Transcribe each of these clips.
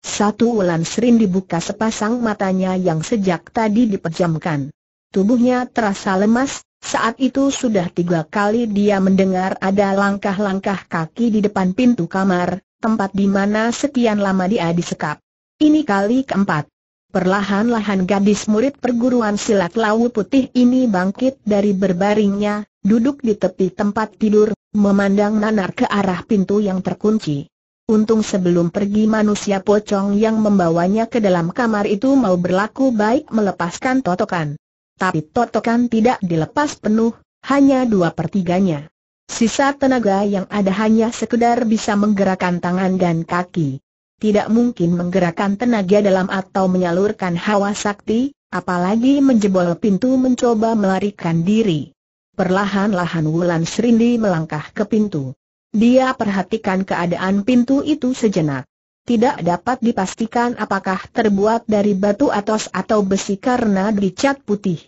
Satu Wulan Serin dibuka sepasang matanya yang sejak tadi dipejamkan. Tubuhnya terasa lemas, saat itu sudah tiga kali dia mendengar ada langkah-langkah kaki di depan pintu kamar, tempat di mana sekian lama dia disekap. Ini kali keempat. Perlahan-lahan gadis murid perguruan silat Lawu Putih ini bangkit dari berbaringnya, duduk di tepi tempat tidur, memandang nanar ke arah pintu yang terkunci. Untung sebelum pergi manusia pocong yang membawanya ke dalam kamar itu mau berlaku baik melepaskan totokan. Tapi totokan tidak dilepas penuh, hanya dua pertiganya. Sisa tenaga yang ada hanya sekedar bisa menggerakkan tangan dan kaki. Tidak mungkin menggerakkan tenaga dalam atau menyalurkan hawa sakti, apalagi menjebol pintu mencoba melarikan diri. Perlahan-lahan Wulan Serindi melangkah ke pintu. Dia perhatikan keadaan pintu itu sejenak. Tidak dapat dipastikan apakah terbuat dari batu atos atau besi karena dicat putih.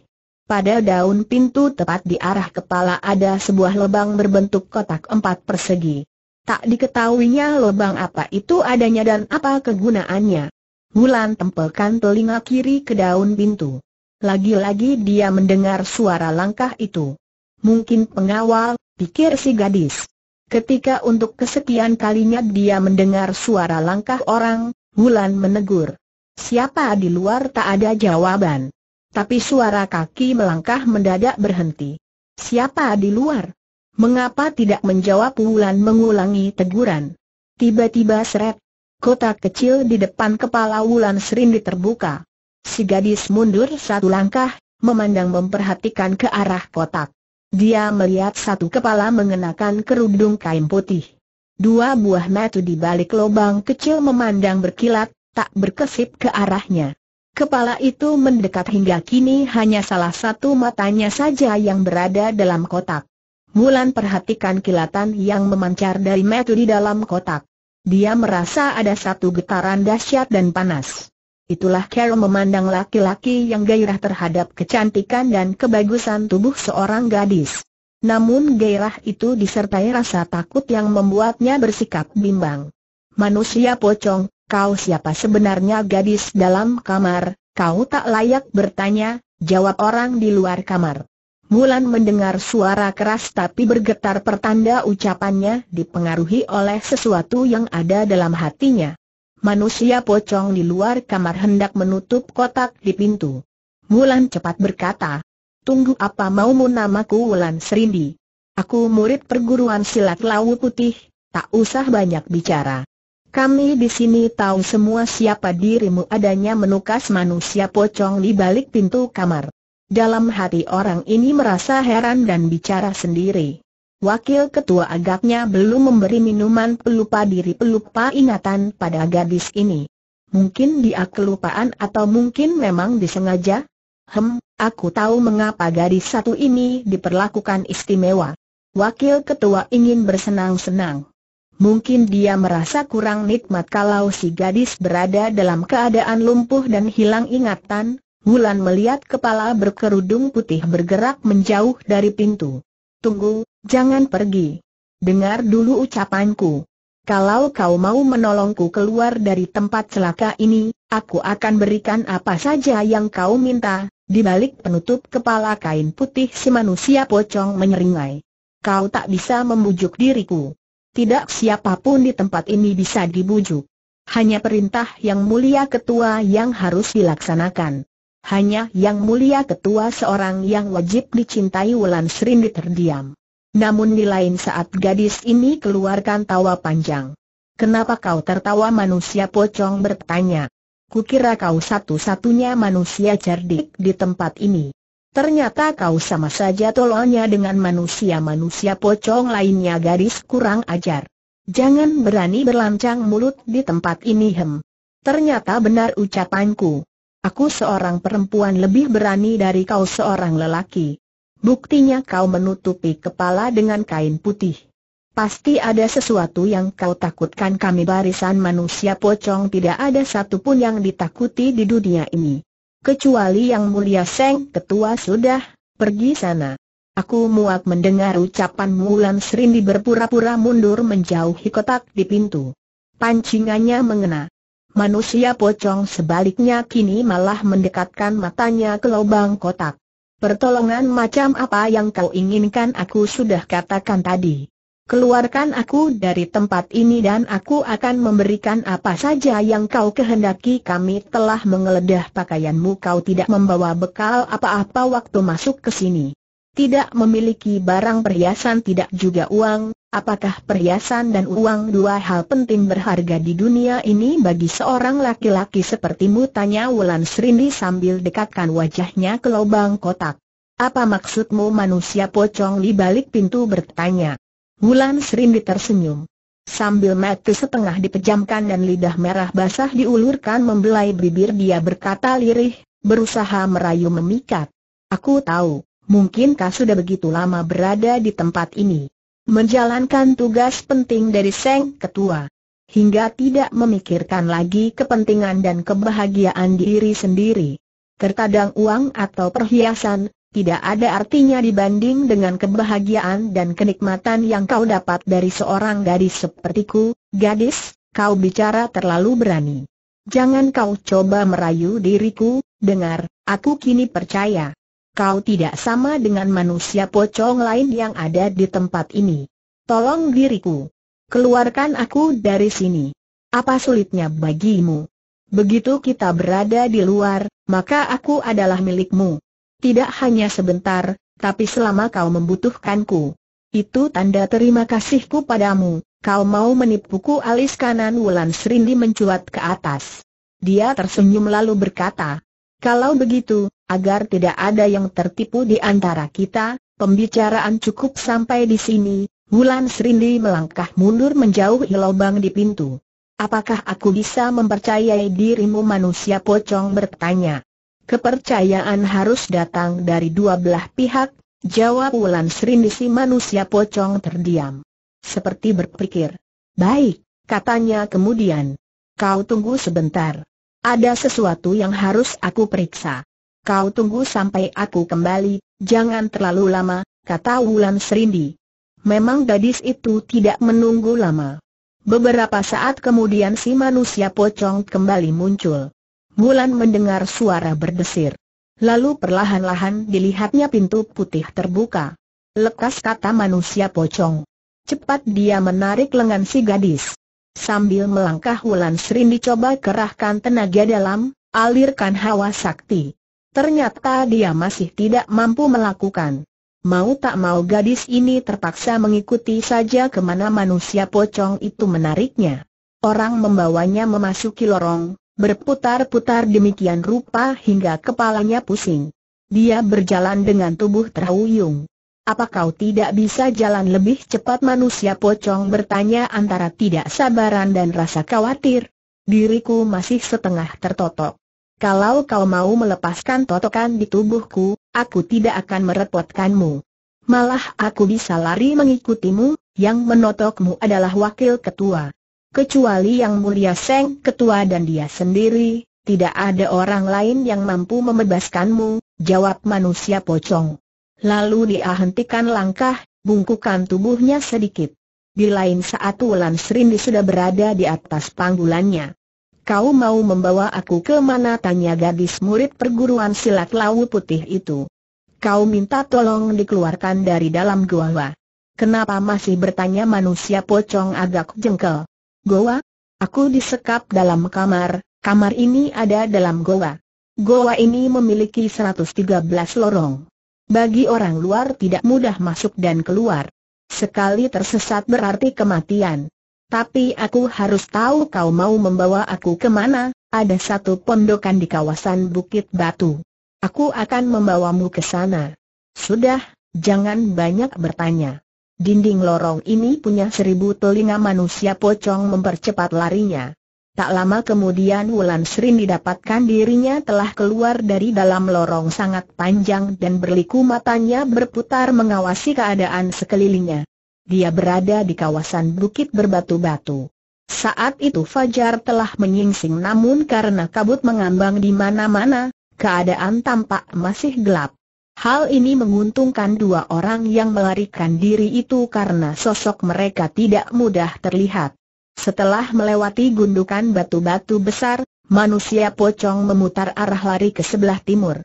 Pada daun pintu tepat di arah kepala ada sebuah lubang berbentuk kotak empat persegi. Tak diketahuinya lubang apa itu adanya dan apa kegunaannya. Mulan tempelkan telinga kiri ke daun pintu. Lagi-lagi dia mendengar suara langkah itu. Mungkin pengawal, pikir si gadis. Ketika untuk kesekian kalinya dia mendengar suara langkah orang, Wulan menegur. Siapa di luar tak ada jawaban. Tapi suara kaki melangkah mendadak berhenti. Siapa di luar? Mengapa tidak menjawab Wulan mengulangi teguran? Tiba-tiba seret. Kotak kecil di depan kepala Wulan Serindi terbuka. Si gadis mundur satu langkah, memandang memperhatikan ke arah kotak. Dia melihat satu kepala mengenakan kerudung kain putih. Dua buah mata di balik lubang kecil memandang berkilat, tak berkesip ke arahnya. Kepala itu mendekat hingga kini hanya salah satu matanya saja yang berada dalam kotak. Mulan perhatikan kilatan yang memancar dari metu di dalam kotak. Dia merasa ada satu getaran dahsyat dan panas. Itulah Carol memandang laki-laki yang gairah terhadap kecantikan dan kebagusan tubuh seorang gadis. Namun gairah itu disertai rasa takut yang membuatnya bersikap bimbang. Manusia pocong, kau siapa sebenarnya gadis dalam kamar, kau tak layak bertanya, jawab orang di luar kamar. Mulan mendengar suara keras tapi bergetar pertanda ucapannya dipengaruhi oleh sesuatu yang ada dalam hatinya. Manusia pocong di luar kamar hendak menutup kotak di pintu. Mulan cepat berkata, Tunggu apa maumu namaku Wulan Serindi. Aku murid perguruan silat Lawu Putih, tak usah banyak bicara. Kami di sini tahu semua siapa dirimu adanya menukas manusia pocong di balik pintu kamar. Dalam hati orang ini merasa heran dan bicara sendiri. Wakil ketua agaknya belum memberi minuman pelupa diri pelupa ingatan pada gadis ini. Mungkin dia kelupaan atau mungkin memang disengaja? Hem, aku tahu mengapa gadis satu ini diperlakukan istimewa. Wakil ketua ingin bersenang-senang. Mungkin dia merasa kurang nikmat kalau si gadis berada dalam keadaan lumpuh dan hilang ingatan. Wulan melihat kepala berkerudung putih bergerak menjauh dari pintu. Tunggu, jangan pergi. Dengar dulu ucapanku. Kalau kau mau menolongku keluar dari tempat celaka ini, aku akan berikan apa saja yang kau minta. Di balik penutup kepala kain putih si manusia pocong menyeringai. Kau tak bisa membujuk diriku. Tidak siapapun di tempat ini bisa dibujuk. Hanya perintah yang mulia ketua yang harus dilaksanakan. Hanya yang mulia ketua seorang yang wajib dicintai Wulan Serindi terdiam. Namun di lain saat gadis ini keluarkan tawa panjang. Kenapa kau tertawa manusia pocong bertanya. Kukira kau satu-satunya manusia cerdik di tempat ini. Ternyata kau sama saja tololnya dengan manusia-manusia pocong lainnya gadis kurang ajar. Jangan berani berlancang mulut di tempat ini hem. Ternyata benar ucapanku. Aku seorang perempuan lebih berani dari kau seorang lelaki. Buktinya kau menutupi kepala dengan kain putih. Pasti ada sesuatu yang kau takutkan kami barisan manusia pocong tidak ada satu pun yang ditakuti di dunia ini. Kecuali yang mulia Seng Ketua sudah, pergi sana. Aku muak mendengar ucapan Mulan Serindi berpura-pura mundur menjauhi kotak di pintu. Pancingannya mengena. Manusia pocong sebaliknya kini malah mendekatkan matanya ke lubang kotak. Pertolongan macam apa yang kau inginkan aku sudah katakan tadi. Keluarkan aku dari tempat ini dan aku akan memberikan apa saja yang kau kehendaki Kami telah mengeledah pakaianmu kau tidak membawa bekal apa-apa waktu masuk ke sini tidak memiliki barang perhiasan tidak juga uang, apakah perhiasan dan uang dua hal penting berharga di dunia ini bagi seorang laki-laki sepertimu tanya Wulan Serindi sambil dekatkan wajahnya ke lubang kotak. Apa maksudmu manusia pocong di balik pintu bertanya? Wulan Serindi tersenyum. Sambil mata setengah dipejamkan dan lidah merah basah diulurkan membelai bibir dia berkata lirih, berusaha merayu memikat. Aku tahu. Mungkin mungkinkah sudah begitu lama berada di tempat ini? Menjalankan tugas penting dari Seng Ketua hingga tidak memikirkan lagi kepentingan dan kebahagiaan diri sendiri. Terkadang uang atau perhiasan, tidak ada artinya dibanding dengan kebahagiaan dan kenikmatan yang kau dapat dari seorang gadis sepertiku, gadis, kau bicara terlalu berani. Jangan kau coba merayu diriku, dengar, aku kini percaya kau tidak sama dengan manusia pocong lain yang ada di tempat ini. Tolong diriku. Keluarkan aku dari sini. Apa sulitnya bagimu? Begitu kita berada di luar, maka aku adalah milikmu. Tidak hanya sebentar, tapi selama kau membutuhkanku. Itu tanda terima kasihku padamu. Kau mau menipuku alis kanan Wulan Serindi mencuat ke atas. Dia tersenyum lalu berkata, kalau begitu, agar tidak ada yang tertipu di antara kita, pembicaraan cukup sampai di sini, Wulan Serindi melangkah mundur menjauh di lubang di pintu. Apakah aku bisa mempercayai dirimu manusia pocong bertanya? Kepercayaan harus datang dari dua belah pihak, jawab Wulan Serindi si manusia pocong terdiam. Seperti berpikir, baik, katanya kemudian. Kau tunggu sebentar. Ada sesuatu yang harus aku periksa. Kau tunggu sampai aku kembali, jangan terlalu lama, kata Wulan Serindi. Memang gadis itu tidak menunggu lama. Beberapa saat kemudian si manusia pocong kembali muncul. Wulan mendengar suara berdesir. Lalu perlahan-lahan dilihatnya pintu putih terbuka. Lekas kata manusia pocong. Cepat dia menarik lengan si gadis. Sambil melangkah Wulan Serindi coba kerahkan tenaga dalam, alirkan hawa sakti. Ternyata dia masih tidak mampu melakukan. Mau tak mau gadis ini terpaksa mengikuti saja kemana manusia pocong itu menariknya. Orang membawanya memasuki lorong, berputar-putar demikian rupa hingga kepalanya pusing. Dia berjalan dengan tubuh terhuyung. Apa kau tidak bisa jalan lebih cepat manusia pocong bertanya antara tidak sabaran dan rasa khawatir? Diriku masih setengah tertotok. Kalau kau mau melepaskan totokan di tubuhku, aku tidak akan merepotkanmu. Malah aku bisa lari mengikutimu, yang menotokmu adalah wakil ketua. Kecuali yang mulia Seng ketua dan dia sendiri, tidak ada orang lain yang mampu membebaskanmu, jawab manusia pocong. Lalu dia hentikan langkah, bungkukan tubuhnya sedikit. Di lain saat Wulan Serindi sudah berada di atas panggulannya. Kau mau membawa aku ke mana? Tanya gadis murid perguruan silat laut putih itu. Kau minta tolong dikeluarkan dari dalam goa. Kenapa masih bertanya manusia pocong agak jengkel? Gua? Aku disekap dalam kamar, kamar ini ada dalam gua. Gua ini memiliki 113 lorong. Bagi orang luar tidak mudah masuk dan keluar. Sekali tersesat berarti kematian. Tapi aku harus tahu kau mau membawa aku kemana, ada satu pondokan di kawasan Bukit Batu. Aku akan membawamu ke sana. Sudah, jangan banyak bertanya. Dinding lorong ini punya seribu telinga manusia pocong mempercepat larinya. Tak lama kemudian Wulan Srin didapatkan dirinya telah keluar dari dalam lorong sangat panjang dan berliku matanya berputar mengawasi keadaan sekelilingnya. Dia berada di kawasan bukit berbatu-batu. Saat itu Fajar telah menyingsing namun karena kabut mengambang di mana-mana, keadaan tampak masih gelap. Hal ini menguntungkan dua orang yang melarikan diri itu karena sosok mereka tidak mudah terlihat. Setelah melewati gundukan batu-batu besar, manusia pocong memutar arah lari ke sebelah timur.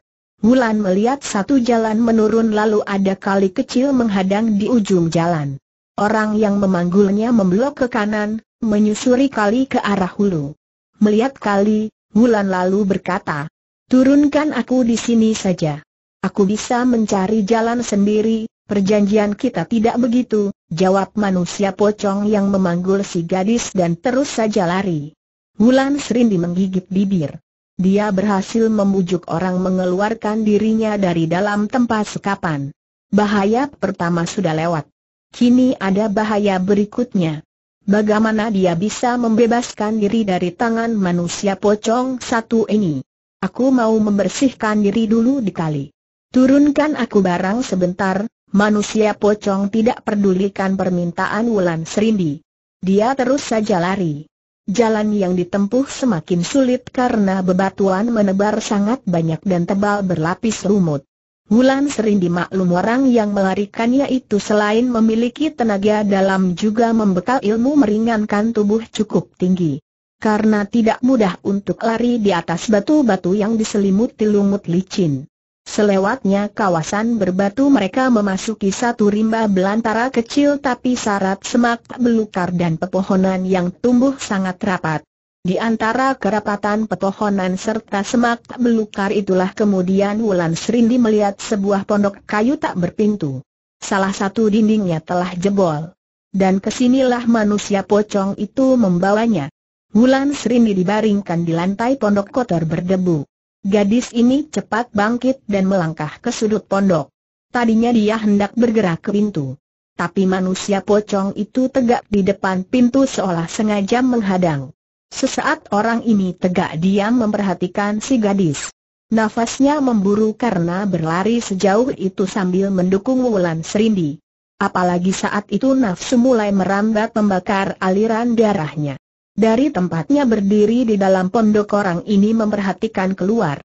Wulan melihat satu jalan menurun lalu ada kali kecil menghadang di ujung jalan. Orang yang memanggulnya memblok ke kanan, menyusuri kali ke arah hulu. Melihat kali, Wulan lalu berkata, Turunkan aku di sini saja. Aku bisa mencari jalan sendiri, perjanjian kita tidak begitu, jawab manusia pocong yang memanggul si gadis dan terus saja lari. Wulan Serindi menggigit bibir. Dia berhasil membujuk orang mengeluarkan dirinya dari dalam tempat sekapan. Bahaya pertama sudah lewat. Kini ada bahaya berikutnya. Bagaimana dia bisa membebaskan diri dari tangan manusia pocong satu ini? Aku mau membersihkan diri dulu di kali. Turunkan aku barang sebentar, manusia pocong tidak pedulikan permintaan Wulan Serindi. Dia terus saja lari. Jalan yang ditempuh semakin sulit karena bebatuan menebar sangat banyak dan tebal berlapis lumut. Wulan sering dimaklum orang yang melarikannya itu selain memiliki tenaga dalam juga membekal ilmu meringankan tubuh cukup tinggi. Karena tidak mudah untuk lari di atas batu-batu yang diselimuti lumut licin. Selewatnya kawasan berbatu mereka memasuki satu rimba belantara kecil tapi syarat semak belukar dan pepohonan yang tumbuh sangat rapat. Di antara kerapatan petohonan serta semak belukar itulah kemudian Wulan Serindi melihat sebuah pondok kayu tak berpintu. Salah satu dindingnya telah jebol. Dan kesinilah manusia pocong itu membawanya. Wulan Serindi dibaringkan di lantai pondok kotor berdebu. Gadis ini cepat bangkit dan melangkah ke sudut pondok. Tadinya dia hendak bergerak ke pintu. Tapi manusia pocong itu tegak di depan pintu seolah sengaja menghadang. Sesaat orang ini tegak diam memperhatikan si gadis. Nafasnya memburu karena berlari sejauh itu sambil mendukung Wulan Serindi. Apalagi saat itu nafsu mulai merambat membakar aliran darahnya. Dari tempatnya berdiri di dalam pondok orang ini memperhatikan keluar.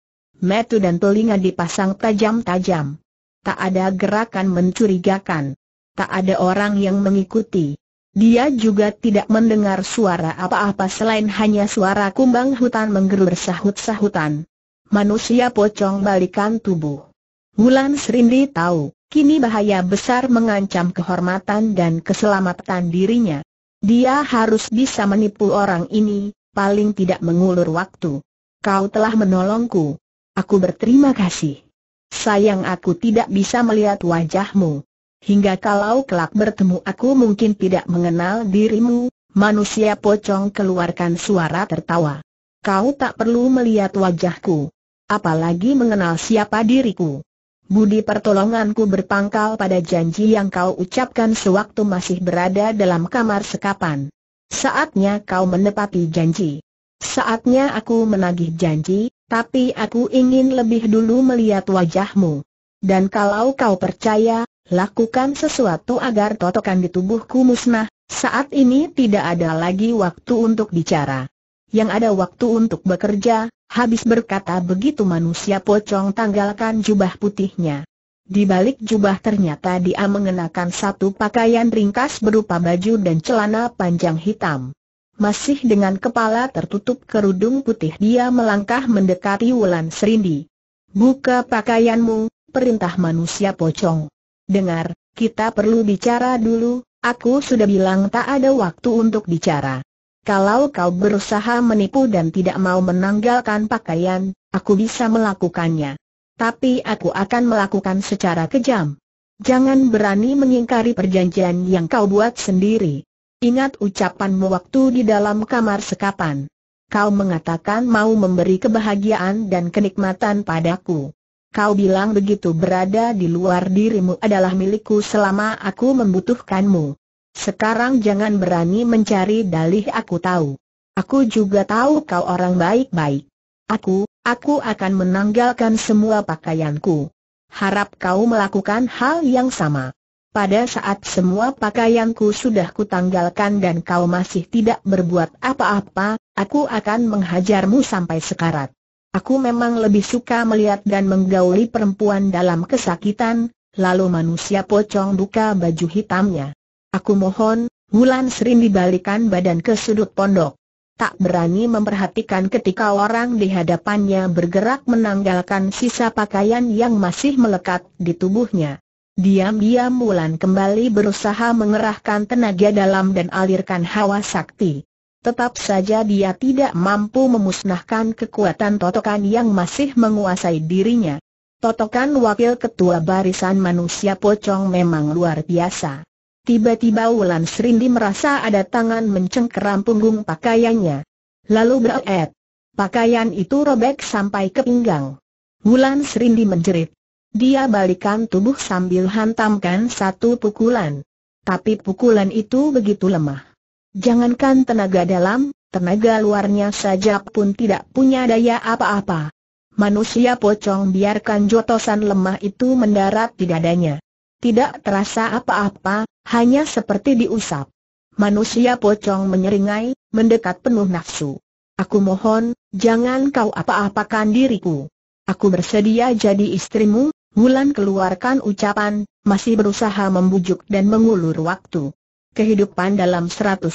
Metu dan telinga dipasang tajam-tajam. Tak ada gerakan mencurigakan. Tak ada orang yang mengikuti. Dia juga tidak mendengar suara apa-apa selain hanya suara kumbang hutan menggerur sahut-sahutan. Manusia pocong balikan tubuh. Wulan Serindi tahu, kini bahaya besar mengancam kehormatan dan keselamatan dirinya. Dia harus bisa menipu orang ini, paling tidak mengulur waktu. Kau telah menolongku. Aku berterima kasih. Sayang aku tidak bisa melihat wajahmu. Hingga kalau kelak bertemu aku mungkin tidak mengenal dirimu, manusia pocong keluarkan suara tertawa. Kau tak perlu melihat wajahku. Apalagi mengenal siapa diriku. Budi pertolonganku berpangkal pada janji yang kau ucapkan sewaktu masih berada dalam kamar sekapan. Saatnya kau menepati janji. Saatnya aku menagih janji, tapi aku ingin lebih dulu melihat wajahmu. Dan kalau kau percaya, Lakukan sesuatu agar totokan di tubuhku musnah, saat ini tidak ada lagi waktu untuk bicara. Yang ada waktu untuk bekerja, habis berkata begitu manusia pocong tanggalkan jubah putihnya. Di balik jubah ternyata dia mengenakan satu pakaian ringkas berupa baju dan celana panjang hitam. Masih dengan kepala tertutup kerudung putih dia melangkah mendekati Wulan Serindi. Buka pakaianmu, perintah manusia pocong dengar, kita perlu bicara dulu, aku sudah bilang tak ada waktu untuk bicara. Kalau kau berusaha menipu dan tidak mau menanggalkan pakaian, aku bisa melakukannya. Tapi aku akan melakukan secara kejam. Jangan berani mengingkari perjanjian yang kau buat sendiri. Ingat ucapanmu waktu di dalam kamar sekapan. Kau mengatakan mau memberi kebahagiaan dan kenikmatan padaku. Kau bilang begitu berada di luar dirimu adalah milikku selama aku membutuhkanmu. Sekarang jangan berani mencari dalih aku tahu. Aku juga tahu kau orang baik-baik. Aku, aku akan menanggalkan semua pakaianku. Harap kau melakukan hal yang sama. Pada saat semua pakaianku sudah kutanggalkan dan kau masih tidak berbuat apa-apa, aku akan menghajarmu sampai sekarat. Aku memang lebih suka melihat dan menggauli perempuan dalam kesakitan, lalu manusia pocong buka baju hitamnya. Aku mohon, Wulan sering dibalikan badan ke sudut pondok. Tak berani memperhatikan ketika orang di hadapannya bergerak menanggalkan sisa pakaian yang masih melekat di tubuhnya. Diam-diam Wulan kembali berusaha mengerahkan tenaga dalam dan alirkan hawa sakti. Tetap saja dia tidak mampu memusnahkan kekuatan totokan yang masih menguasai dirinya. Totokan wakil ketua barisan manusia pocong memang luar biasa. Tiba-tiba Wulan Serindi merasa ada tangan mencengkeram punggung pakaiannya. Lalu berat. Pakaian itu robek sampai ke pinggang. Wulan Serindi menjerit. Dia balikan tubuh sambil hantamkan satu pukulan. Tapi pukulan itu begitu lemah Jangankan tenaga dalam, tenaga luarnya saja pun tidak punya daya apa-apa. Manusia pocong biarkan jotosan lemah itu mendarat di dadanya. Tidak terasa apa-apa, hanya seperti diusap. Manusia pocong menyeringai, mendekat penuh nafsu. Aku mohon, jangan kau apa-apakan diriku. Aku bersedia jadi istrimu, Wulan keluarkan ucapan, masih berusaha membujuk dan mengulur waktu. Kehidupan dalam 113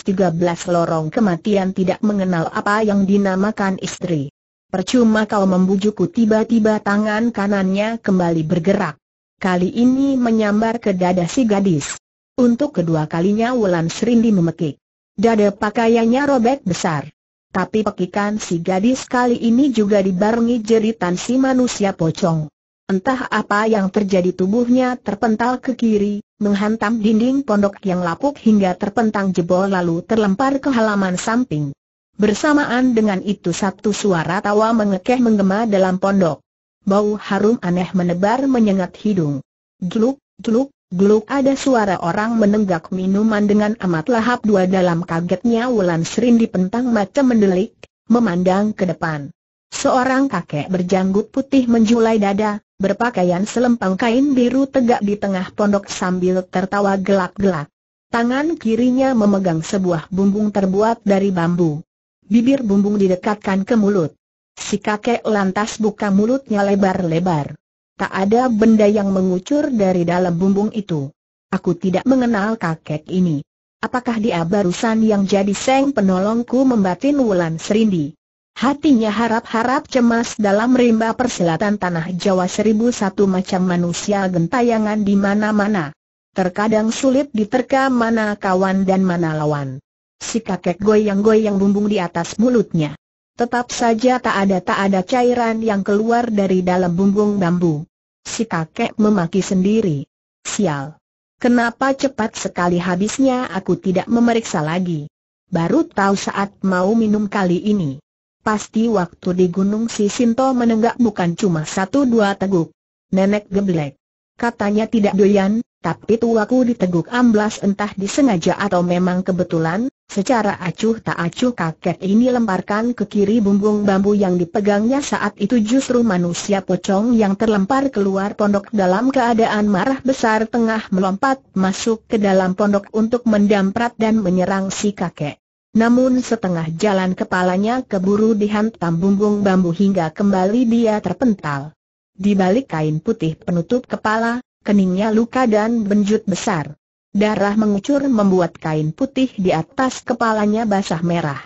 lorong kematian tidak mengenal apa yang dinamakan istri. Percuma kau membujukku tiba-tiba tangan kanannya kembali bergerak. Kali ini menyambar ke dada si gadis. Untuk kedua kalinya Wulan Serindi memekik. Dada pakaiannya robek besar. Tapi pekikan si gadis kali ini juga dibarengi jeritan si manusia pocong. Entah apa yang terjadi tubuhnya terpental ke kiri, menghantam dinding pondok yang lapuk hingga terpentang jebol lalu terlempar ke halaman samping. Bersamaan dengan itu satu suara tawa mengekeh menggema dalam pondok. Bau harum aneh menebar menyengat hidung. Gluk, gluk, gluk ada suara orang menenggak minuman dengan amat lahap dua dalam kagetnya Wulan Serin dipentang macam mendelik, memandang ke depan. Seorang kakek berjanggut putih menjulai dada, berpakaian selempang kain biru tegak di tengah pondok sambil tertawa gelap-gelap. Tangan kirinya memegang sebuah bumbung terbuat dari bambu. Bibir bumbung didekatkan ke mulut. Si kakek lantas buka mulutnya lebar-lebar. Tak ada benda yang mengucur dari dalam bumbung itu. Aku tidak mengenal kakek ini. Apakah dia barusan yang jadi seng penolongku membatin Wulan Serindi? Hatinya harap-harap cemas dalam rimba persilatan tanah Jawa seribu satu macam manusia gentayangan di mana-mana. Terkadang sulit diterka mana kawan dan mana lawan. Si kakek goyang-goyang bumbung di atas mulutnya. Tetap saja tak ada tak ada cairan yang keluar dari dalam bumbung bambu. Si kakek memaki sendiri. Sial. Kenapa cepat sekali habisnya aku tidak memeriksa lagi. Baru tahu saat mau minum kali ini. Pasti waktu di Gunung Sisinto menenggak bukan cuma satu dua teguk. Nenek geblek. Katanya tidak doyan, tapi tuaku diteguk amblas entah disengaja atau memang kebetulan, secara acuh tak acuh kakek ini lemparkan ke kiri bumbung bambu yang dipegangnya saat itu justru manusia pocong yang terlempar keluar pondok dalam keadaan marah besar tengah melompat masuk ke dalam pondok untuk mendamprat dan menyerang si kakek. Namun setengah jalan kepalanya keburu dihantam bumbung bambu hingga kembali dia terpental. Di balik kain putih penutup kepala, keningnya luka dan benjut besar. Darah mengucur membuat kain putih di atas kepalanya basah merah.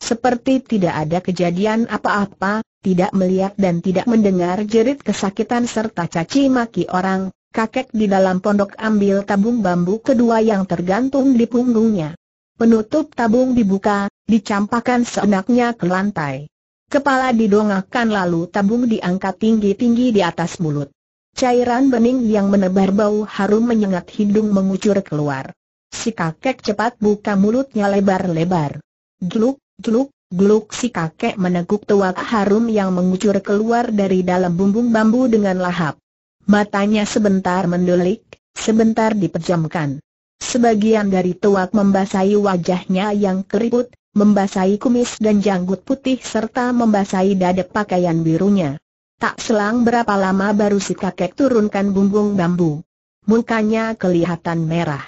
Seperti tidak ada kejadian apa-apa, tidak melihat dan tidak mendengar jerit kesakitan serta caci maki orang, kakek di dalam pondok ambil tabung bambu kedua yang tergantung di punggungnya. Penutup tabung dibuka, dicampakkan seenaknya ke lantai. Kepala didongakkan lalu tabung diangkat tinggi-tinggi di atas mulut. Cairan bening yang menebar bau harum menyengat hidung mengucur keluar. Si kakek cepat buka mulutnya lebar-lebar. Gluk, gluk, gluk si kakek meneguk tuak harum yang mengucur keluar dari dalam bumbung bambu dengan lahap. Matanya sebentar mendulik, sebentar dipejamkan. Sebagian dari tuak membasahi wajahnya yang keriput, membasahi kumis dan janggut putih serta membasahi dada pakaian birunya. Tak selang berapa lama baru si kakek turunkan bumbung bambu. Mukanya kelihatan merah.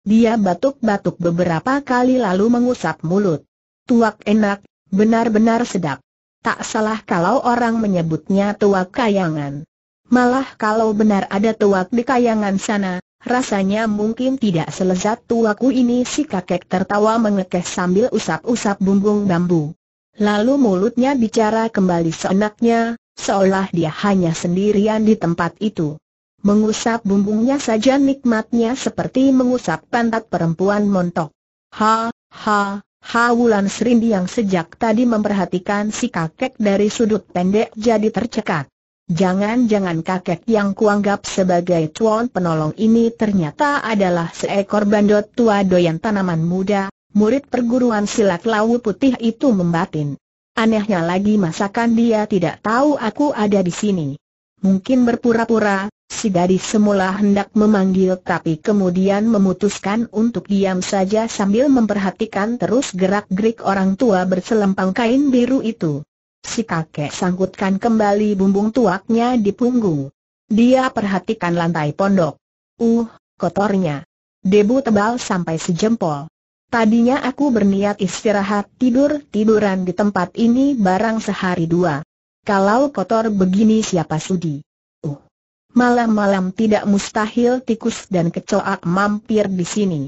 Dia batuk-batuk beberapa kali lalu mengusap mulut. Tuak enak, benar-benar sedap. Tak salah kalau orang menyebutnya tuak kayangan. Malah kalau benar ada tuak di kayangan sana, Rasanya mungkin tidak selezat tuaku ini si kakek tertawa mengekeh sambil usap-usap bumbung bambu. Lalu mulutnya bicara kembali seenaknya, seolah dia hanya sendirian di tempat itu. Mengusap bumbungnya saja nikmatnya seperti mengusap pantat perempuan montok. Ha, ha, ha Wulan Serindi yang sejak tadi memperhatikan si kakek dari sudut pendek jadi tercekat. Jangan-jangan kakek yang kuanggap sebagai tuan penolong ini ternyata adalah seekor bandot tua doyan tanaman muda, murid perguruan silat lawu putih itu membatin. Anehnya lagi masakan dia tidak tahu aku ada di sini. Mungkin berpura-pura, si gadis semula hendak memanggil tapi kemudian memutuskan untuk diam saja sambil memperhatikan terus gerak-gerik orang tua berselempang kain biru itu. Si kakek sangkutkan kembali bumbung tuaknya di punggung. Dia perhatikan lantai pondok. Uh, kotornya. Debu tebal sampai sejempol. Tadinya aku berniat istirahat tidur-tiduran di tempat ini barang sehari dua. Kalau kotor begini siapa sudi? Uh, malam-malam tidak mustahil tikus dan kecoak mampir di sini.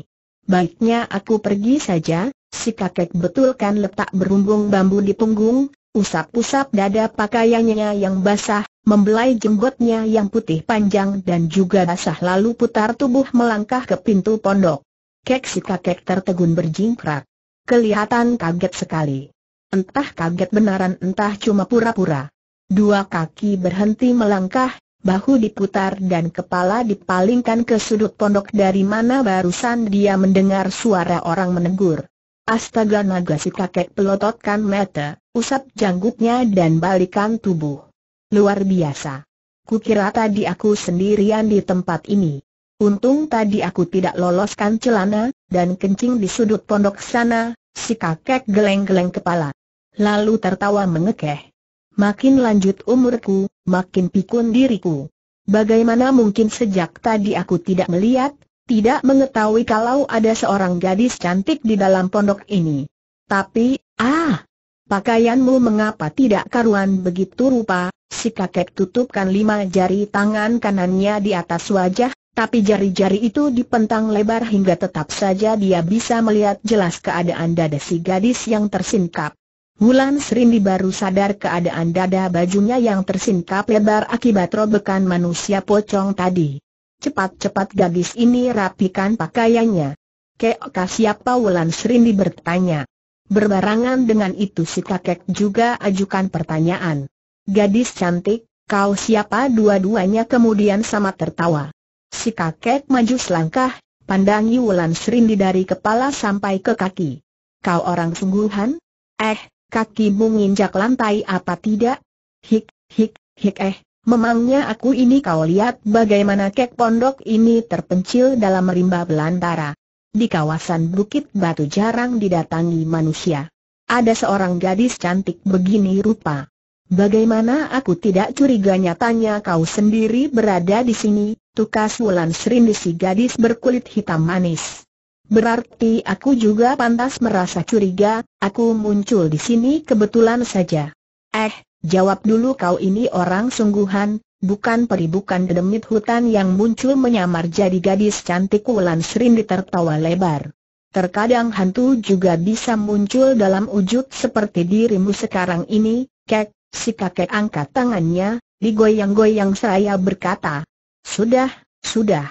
Baiknya aku pergi saja, si kakek betulkan letak berumbung bambu di punggung, Usap-usap dada pakaiannya yang basah, membelai jenggotnya yang putih panjang dan juga basah lalu putar tubuh melangkah ke pintu pondok. Kek si kakek tertegun berjingkrak. Kelihatan kaget sekali. Entah kaget benaran entah cuma pura-pura. Dua kaki berhenti melangkah, bahu diputar dan kepala dipalingkan ke sudut pondok dari mana barusan dia mendengar suara orang menegur. Astaga naga si kakek pelototkan mata, usap janggutnya dan balikan tubuh. Luar biasa. Kukira tadi aku sendirian di tempat ini. Untung tadi aku tidak loloskan celana, dan kencing di sudut pondok sana, si kakek geleng-geleng kepala. Lalu tertawa mengekeh. Makin lanjut umurku, makin pikun diriku. Bagaimana mungkin sejak tadi aku tidak melihat, tidak mengetahui kalau ada seorang gadis cantik di dalam pondok ini. Tapi, ah, pakaianmu mengapa tidak karuan begitu rupa, si kakek tutupkan lima jari tangan kanannya di atas wajah, tapi jari-jari itu dipentang lebar hingga tetap saja dia bisa melihat jelas keadaan dada si gadis yang tersingkap. Mulan Serindi baru sadar keadaan dada bajunya yang tersingkap lebar akibat robekan manusia pocong tadi. Cepat-cepat gadis ini rapikan pakaiannya. Kek siapa Wulan Serindi bertanya. Berbarangan dengan itu si kakek juga ajukan pertanyaan. Gadis cantik, kau siapa dua-duanya kemudian sama tertawa. Si kakek maju selangkah, pandangi Wulan Serindi dari kepala sampai ke kaki. Kau orang sungguhan? Eh, kakimu nginjak lantai apa tidak? Hik, hik, hik eh, Memangnya aku ini kau lihat bagaimana kek pondok ini terpencil dalam rimba belantara. Di kawasan Bukit Batu jarang didatangi manusia. Ada seorang gadis cantik begini rupa. Bagaimana aku tidak curiga nyatanya kau sendiri berada di sini, tukas Wulan Serindisi gadis berkulit hitam manis. Berarti aku juga pantas merasa curiga, aku muncul di sini kebetulan saja. Eh, Jawab dulu kau ini orang sungguhan, bukan peri bukan demit hutan yang muncul menyamar jadi gadis cantik Wulan Srindi tertawa lebar. Terkadang hantu juga bisa muncul dalam wujud seperti dirimu sekarang ini, kek, si kakek angkat tangannya, digoyang-goyang seraya berkata. Sudah, sudah.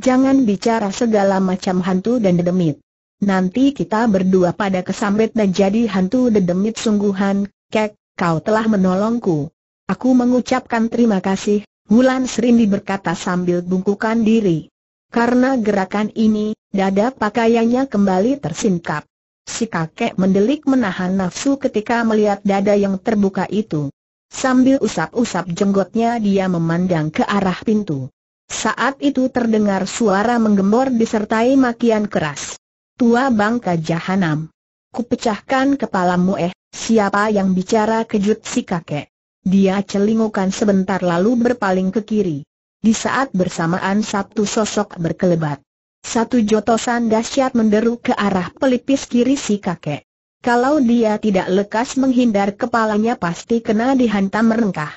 Jangan bicara segala macam hantu dan dedemit. Nanti kita berdua pada kesambet dan jadi hantu dedemit sungguhan, kek, kau telah menolongku. Aku mengucapkan terima kasih, Wulan Serindi berkata sambil bungkukan diri. Karena gerakan ini, dada pakaiannya kembali tersingkap. Si kakek mendelik menahan nafsu ketika melihat dada yang terbuka itu. Sambil usap-usap jenggotnya dia memandang ke arah pintu. Saat itu terdengar suara menggembor disertai makian keras. Tua bangka jahanam. Kupecahkan kepalamu eh, Siapa yang bicara kejut si kakek? Dia celingukan sebentar lalu berpaling ke kiri. Di saat bersamaan satu sosok berkelebat. Satu jotosan dahsyat menderu ke arah pelipis kiri si kakek. Kalau dia tidak lekas menghindar kepalanya pasti kena dihantam merengkah.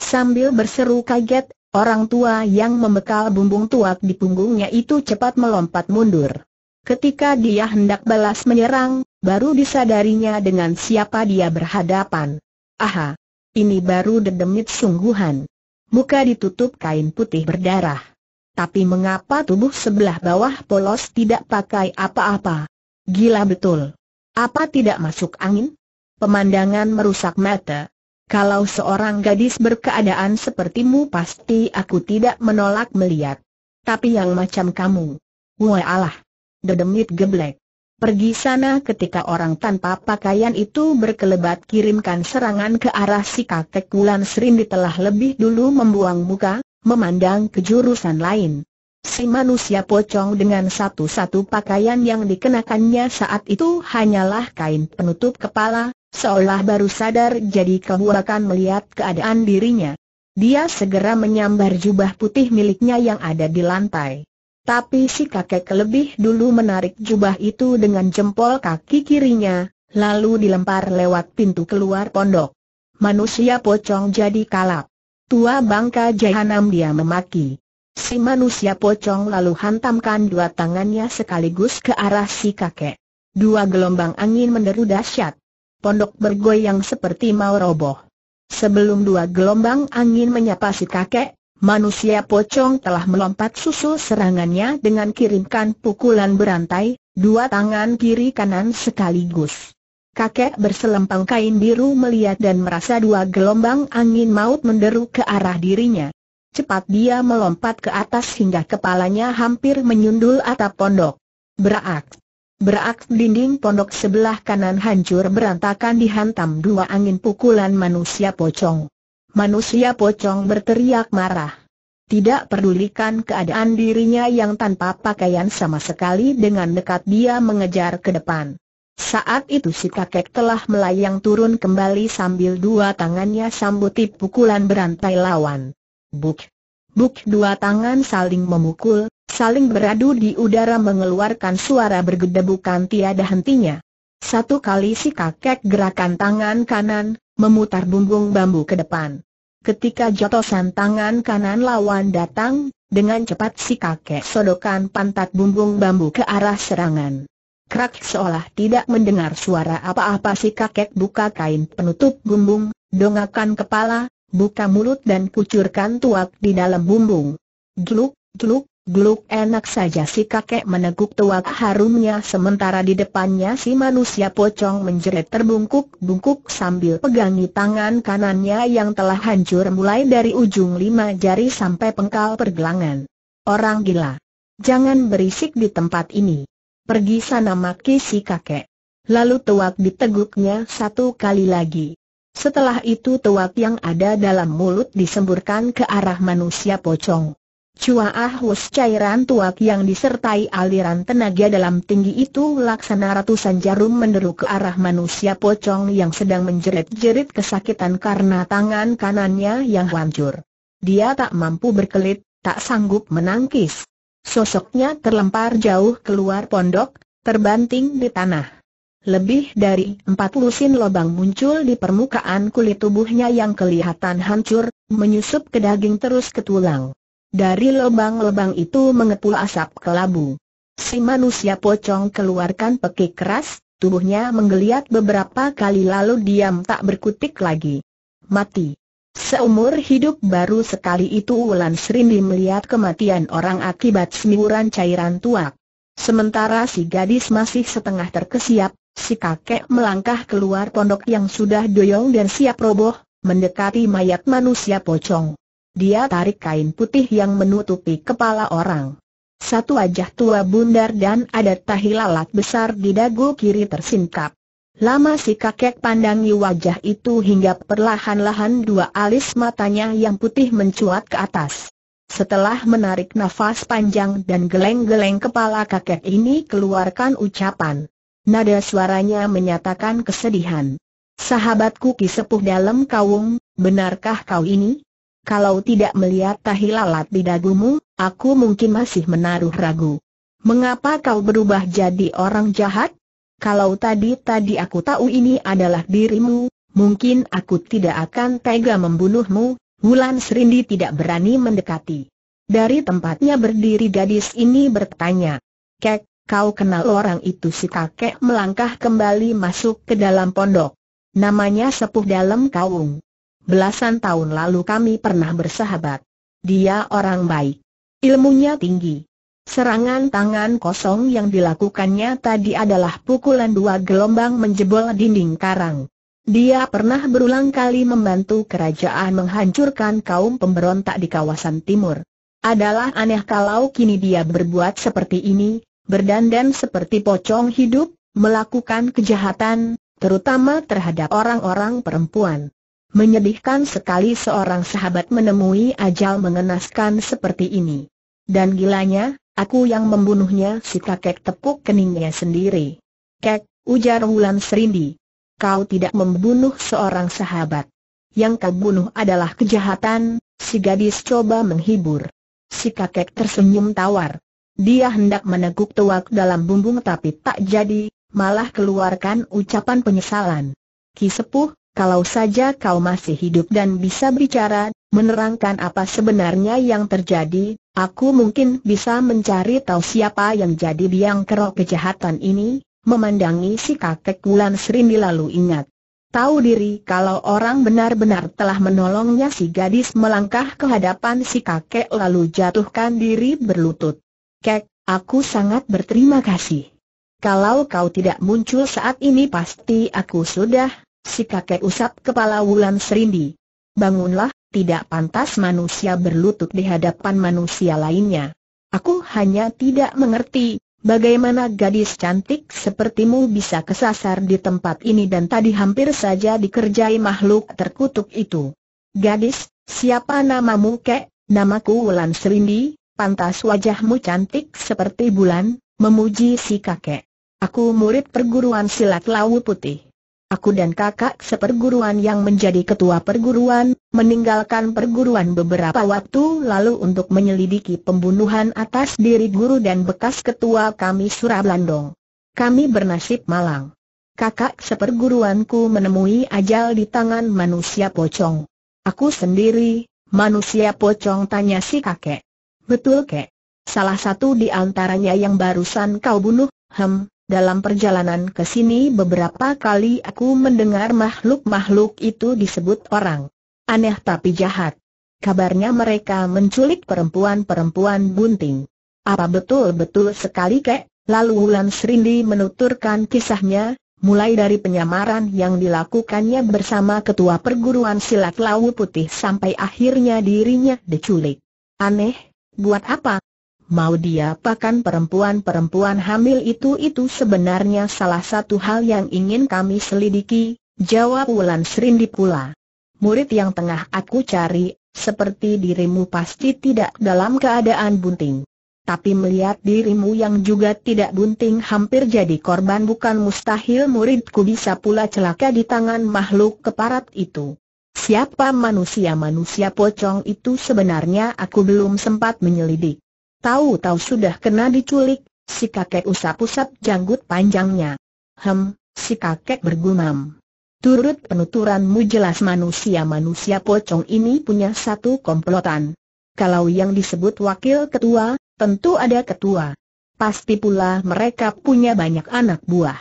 Sambil berseru kaget, Orang tua yang membekal bumbung tuak di punggungnya itu cepat melompat mundur. Ketika dia hendak balas menyerang, baru disadarinya dengan siapa dia berhadapan. Aha! Ini baru dedemit sungguhan. Muka ditutup kain putih berdarah. Tapi mengapa tubuh sebelah bawah polos tidak pakai apa-apa? Gila betul. Apa tidak masuk angin? Pemandangan merusak mata. Kalau seorang gadis berkeadaan sepertimu pasti aku tidak menolak melihat. Tapi yang macam kamu. Wah Allah. Dedemit geblek. Pergi sana ketika orang tanpa pakaian itu berkelebat kirimkan serangan ke arah si kakek Wulan Serindi telah lebih dulu membuang muka, memandang ke jurusan lain. Si manusia pocong dengan satu-satu pakaian yang dikenakannya saat itu hanyalah kain penutup kepala, seolah baru sadar jadi kebuakan melihat keadaan dirinya. Dia segera menyambar jubah putih miliknya yang ada di lantai. Tapi si kakek lebih dulu menarik jubah itu dengan jempol kaki kirinya, lalu dilempar lewat pintu keluar pondok. Manusia pocong jadi kalap. Tua bangka jahanam dia memaki. Si manusia pocong lalu hantamkan dua tangannya sekaligus ke arah si kakek. Dua gelombang angin menderu dahsyat. Pondok bergoyang seperti mau roboh. Sebelum dua gelombang angin menyapa si kakek, Manusia pocong telah melompat susul serangannya dengan kirimkan pukulan berantai, dua tangan kiri kanan sekaligus. Kakek berselempang kain biru melihat dan merasa dua gelombang angin maut menderu ke arah dirinya. Cepat dia melompat ke atas hingga kepalanya hampir menyundul atap pondok. Berak. Berak dinding pondok sebelah kanan hancur berantakan dihantam dua angin pukulan manusia pocong. Manusia pocong berteriak marah. Tidak pedulikan keadaan dirinya yang tanpa pakaian sama sekali dengan dekat dia mengejar ke depan. Saat itu si kakek telah melayang turun kembali sambil dua tangannya sambuti pukulan berantai lawan. Buk! Buk dua tangan saling memukul, saling beradu di udara mengeluarkan suara bergedebukan tiada hentinya. Satu kali si kakek gerakan tangan kanan, memutar bumbung bambu ke depan. Ketika jotosan tangan kanan lawan datang, dengan cepat si kakek sodokan pantat bumbung bambu ke arah serangan. Krak seolah tidak mendengar suara apa-apa si kakek buka kain penutup bumbung, dongakan kepala, buka mulut dan kucurkan tuak di dalam bumbung. Gluk, gluk, Gluk enak saja si kakek meneguk tuak harumnya sementara di depannya si manusia pocong menjerit terbungkuk-bungkuk sambil pegangi tangan kanannya yang telah hancur mulai dari ujung lima jari sampai pengkal pergelangan. Orang gila. Jangan berisik di tempat ini. Pergi sana maki si kakek. Lalu tuak diteguknya satu kali lagi. Setelah itu tuak yang ada dalam mulut disemburkan ke arah manusia pocong. Ah Hus cairan tuak yang disertai aliran tenaga dalam tinggi itu laksana ratusan jarum meneruk ke arah manusia pocong yang sedang menjerit-jerit kesakitan karena tangan kanannya yang hancur. Dia tak mampu berkelit, tak sanggup menangkis. Sosoknya terlempar jauh keluar pondok, terbanting di tanah. Lebih dari empat lusin lubang muncul di permukaan kulit tubuhnya yang kelihatan hancur, menyusup ke daging terus ke tulang. Dari lubang-lubang itu mengepul asap kelabu. Si manusia pocong keluarkan pekik keras, tubuhnya menggeliat beberapa kali lalu diam tak berkutik lagi. Mati. Seumur hidup baru sekali itu Wulan Srimbi melihat kematian orang akibat semburan cairan tuak. Sementara si gadis masih setengah terkesiap, si kakek melangkah keluar pondok yang sudah doyong dan siap roboh, mendekati mayat manusia pocong. Dia tarik kain putih yang menutupi kepala orang. Satu wajah tua bundar dan ada tahi lalat besar di dagu kiri tersingkap. Lama si kakek pandangi wajah itu hingga perlahan-lahan dua alis matanya yang putih mencuat ke atas. Setelah menarik nafas panjang dan geleng-geleng kepala kakek ini keluarkan ucapan. Nada suaranya menyatakan kesedihan. Sahabatku Ki Sepuh dalam kaum, benarkah kau ini? kalau tidak melihat tahilalat di dagumu, aku mungkin masih menaruh ragu. Mengapa kau berubah jadi orang jahat? Kalau tadi-tadi aku tahu ini adalah dirimu, mungkin aku tidak akan tega membunuhmu, Wulan Serindi tidak berani mendekati. Dari tempatnya berdiri gadis ini bertanya, Kek, kau kenal orang itu si kakek melangkah kembali masuk ke dalam pondok. Namanya Sepuh Dalam Kaung. Belasan tahun lalu kami pernah bersahabat. Dia orang baik. Ilmunya tinggi. Serangan tangan kosong yang dilakukannya tadi adalah pukulan dua gelombang menjebol dinding karang. Dia pernah berulang kali membantu kerajaan menghancurkan kaum pemberontak di kawasan timur. Adalah aneh kalau kini dia berbuat seperti ini, berdandan seperti pocong hidup, melakukan kejahatan, terutama terhadap orang-orang perempuan. Menyedihkan sekali seorang sahabat menemui ajal mengenaskan seperti ini. Dan gilanya, aku yang membunuhnya si kakek tepuk keningnya sendiri. Kek, ujar Wulan Serindi. Kau tidak membunuh seorang sahabat. Yang kau bunuh adalah kejahatan, si gadis coba menghibur. Si kakek tersenyum tawar. Dia hendak meneguk tuak dalam bumbung tapi tak jadi, malah keluarkan ucapan penyesalan. Ki Sepuh, kalau saja kau masih hidup dan bisa bicara, menerangkan apa sebenarnya yang terjadi, aku mungkin bisa mencari tahu siapa yang jadi biang kerok kejahatan ini, memandangi si kakek Wulan Srindi lalu ingat. Tahu diri kalau orang benar-benar telah menolongnya si gadis melangkah ke hadapan si kakek lalu jatuhkan diri berlutut. Kek, aku sangat berterima kasih. Kalau kau tidak muncul saat ini pasti aku sudah Si kakek usap kepala Wulan Serindi. Bangunlah, tidak pantas manusia berlutut di hadapan manusia lainnya. Aku hanya tidak mengerti, bagaimana gadis cantik sepertimu bisa kesasar di tempat ini dan tadi hampir saja dikerjai makhluk terkutuk itu. Gadis, siapa namamu kek? Namaku Wulan Serindi, pantas wajahmu cantik seperti bulan, memuji si kakek. Aku murid perguruan silat Lawu Putih. Aku dan kakak seperguruan yang menjadi ketua perguruan, meninggalkan perguruan beberapa waktu lalu untuk menyelidiki pembunuhan atas diri guru dan bekas ketua kami Surablandong. Kami bernasib malang. Kakak seperguruanku menemui ajal di tangan manusia pocong. Aku sendiri, manusia pocong tanya si kakek. Betul kek. Salah satu di antaranya yang barusan kau bunuh, hem, dalam perjalanan ke sini beberapa kali aku mendengar makhluk-makhluk itu disebut orang. Aneh tapi jahat. Kabarnya mereka menculik perempuan-perempuan bunting. Apa betul-betul sekali kek? Lalu Wulan Serindi menuturkan kisahnya, mulai dari penyamaran yang dilakukannya bersama ketua perguruan silat Lawu Putih sampai akhirnya dirinya diculik. Aneh, buat apa? mau dia pakan perempuan-perempuan hamil itu itu sebenarnya salah satu hal yang ingin kami selidiki, jawab Wulan Serindi pula. Murid yang tengah aku cari, seperti dirimu pasti tidak dalam keadaan bunting. Tapi melihat dirimu yang juga tidak bunting hampir jadi korban bukan mustahil muridku bisa pula celaka di tangan makhluk keparat itu. Siapa manusia-manusia pocong itu sebenarnya aku belum sempat menyelidik. Tahu-tahu sudah kena diculik, si kakek usap-usap janggut panjangnya. Hem, si kakek bergumam. Turut penuturanmu jelas manusia-manusia pocong ini punya satu komplotan. Kalau yang disebut wakil ketua, tentu ada ketua. Pasti pula mereka punya banyak anak buah.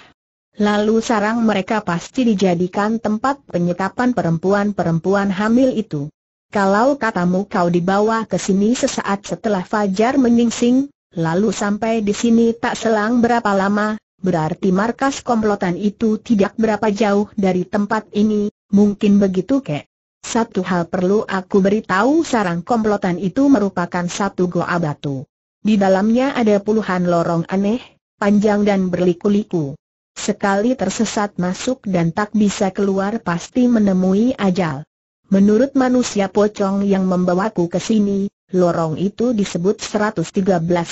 Lalu sarang mereka pasti dijadikan tempat penyekapan perempuan-perempuan hamil itu. Kalau katamu kau dibawa ke sini sesaat setelah Fajar menyingsing, lalu sampai di sini tak selang berapa lama, berarti markas komplotan itu tidak berapa jauh dari tempat ini, mungkin begitu kek. Satu hal perlu aku beritahu sarang komplotan itu merupakan satu goa batu. Di dalamnya ada puluhan lorong aneh, panjang dan berliku-liku. Sekali tersesat masuk dan tak bisa keluar pasti menemui ajal. Menurut manusia pocong yang membawaku ke sini, lorong itu disebut 113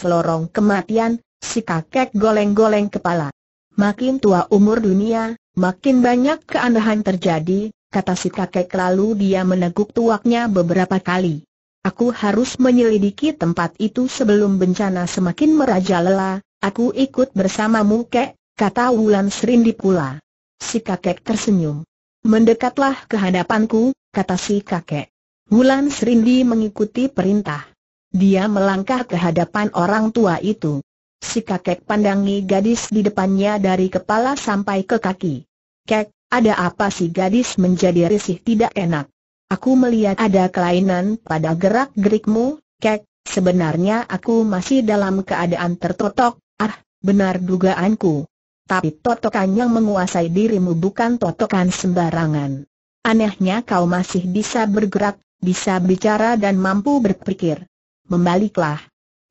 lorong kematian, si kakek goleng-goleng kepala. Makin tua umur dunia, makin banyak keanehan terjadi, kata si kakek lalu dia meneguk tuaknya beberapa kali. Aku harus menyelidiki tempat itu sebelum bencana semakin merajalela, aku ikut bersamamu kek, kata Wulan Serindi pula. Si kakek tersenyum. Mendekatlah ke hadapanku, kata si kakek. Wulan Serindi mengikuti perintah. Dia melangkah ke hadapan orang tua itu. Si kakek pandangi gadis di depannya dari kepala sampai ke kaki. Kek, ada apa si gadis menjadi risih tidak enak? Aku melihat ada kelainan pada gerak-gerikmu, kek, sebenarnya aku masih dalam keadaan tertotok, ah, benar dugaanku. Tapi totokan yang menguasai dirimu bukan totokan sembarangan. Anehnya kau masih bisa bergerak, bisa bicara dan mampu berpikir. Membaliklah.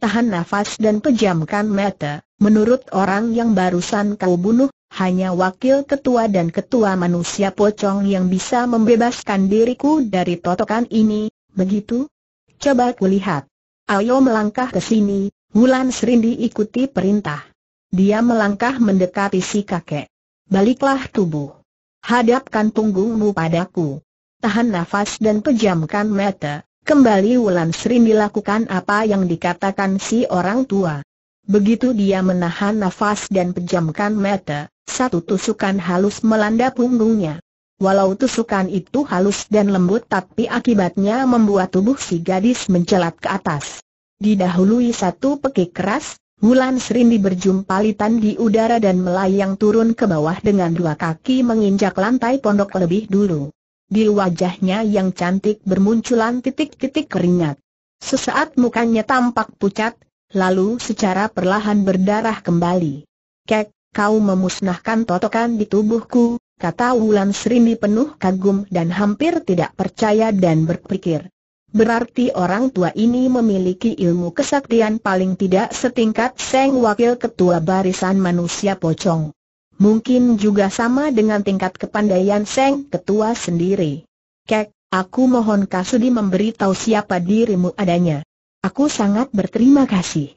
Tahan nafas dan pejamkan mata, menurut orang yang barusan kau bunuh, hanya wakil ketua dan ketua manusia pocong yang bisa membebaskan diriku dari totokan ini, begitu? Coba kulihat. Ayo melangkah ke sini, Wulan Serindi ikuti perintah. Dia melangkah mendekati si kakek. Baliklah tubuh hadapkan punggungmu padaku. Tahan nafas dan pejamkan mata, kembali Wulan Sri dilakukan apa yang dikatakan si orang tua. Begitu dia menahan nafas dan pejamkan mata, satu tusukan halus melanda punggungnya. Walau tusukan itu halus dan lembut tapi akibatnya membuat tubuh si gadis mencelat ke atas. Didahului satu pekik keras, Wulan Serindi litan di udara dan melayang turun ke bawah dengan dua kaki menginjak lantai pondok lebih dulu. Di wajahnya yang cantik bermunculan titik-titik keringat. Sesaat mukanya tampak pucat, lalu secara perlahan berdarah kembali. Kek, kau memusnahkan totokan di tubuhku, kata Wulan Serindi penuh kagum dan hampir tidak percaya dan berpikir. Berarti orang tua ini memiliki ilmu kesaktian paling tidak setingkat Seng Wakil Ketua Barisan Manusia Pocong. Mungkin juga sama dengan tingkat kepandaian Seng Ketua sendiri. Kek, aku mohon Kasudi memberitahu siapa dirimu adanya. Aku sangat berterima kasih.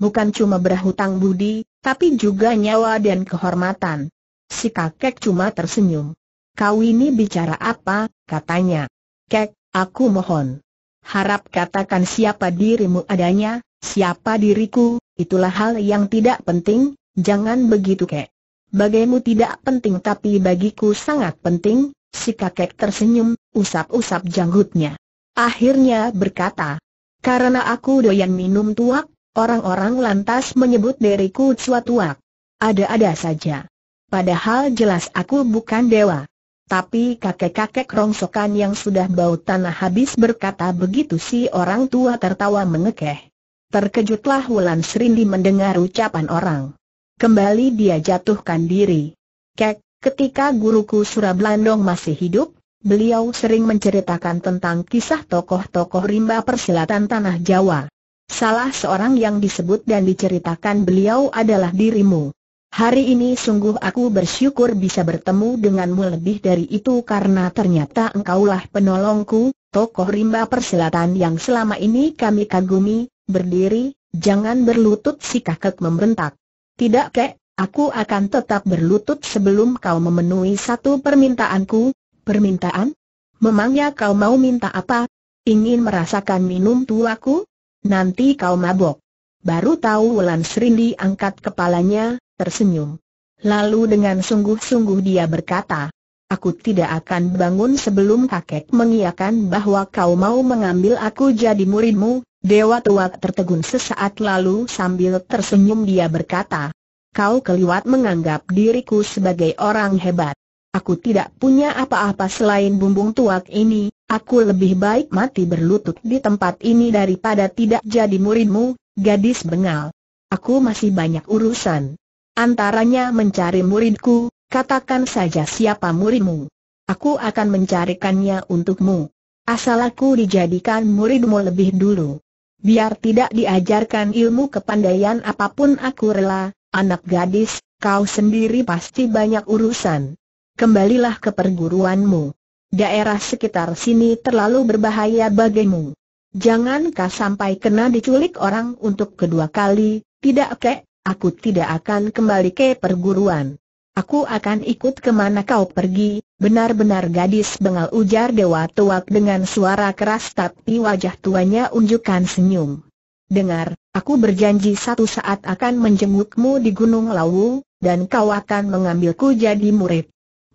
Bukan cuma berhutang budi, tapi juga nyawa dan kehormatan. Si kakek cuma tersenyum. Kau ini bicara apa, katanya. Kek, aku mohon harap katakan siapa dirimu adanya, siapa diriku, itulah hal yang tidak penting, jangan begitu kek. Bagaimu tidak penting tapi bagiku sangat penting, si kakek tersenyum, usap-usap janggutnya. Akhirnya berkata, karena aku doyan minum tuak, orang-orang lantas menyebut diriku cua tuak. Ada-ada saja. Padahal jelas aku bukan dewa. Tapi kakek-kakek rongsokan yang sudah bau tanah habis berkata begitu si orang tua tertawa mengekeh. Terkejutlah Wulan Serindi mendengar ucapan orang. Kembali dia jatuhkan diri. Kek, ketika guruku Surablandong masih hidup, beliau sering menceritakan tentang kisah tokoh-tokoh rimba persilatan tanah Jawa. Salah seorang yang disebut dan diceritakan beliau adalah dirimu. Hari ini sungguh aku bersyukur bisa bertemu denganmu lebih dari itu karena ternyata engkaulah penolongku, tokoh rimba persilatan yang selama ini kami kagumi, berdiri, jangan berlutut si kakek membentak. Tidak kek, aku akan tetap berlutut sebelum kau memenuhi satu permintaanku. Permintaan? Memangnya kau mau minta apa? Ingin merasakan minum tuaku? Nanti kau mabok. Baru tahu Wulan Serindi angkat kepalanya, tersenyum. Lalu dengan sungguh-sungguh dia berkata, Aku tidak akan bangun sebelum kakek mengiakan bahwa kau mau mengambil aku jadi muridmu. Dewa tua tertegun sesaat lalu sambil tersenyum dia berkata, Kau keliwat menganggap diriku sebagai orang hebat. Aku tidak punya apa-apa selain bumbung tuak ini, aku lebih baik mati berlutut di tempat ini daripada tidak jadi muridmu, gadis bengal. Aku masih banyak urusan antaranya mencari muridku, katakan saja siapa muridmu. Aku akan mencarikannya untukmu. Asal aku dijadikan muridmu lebih dulu. Biar tidak diajarkan ilmu kepandaian apapun aku rela, anak gadis, kau sendiri pasti banyak urusan. Kembalilah ke perguruanmu. Daerah sekitar sini terlalu berbahaya bagimu. Jangan kau sampai kena diculik orang untuk kedua kali, tidak kek? aku tidak akan kembali ke perguruan. Aku akan ikut kemana kau pergi, benar-benar gadis bengal ujar Dewa Tuak dengan suara keras tapi wajah tuanya unjukkan senyum. Dengar, aku berjanji satu saat akan menjengukmu di Gunung Lawu, dan kau akan mengambilku jadi murid.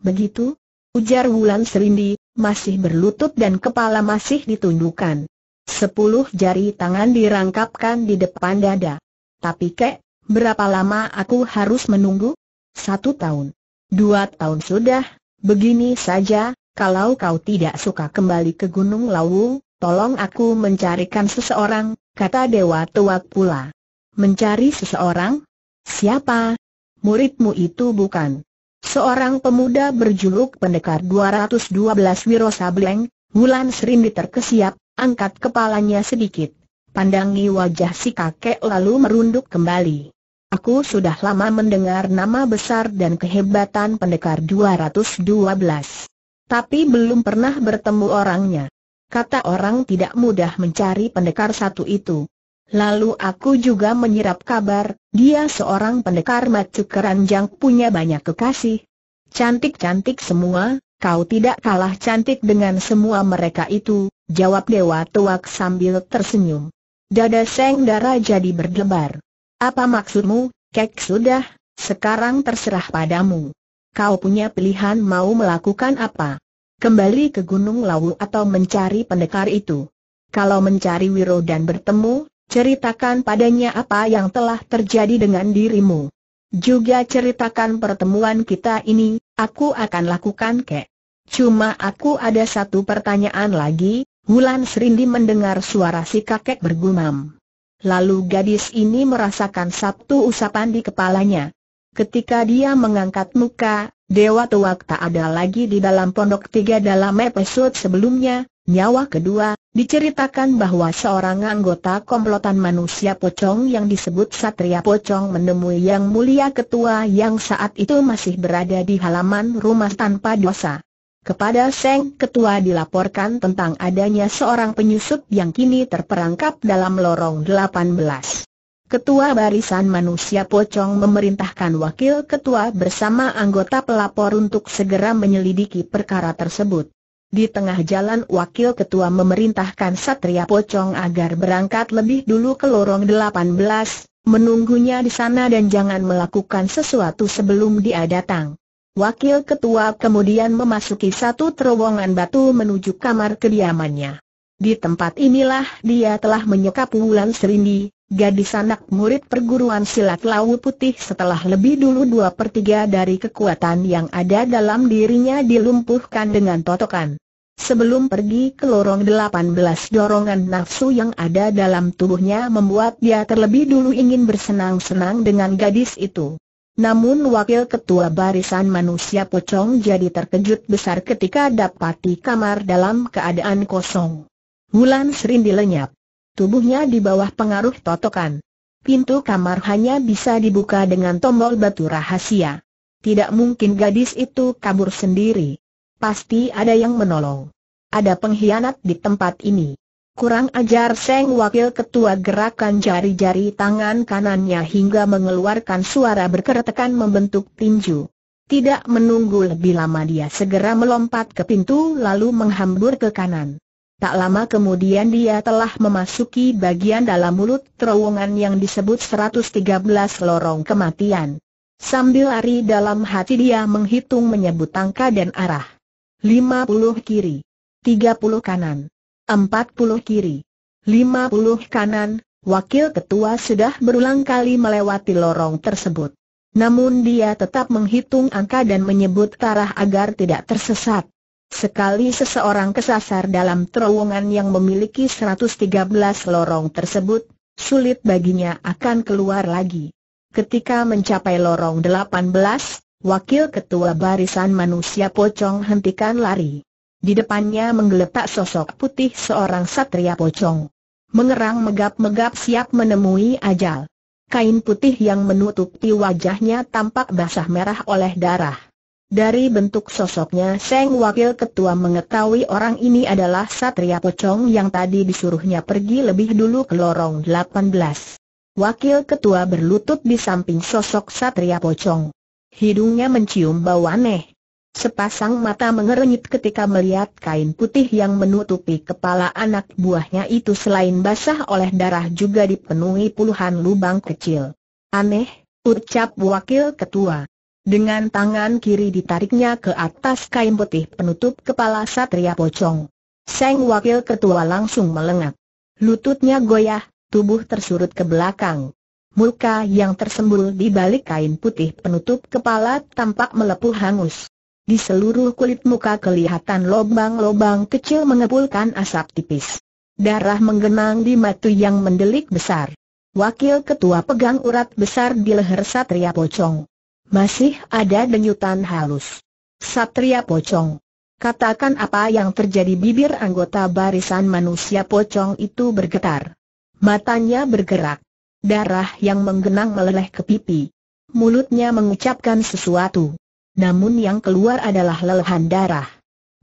Begitu? Ujar Wulan Serindi, masih berlutut dan kepala masih ditundukkan. Sepuluh jari tangan dirangkapkan di depan dada. Tapi kek, Berapa lama aku harus menunggu? Satu tahun. Dua tahun sudah, begini saja, kalau kau tidak suka kembali ke Gunung Lawu, tolong aku mencarikan seseorang, kata Dewa tua pula. Mencari seseorang? Siapa? Muridmu itu bukan. Seorang pemuda berjuluk pendekar 212 Wirosableng, Wulan Serindi terkesiap, angkat kepalanya sedikit, pandangi wajah si kakek lalu merunduk kembali. Aku sudah lama mendengar nama besar dan kehebatan pendekar 212. Tapi belum pernah bertemu orangnya. Kata orang tidak mudah mencari pendekar satu itu. Lalu aku juga menyerap kabar, dia seorang pendekar macu keranjang punya banyak kekasih. Cantik-cantik semua, kau tidak kalah cantik dengan semua mereka itu, jawab Dewa Tuak sambil tersenyum. Dada Seng Dara jadi berdebar. Apa maksudmu, kek sudah, sekarang terserah padamu. Kau punya pilihan mau melakukan apa? Kembali ke Gunung Lawu atau mencari pendekar itu. Kalau mencari Wiro dan bertemu, ceritakan padanya apa yang telah terjadi dengan dirimu. Juga ceritakan pertemuan kita ini, aku akan lakukan kek. Cuma aku ada satu pertanyaan lagi, Wulan Serindi mendengar suara si kakek bergumam. Lalu gadis ini merasakan satu usapan di kepalanya. Ketika dia mengangkat muka, Dewa Tuak tak ada lagi di dalam pondok tiga dalam episode sebelumnya, nyawa kedua, diceritakan bahwa seorang anggota komplotan manusia pocong yang disebut Satria Pocong menemui yang mulia ketua yang saat itu masih berada di halaman rumah tanpa dosa. Kepada Seng Ketua dilaporkan tentang adanya seorang penyusup yang kini terperangkap dalam lorong 18. Ketua Barisan Manusia Pocong memerintahkan Wakil Ketua bersama anggota pelapor untuk segera menyelidiki perkara tersebut. Di tengah jalan Wakil Ketua memerintahkan Satria Pocong agar berangkat lebih dulu ke lorong 18, menunggunya di sana dan jangan melakukan sesuatu sebelum dia datang. Wakil ketua kemudian memasuki satu terowongan batu menuju kamar kediamannya. Di tempat inilah dia telah menyekap Wulan Serindi, gadis anak murid perguruan silat Lawu Putih setelah lebih dulu dua per tiga dari kekuatan yang ada dalam dirinya dilumpuhkan dengan totokan. Sebelum pergi ke lorong belas dorongan nafsu yang ada dalam tubuhnya membuat dia terlebih dulu ingin bersenang-senang dengan gadis itu. Namun wakil ketua barisan manusia pocong jadi terkejut besar ketika dapati kamar dalam keadaan kosong. Wulan sering dilenyap. Tubuhnya di bawah pengaruh totokan. Pintu kamar hanya bisa dibuka dengan tombol batu rahasia. Tidak mungkin gadis itu kabur sendiri. Pasti ada yang menolong. Ada pengkhianat di tempat ini. Kurang ajar Seng Wakil Ketua gerakan jari-jari tangan kanannya hingga mengeluarkan suara berkeretekan membentuk tinju. Tidak menunggu lebih lama dia segera melompat ke pintu lalu menghambur ke kanan. Tak lama kemudian dia telah memasuki bagian dalam mulut terowongan yang disebut 113 lorong kematian. Sambil lari dalam hati dia menghitung menyebut angka dan arah. 50 kiri, 30 kanan, 40 kiri, 50 kanan, wakil ketua sudah berulang kali melewati lorong tersebut. Namun dia tetap menghitung angka dan menyebut arah agar tidak tersesat. Sekali seseorang kesasar dalam terowongan yang memiliki 113 lorong tersebut, sulit baginya akan keluar lagi. Ketika mencapai lorong 18, Wakil Ketua Barisan Manusia Pocong hentikan lari. Di depannya menggeletak sosok putih seorang satria pocong. Mengerang megap-megap siap menemui ajal. Kain putih yang menutupi wajahnya tampak basah merah oleh darah. Dari bentuk sosoknya Seng Wakil Ketua mengetahui orang ini adalah Satria Pocong yang tadi disuruhnya pergi lebih dulu ke lorong 18. Wakil Ketua berlutut di samping sosok Satria Pocong. Hidungnya mencium bau aneh, Sepasang mata mengerenyit ketika melihat kain putih yang menutupi kepala anak buahnya itu selain basah oleh darah juga dipenuhi puluhan lubang kecil. Aneh, ucap wakil ketua. Dengan tangan kiri ditariknya ke atas kain putih penutup kepala Satria Pocong. Seng wakil ketua langsung melengak. Lututnya goyah, tubuh tersurut ke belakang. Muka yang tersembul di balik kain putih penutup kepala tampak melepuh hangus. Di seluruh kulit muka kelihatan lobang-lobang kecil mengepulkan asap tipis. Darah menggenang di matu yang mendelik besar. Wakil ketua pegang urat besar di leher Satria Pocong. Masih ada denyutan halus. Satria Pocong. Katakan apa yang terjadi bibir anggota barisan manusia pocong itu bergetar. Matanya bergerak. Darah yang menggenang meleleh ke pipi. Mulutnya mengucapkan sesuatu namun yang keluar adalah lelehan darah.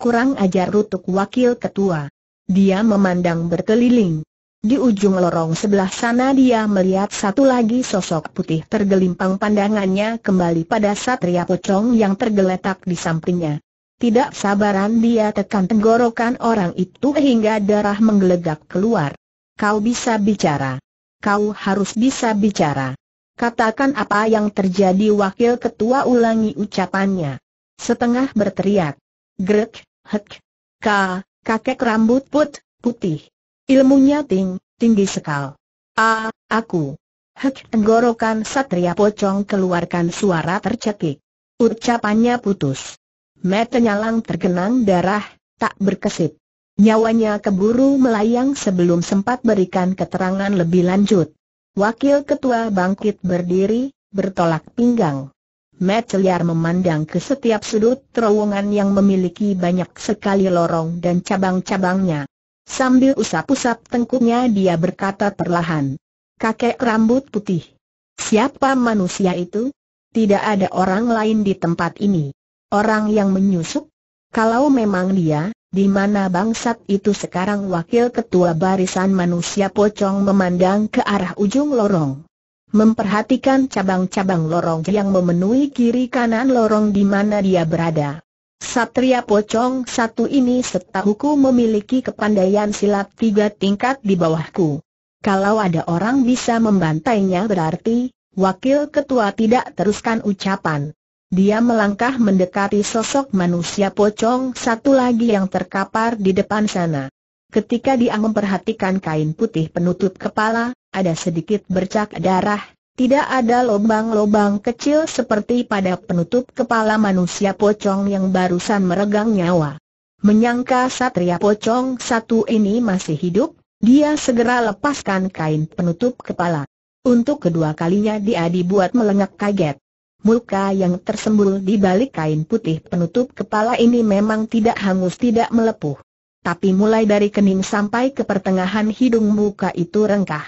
Kurang ajar rutuk wakil ketua. Dia memandang berkeliling. Di ujung lorong sebelah sana dia melihat satu lagi sosok putih tergelimpang pandangannya kembali pada Satria Pocong yang tergeletak di sampingnya. Tidak sabaran dia tekan tenggorokan orang itu hingga darah menggelegak keluar. Kau bisa bicara. Kau harus bisa bicara. Katakan apa yang terjadi wakil ketua ulangi ucapannya. Setengah berteriak. Grek, hek, ka, kakek rambut put, putih. Ilmunya ting, tinggi sekal. A, aku. Hek tenggorokan satria pocong keluarkan suara tercekik. Ucapannya putus. Matanya lang tergenang darah, tak berkesip. Nyawanya keburu melayang sebelum sempat berikan keterangan lebih lanjut. Wakil ketua bangkit berdiri, bertolak pinggang. Matt memandang ke setiap sudut terowongan yang memiliki banyak sekali lorong dan cabang-cabangnya. Sambil usap-usap tengkuknya dia berkata perlahan. Kakek rambut putih. Siapa manusia itu? Tidak ada orang lain di tempat ini. Orang yang menyusup? Kalau memang dia, di mana bangsat itu sekarang wakil ketua barisan manusia pocong memandang ke arah ujung lorong. Memperhatikan cabang-cabang lorong yang memenuhi kiri kanan lorong di mana dia berada. Satria pocong satu ini setahuku memiliki kepandaian silat tiga tingkat di bawahku. Kalau ada orang bisa membantainya berarti, wakil ketua tidak teruskan ucapan. Dia melangkah mendekati sosok manusia pocong satu lagi yang terkapar di depan sana. Ketika dia memperhatikan kain putih penutup kepala, ada sedikit bercak darah, tidak ada lobang-lobang kecil seperti pada penutup kepala manusia pocong yang barusan meregang nyawa. Menyangka satria pocong satu ini masih hidup, dia segera lepaskan kain penutup kepala. Untuk kedua kalinya dia dibuat melengak kaget. Muka yang tersembul di balik kain putih penutup kepala ini memang tidak hangus tidak melepuh. Tapi mulai dari kening sampai ke pertengahan hidung muka itu rengkah.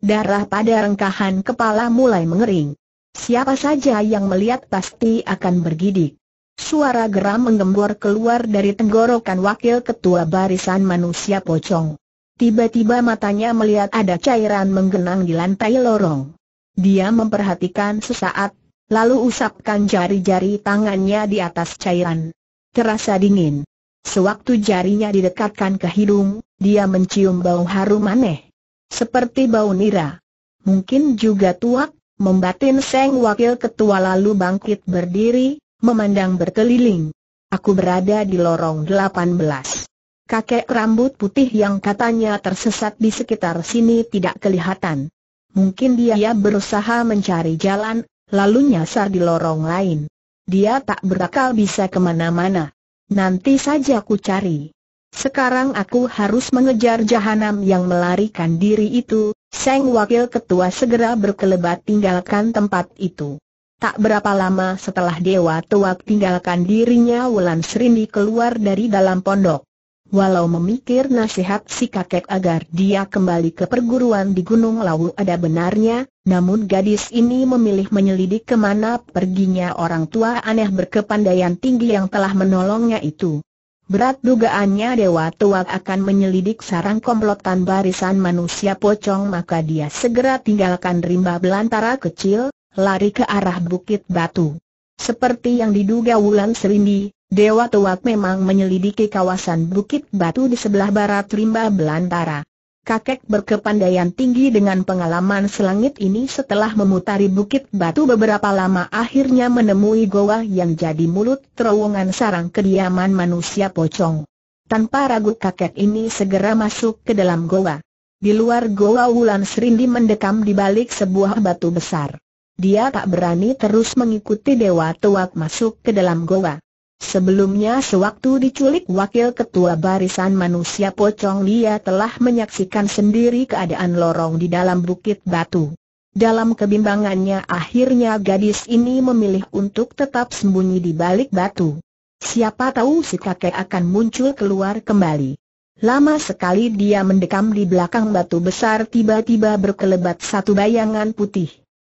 Darah pada rengkahan kepala mulai mengering. Siapa saja yang melihat pasti akan bergidik. Suara geram menggembor keluar dari tenggorokan wakil ketua barisan manusia pocong. Tiba-tiba matanya melihat ada cairan menggenang di lantai lorong. Dia memperhatikan sesaat, Lalu usapkan jari-jari tangannya di atas cairan. Terasa dingin. Sewaktu jarinya didekatkan ke hidung, dia mencium bau harum aneh. Seperti bau nira. Mungkin juga tuak, membatin Seng Wakil Ketua lalu bangkit berdiri, memandang berkeliling. Aku berada di lorong 18. Kakek rambut putih yang katanya tersesat di sekitar sini tidak kelihatan. Mungkin dia berusaha mencari jalan lalu nyasar di lorong lain. Dia tak berakal bisa kemana-mana. Nanti saja aku cari. Sekarang aku harus mengejar jahanam yang melarikan diri itu. Seng wakil ketua segera berkelebat tinggalkan tempat itu. Tak berapa lama setelah Dewa Tuak tinggalkan dirinya Wulan Serini keluar dari dalam pondok. Walau memikir nasihat si kakek agar dia kembali ke perguruan di Gunung Lawu ada benarnya, namun gadis ini memilih menyelidik kemana perginya orang tua aneh berkepandaian tinggi yang telah menolongnya itu. Berat dugaannya Dewa tua akan menyelidik sarang komplotan barisan manusia pocong maka dia segera tinggalkan rimba belantara kecil, lari ke arah bukit batu. Seperti yang diduga Wulan Serindi, Dewa Tuak memang menyelidiki kawasan Bukit Batu di sebelah barat Rimba Belantara. Kakek berkepandaian tinggi dengan pengalaman selangit ini setelah memutari Bukit Batu beberapa lama akhirnya menemui goa yang jadi mulut terowongan sarang kediaman manusia pocong. Tanpa ragu kakek ini segera masuk ke dalam goa. Di luar goa Wulan Serindi mendekam di balik sebuah batu besar. Dia tak berani terus mengikuti Dewa Tuak masuk ke dalam goa. Sebelumnya sewaktu diculik wakil ketua barisan manusia Pocong Lia telah menyaksikan sendiri keadaan lorong di dalam bukit batu. Dalam kebimbangannya akhirnya gadis ini memilih untuk tetap sembunyi di balik batu. Siapa tahu si kakek akan muncul keluar kembali. Lama sekali dia mendekam di belakang batu besar tiba-tiba berkelebat satu bayangan putih.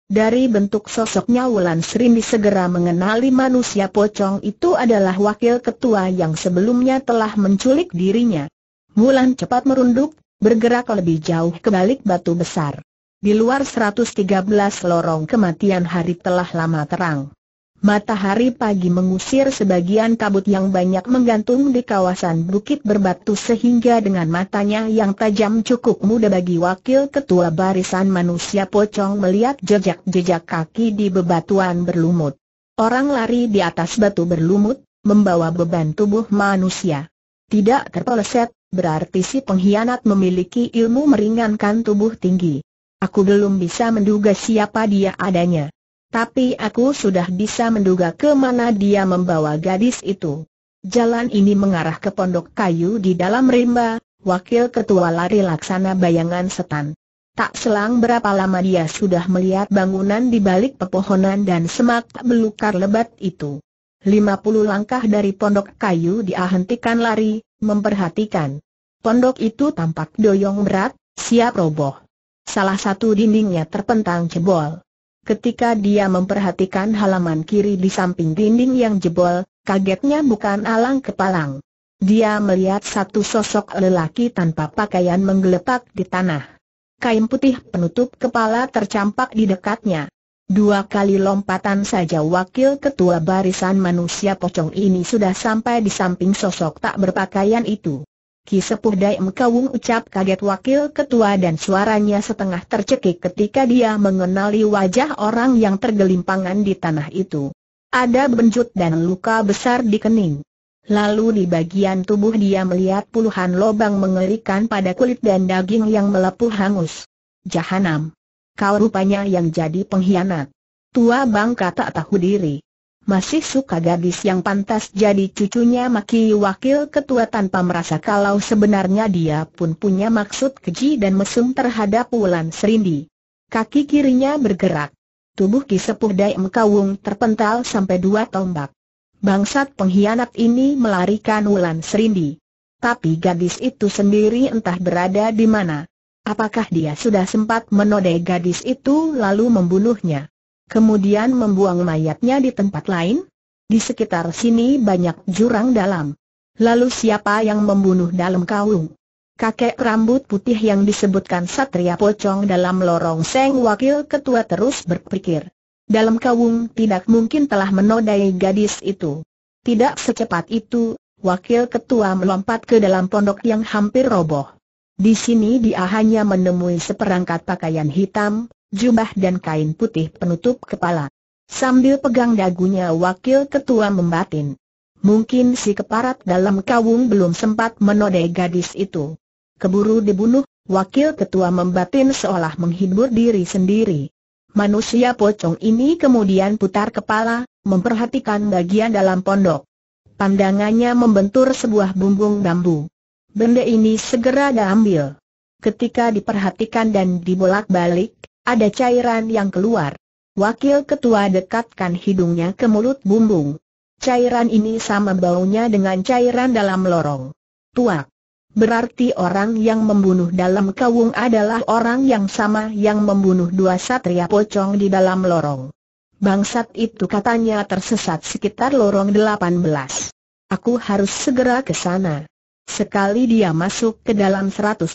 Dari bentuk sosoknya Wulan Srini segera mengenali manusia pocong itu adalah wakil ketua yang sebelumnya telah menculik dirinya. Wulan cepat merunduk, bergerak lebih jauh ke balik batu besar. Di luar 113 lorong kematian hari telah lama terang. Matahari pagi mengusir sebagian kabut yang banyak menggantung di kawasan bukit berbatu sehingga dengan matanya yang tajam cukup mudah bagi wakil ketua barisan manusia pocong melihat jejak-jejak kaki di bebatuan berlumut. Orang lari di atas batu berlumut, membawa beban tubuh manusia. Tidak terpeleset, berarti si pengkhianat memiliki ilmu meringankan tubuh tinggi. Aku belum bisa menduga siapa dia adanya. Tapi aku sudah bisa menduga kemana dia membawa gadis itu. Jalan ini mengarah ke pondok kayu di dalam rimba, wakil ketua lari laksana bayangan setan. Tak selang berapa lama dia sudah melihat bangunan di balik pepohonan dan semak belukar lebat itu. 50 langkah dari pondok kayu dia lari, memperhatikan. Pondok itu tampak doyong berat, siap roboh. Salah satu dindingnya terpentang jebol. Ketika dia memperhatikan halaman kiri di samping dinding yang jebol, kagetnya bukan alang kepalang. Dia melihat satu sosok lelaki tanpa pakaian menggeletak di tanah. Kain putih penutup kepala tercampak di dekatnya. Dua kali lompatan saja wakil ketua barisan manusia pocong ini sudah sampai di samping sosok tak berpakaian itu. Ki Sepuh Daim ucap kaget wakil ketua dan suaranya setengah tercekik ketika dia mengenali wajah orang yang tergelimpangan di tanah itu. Ada benjut dan luka besar di kening. Lalu di bagian tubuh dia melihat puluhan lobang mengerikan pada kulit dan daging yang melepuh hangus. Jahanam. Kau rupanya yang jadi pengkhianat. Tua bangka tak tahu diri masih suka gadis yang pantas jadi cucunya Maki Wakil Ketua tanpa merasa kalau sebenarnya dia pun punya maksud keji dan mesum terhadap Wulan Serindi. Kaki kirinya bergerak. Tubuh Ki Sepuh Dai Mekawung terpental sampai dua tombak. Bangsat pengkhianat ini melarikan Wulan Serindi. Tapi gadis itu sendiri entah berada di mana. Apakah dia sudah sempat menodai gadis itu lalu membunuhnya? Kemudian membuang mayatnya di tempat lain? Di sekitar sini banyak jurang dalam. Lalu siapa yang membunuh dalam kaung? Kakek rambut putih yang disebutkan Satria Pocong dalam lorong Seng Wakil Ketua terus berpikir. Dalam kawung tidak mungkin telah menodai gadis itu. Tidak secepat itu, Wakil Ketua melompat ke dalam pondok yang hampir roboh. Di sini dia hanya menemui seperangkat pakaian hitam, jubah dan kain putih penutup kepala. Sambil pegang dagunya wakil ketua membatin. Mungkin si keparat dalam kawung belum sempat menodai gadis itu. Keburu dibunuh, wakil ketua membatin seolah menghibur diri sendiri. Manusia pocong ini kemudian putar kepala, memperhatikan bagian dalam pondok. Pandangannya membentur sebuah bumbung bambu. Benda ini segera diambil. Ketika diperhatikan dan dibolak-balik, ada cairan yang keluar. Wakil ketua dekatkan hidungnya ke mulut bumbung. Cairan ini sama baunya dengan cairan dalam lorong. Tuak. Berarti orang yang membunuh dalam kawung adalah orang yang sama yang membunuh dua satria pocong di dalam lorong. Bangsat itu katanya tersesat sekitar lorong 18. Aku harus segera ke sana. Sekali dia masuk ke dalam 113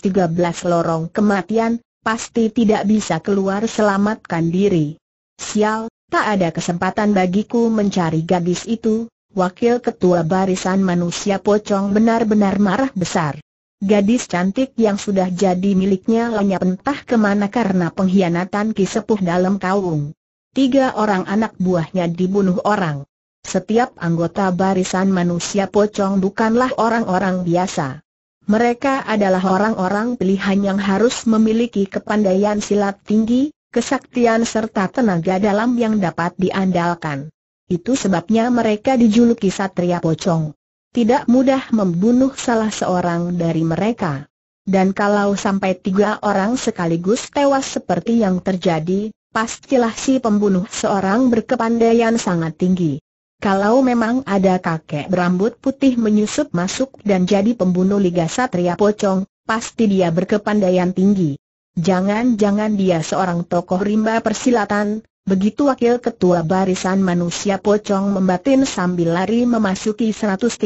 lorong kematian, pasti tidak bisa keluar selamatkan diri. Sial, tak ada kesempatan bagiku mencari gadis itu, wakil ketua barisan manusia pocong benar-benar marah besar. Gadis cantik yang sudah jadi miliknya lenyap entah kemana karena pengkhianatan kisepuh dalam kaum. Tiga orang anak buahnya dibunuh orang. Setiap anggota barisan manusia pocong bukanlah orang-orang biasa. Mereka adalah orang-orang pilihan yang harus memiliki kepandaian silat tinggi, kesaktian serta tenaga dalam yang dapat diandalkan. Itu sebabnya mereka dijuluki Satria Pocong. Tidak mudah membunuh salah seorang dari mereka. Dan kalau sampai tiga orang sekaligus tewas seperti yang terjadi, pastilah si pembunuh seorang berkepandaian sangat tinggi. Kalau memang ada kakek berambut putih menyusup masuk dan jadi pembunuh Liga Satria Pocong, pasti dia berkepandaian tinggi. Jangan-jangan dia seorang tokoh rimba persilatan, begitu wakil ketua barisan manusia pocong membatin sambil lari memasuki 113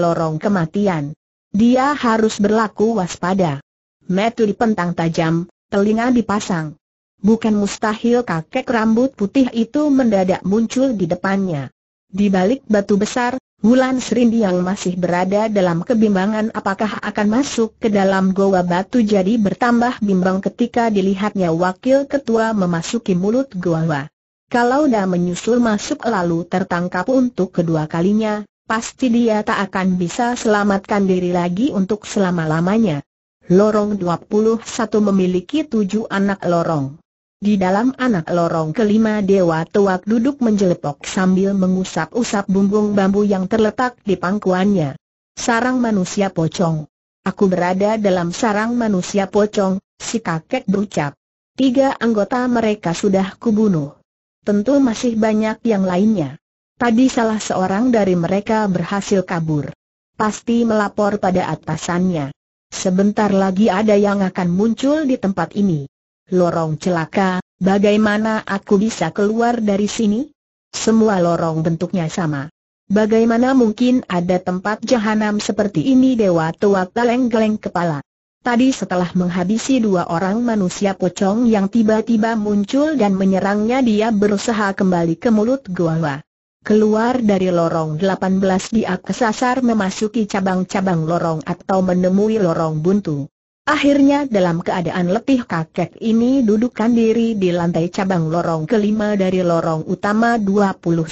lorong kematian. Dia harus berlaku waspada. Metu dipentang tajam, telinga dipasang. Bukan mustahil kakek rambut putih itu mendadak muncul di depannya. Di balik batu besar, Wulan Serindi yang masih berada dalam kebimbangan apakah akan masuk ke dalam goa batu jadi bertambah bimbang ketika dilihatnya wakil ketua memasuki mulut goa. Kalau dah menyusul masuk lalu tertangkap untuk kedua kalinya, pasti dia tak akan bisa selamatkan diri lagi untuk selama-lamanya. Lorong 21 memiliki tujuh anak lorong. Di dalam anak lorong kelima Dewa Tuak duduk menjelepok sambil mengusap-usap bumbung bambu yang terletak di pangkuannya. Sarang manusia pocong. Aku berada dalam sarang manusia pocong, si kakek berucap. Tiga anggota mereka sudah kubunuh. Tentu masih banyak yang lainnya. Tadi salah seorang dari mereka berhasil kabur. Pasti melapor pada atasannya. Sebentar lagi ada yang akan muncul di tempat ini lorong celaka, bagaimana aku bisa keluar dari sini? Semua lorong bentuknya sama. Bagaimana mungkin ada tempat jahanam seperti ini Dewa Tua geleng-geleng kepala. Tadi setelah menghabisi dua orang manusia pocong yang tiba-tiba muncul dan menyerangnya dia berusaha kembali ke mulut gua. Keluar dari lorong 18 dia kesasar memasuki cabang-cabang lorong atau menemui lorong buntu. Akhirnya dalam keadaan letih kakek ini dudukkan diri di lantai cabang lorong kelima dari lorong utama 21.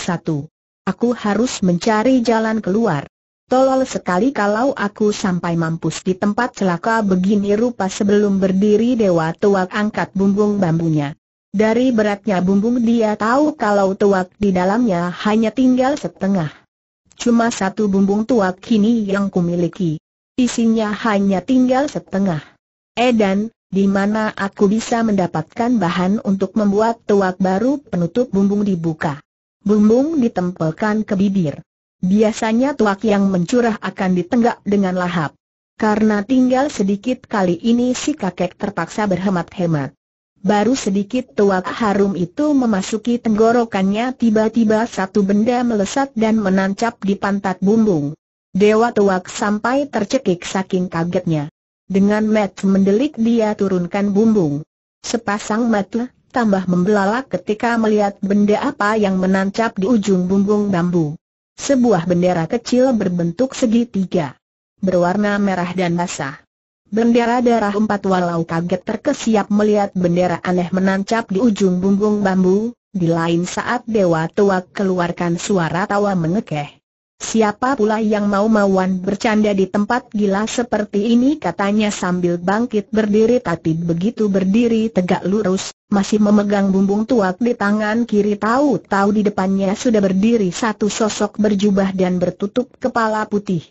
Aku harus mencari jalan keluar. Tolol sekali kalau aku sampai mampus di tempat celaka begini rupa sebelum berdiri Dewa Tuak angkat bumbung bambunya. Dari beratnya bumbung dia tahu kalau tuak di dalamnya hanya tinggal setengah. Cuma satu bumbung tuak kini yang kumiliki. Isinya hanya tinggal setengah. Edan, di mana aku bisa mendapatkan bahan untuk membuat tuak baru penutup bumbung dibuka. Bumbung ditempelkan ke bibir. Biasanya tuak yang mencurah akan ditenggak dengan lahap. Karena tinggal sedikit kali ini si kakek terpaksa berhemat-hemat. Baru sedikit tuak harum itu memasuki tenggorokannya tiba-tiba satu benda melesat dan menancap di pantat bumbung. Dewa tuak sampai tercekik saking kagetnya. Dengan mat mendelik dia turunkan bumbung. Sepasang mata tambah membelalak ketika melihat benda apa yang menancap di ujung bumbung bambu. Sebuah bendera kecil berbentuk segitiga. Berwarna merah dan basah. Bendera darah empat walau kaget terkesiap melihat bendera aneh menancap di ujung bumbung bambu, di lain saat Dewa Tuak keluarkan suara tawa mengekeh. Siapa pula yang mau-mauan bercanda di tempat gila seperti ini katanya sambil bangkit berdiri tapi begitu berdiri tegak lurus, masih memegang bumbung tuak di tangan kiri tahu-tahu di depannya sudah berdiri satu sosok berjubah dan bertutup kepala putih.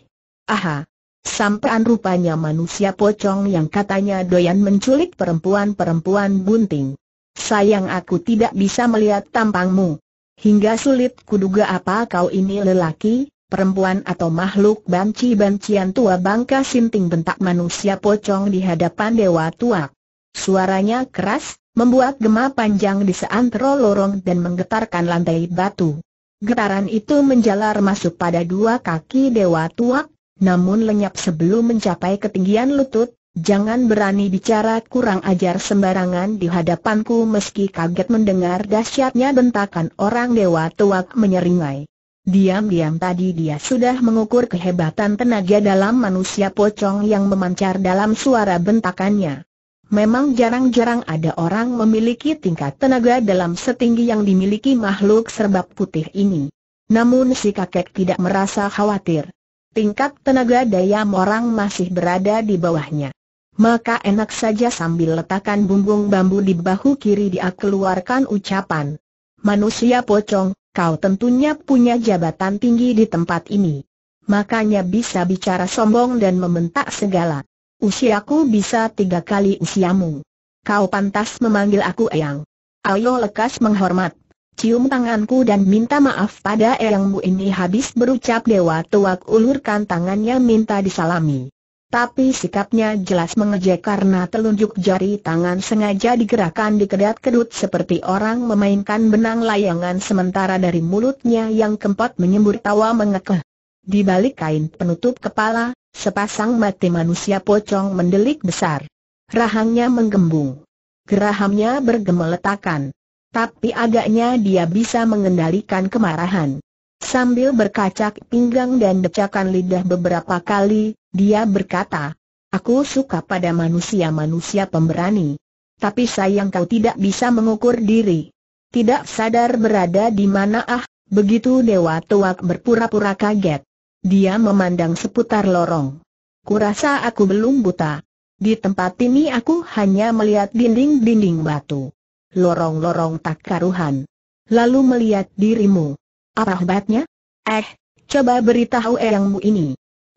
Aha! Sampean rupanya manusia pocong yang katanya doyan menculik perempuan-perempuan bunting. Sayang aku tidak bisa melihat tampangmu. Hingga sulit kuduga apa kau ini lelaki, perempuan atau makhluk banci-bancian tua bangka sinting bentak manusia pocong di hadapan dewa tua. Suaranya keras, membuat gema panjang di seantero lorong dan menggetarkan lantai batu. Getaran itu menjalar masuk pada dua kaki dewa tua, namun lenyap sebelum mencapai ketinggian lutut, jangan berani bicara kurang ajar sembarangan di hadapanku meski kaget mendengar dahsyatnya bentakan orang dewa tua menyeringai. Diam-diam tadi dia sudah mengukur kehebatan tenaga dalam manusia pocong yang memancar dalam suara bentakannya. Memang jarang-jarang ada orang memiliki tingkat tenaga dalam setinggi yang dimiliki makhluk serbab putih ini. Namun si kakek tidak merasa khawatir. Tingkat tenaga daya orang masih berada di bawahnya. Maka enak saja sambil letakkan bumbung bambu di bahu kiri dia keluarkan ucapan. Manusia pocong, kau tentunya punya jabatan tinggi di tempat ini. Makanya bisa bicara sombong dan membentak segala. Usiaku bisa tiga kali usiamu. Kau pantas memanggil aku Eyang. Ayo lekas menghormat. Cium tanganku dan minta maaf pada Eyangmu ini habis berucap Dewa Tuak ulurkan tangannya minta disalami tapi sikapnya jelas mengejek karena telunjuk jari tangan sengaja digerakkan di kedat kedut seperti orang memainkan benang layangan sementara dari mulutnya yang kempot menyembur tawa mengekeh. Di balik kain penutup kepala, sepasang mata manusia pocong mendelik besar. Rahangnya menggembung. Gerahamnya bergemeletakan. Tapi agaknya dia bisa mengendalikan kemarahan. Sambil berkacak pinggang dan decakan lidah beberapa kali, dia berkata, Aku suka pada manusia-manusia pemberani. Tapi sayang kau tidak bisa mengukur diri. Tidak sadar berada di mana ah, begitu Dewa Tuak berpura-pura kaget. Dia memandang seputar lorong. Kurasa aku belum buta. Di tempat ini aku hanya melihat dinding-dinding batu. Lorong-lorong tak karuhan. Lalu melihat dirimu. Apa hebatnya? Eh, coba beritahu eyangmu ini.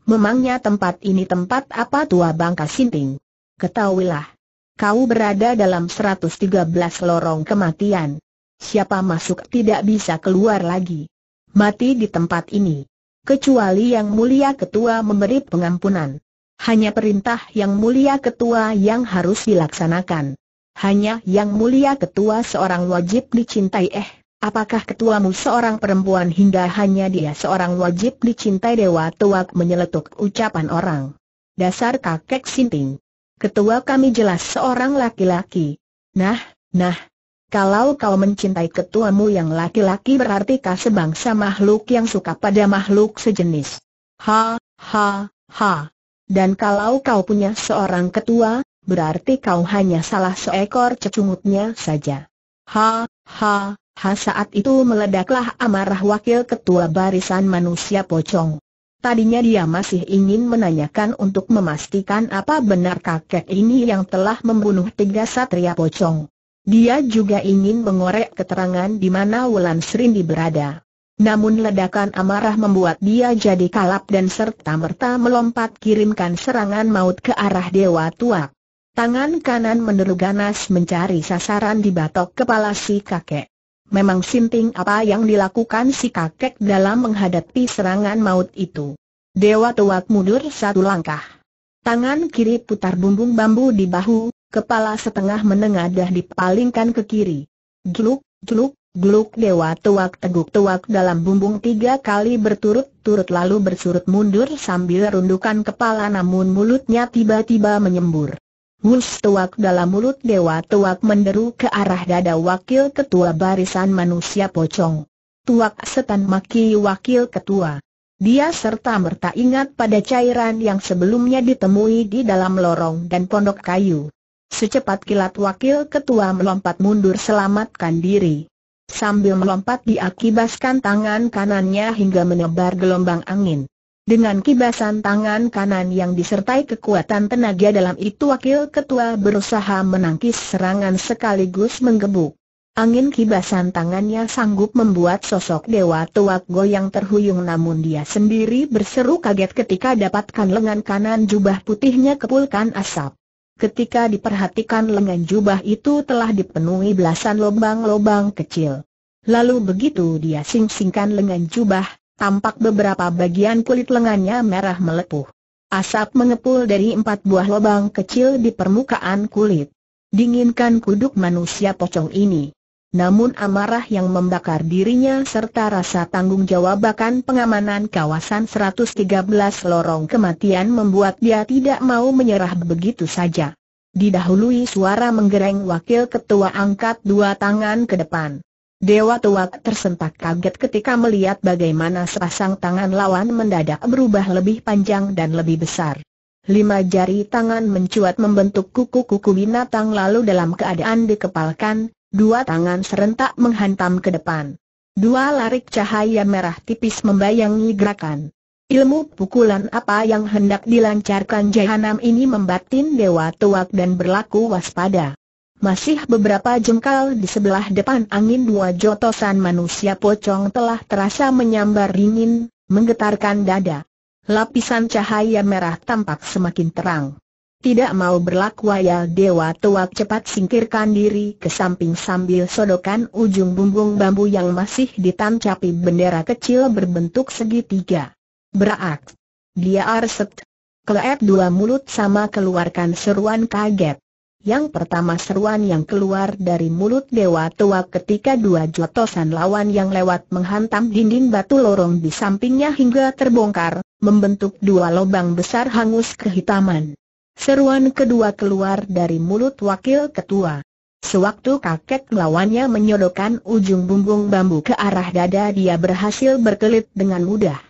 Memangnya tempat ini tempat apa tua bangka sinting? Ketahuilah. Kau berada dalam 113 lorong kematian. Siapa masuk tidak bisa keluar lagi. Mati di tempat ini. Kecuali yang mulia ketua memberi pengampunan. Hanya perintah yang mulia ketua yang harus dilaksanakan. Hanya yang mulia ketua seorang wajib dicintai eh Apakah ketuamu seorang perempuan hingga hanya dia seorang wajib dicintai Dewa Tuak menyeletuk ucapan orang. Dasar kakek sinting. Ketua kami jelas seorang laki-laki. Nah, nah. Kalau kau mencintai ketuamu yang laki-laki berarti kau sebangsa makhluk yang suka pada makhluk sejenis. Ha, ha, ha. Dan kalau kau punya seorang ketua, berarti kau hanya salah seekor cecungutnya saja. Ha, ha, saat itu meledaklah amarah wakil ketua barisan manusia pocong. Tadinya dia masih ingin menanyakan untuk memastikan apa benar kakek ini yang telah membunuh tiga satria pocong. Dia juga ingin mengorek keterangan di mana Wulan Srindi berada. Namun ledakan amarah membuat dia jadi kalap dan serta-merta melompat kirimkan serangan maut ke arah Dewa tua. Tangan kanan meneru ganas mencari sasaran di batok kepala si kakek. Memang simping apa yang dilakukan si kakek dalam menghadapi serangan maut itu. Dewa tuak mundur satu langkah. Tangan kiri putar bumbung bambu di bahu, kepala setengah menengadah dipalingkan ke kiri. Gluk, gluk, gluk dewa tuak teguk tuak dalam bumbung tiga kali berturut-turut lalu bersurut mundur sambil rundukan kepala namun mulutnya tiba-tiba menyembur. Mus tuak dalam mulut dewa tuak menderu ke arah dada wakil ketua barisan manusia pocong. Tuak setan maki wakil ketua. Dia serta merta ingat pada cairan yang sebelumnya ditemui di dalam lorong dan pondok kayu. Secepat kilat wakil ketua melompat mundur selamatkan diri. Sambil melompat diakibaskan tangan kanannya hingga menyebar gelombang angin. Dengan kibasan tangan kanan yang disertai kekuatan tenaga dalam itu wakil ketua berusaha menangkis serangan sekaligus menggebuk. Angin kibasan tangannya sanggup membuat sosok dewa tuak goyang terhuyung namun dia sendiri berseru kaget ketika dapatkan lengan kanan jubah putihnya kepulkan asap. Ketika diperhatikan lengan jubah itu telah dipenuhi belasan lobang-lobang kecil. Lalu begitu dia sing-singkan lengan jubah, tampak beberapa bagian kulit lengannya merah melepuh. Asap mengepul dari empat buah lubang kecil di permukaan kulit. Dinginkan kuduk manusia pocong ini. Namun amarah yang membakar dirinya serta rasa tanggung jawab akan pengamanan kawasan 113 lorong kematian membuat dia tidak mau menyerah begitu saja. Didahului suara menggereng wakil ketua angkat dua tangan ke depan. Dewa tuak tersentak kaget ketika melihat bagaimana sepasang tangan lawan mendadak berubah lebih panjang dan lebih besar. Lima jari tangan mencuat membentuk kuku-kuku binatang lalu dalam keadaan dikepalkan, dua tangan serentak menghantam ke depan. Dua larik cahaya merah tipis membayangi gerakan. Ilmu pukulan apa yang hendak dilancarkan jahanam ini membatin dewa tuak dan berlaku waspada. Masih beberapa jengkal di sebelah depan angin dua jotosan manusia pocong telah terasa menyambar dingin, menggetarkan dada. Lapisan cahaya merah tampak semakin terang. Tidak mau berlaku wayal dewa tuak cepat singkirkan diri ke samping sambil sodokan ujung bumbung bambu yang masih ditancapi bendera kecil berbentuk segitiga. Beraak! Dia arset! Kleet dua mulut sama keluarkan seruan kaget. Yang pertama seruan yang keluar dari mulut Dewa Tua ketika dua jotosan lawan yang lewat menghantam dinding batu lorong di sampingnya hingga terbongkar, membentuk dua lubang besar hangus kehitaman. Seruan kedua keluar dari mulut wakil ketua. Sewaktu kakek lawannya menyodokkan ujung bumbung bambu ke arah dada dia berhasil berkelit dengan mudah.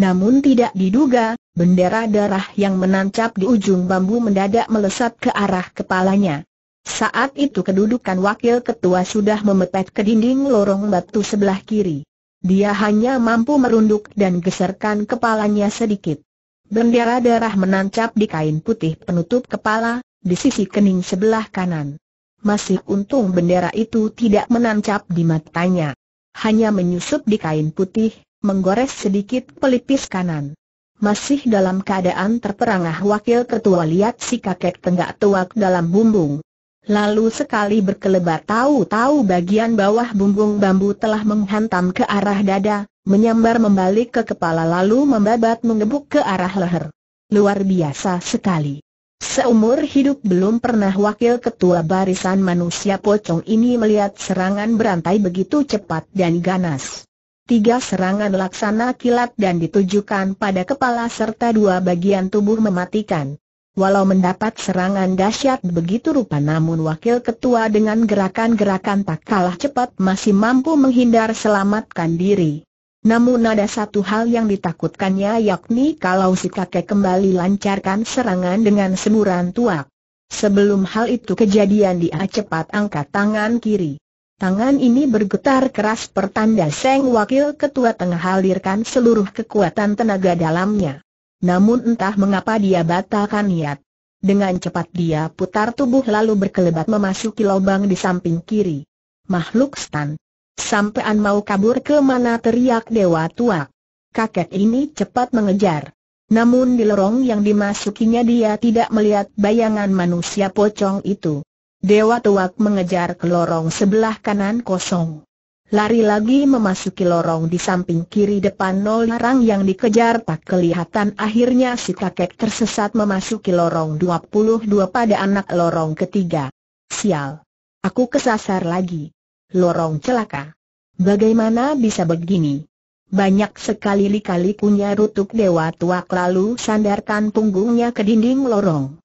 Namun tidak diduga, Bendera darah yang menancap di ujung bambu mendadak melesat ke arah kepalanya. Saat itu kedudukan wakil ketua sudah memepet ke dinding lorong batu sebelah kiri. Dia hanya mampu merunduk dan geserkan kepalanya sedikit. Bendera darah menancap di kain putih penutup kepala, di sisi kening sebelah kanan. Masih untung bendera itu tidak menancap di matanya. Hanya menyusup di kain putih, menggores sedikit pelipis kanan. Masih dalam keadaan terperangah wakil ketua lihat si kakek tenggak tuak dalam bumbung. Lalu sekali berkelebat tahu-tahu bagian bawah bumbung bambu telah menghantam ke arah dada, menyambar membalik ke kepala lalu membabat mengebuk ke arah leher. Luar biasa sekali. Seumur hidup belum pernah wakil ketua barisan manusia pocong ini melihat serangan berantai begitu cepat dan ganas tiga serangan laksana kilat dan ditujukan pada kepala serta dua bagian tubuh mematikan. Walau mendapat serangan dahsyat begitu rupa namun wakil ketua dengan gerakan-gerakan tak kalah cepat masih mampu menghindar selamatkan diri. Namun ada satu hal yang ditakutkannya yakni kalau si kakek kembali lancarkan serangan dengan semburan tuak. Sebelum hal itu kejadian dia cepat angkat tangan kiri. Tangan ini bergetar keras pertanda Seng Wakil Ketua tengah halirkan seluruh kekuatan tenaga dalamnya. Namun entah mengapa dia batalkan niat. Dengan cepat dia putar tubuh lalu berkelebat memasuki lubang di samping kiri. Makhluk stan. Sampean mau kabur ke mana teriak dewa tua. Kakek ini cepat mengejar. Namun di lorong yang dimasukinya dia tidak melihat bayangan manusia pocong itu. Dewa Tuak mengejar ke lorong sebelah kanan kosong. Lari lagi memasuki lorong di samping kiri depan nol larang yang dikejar tak kelihatan akhirnya si kakek tersesat memasuki lorong 22 pada anak lorong ketiga. Sial! Aku kesasar lagi. Lorong celaka. Bagaimana bisa begini? Banyak sekali lika-likunya rutuk dewa tua lalu sandarkan punggungnya ke dinding lorong.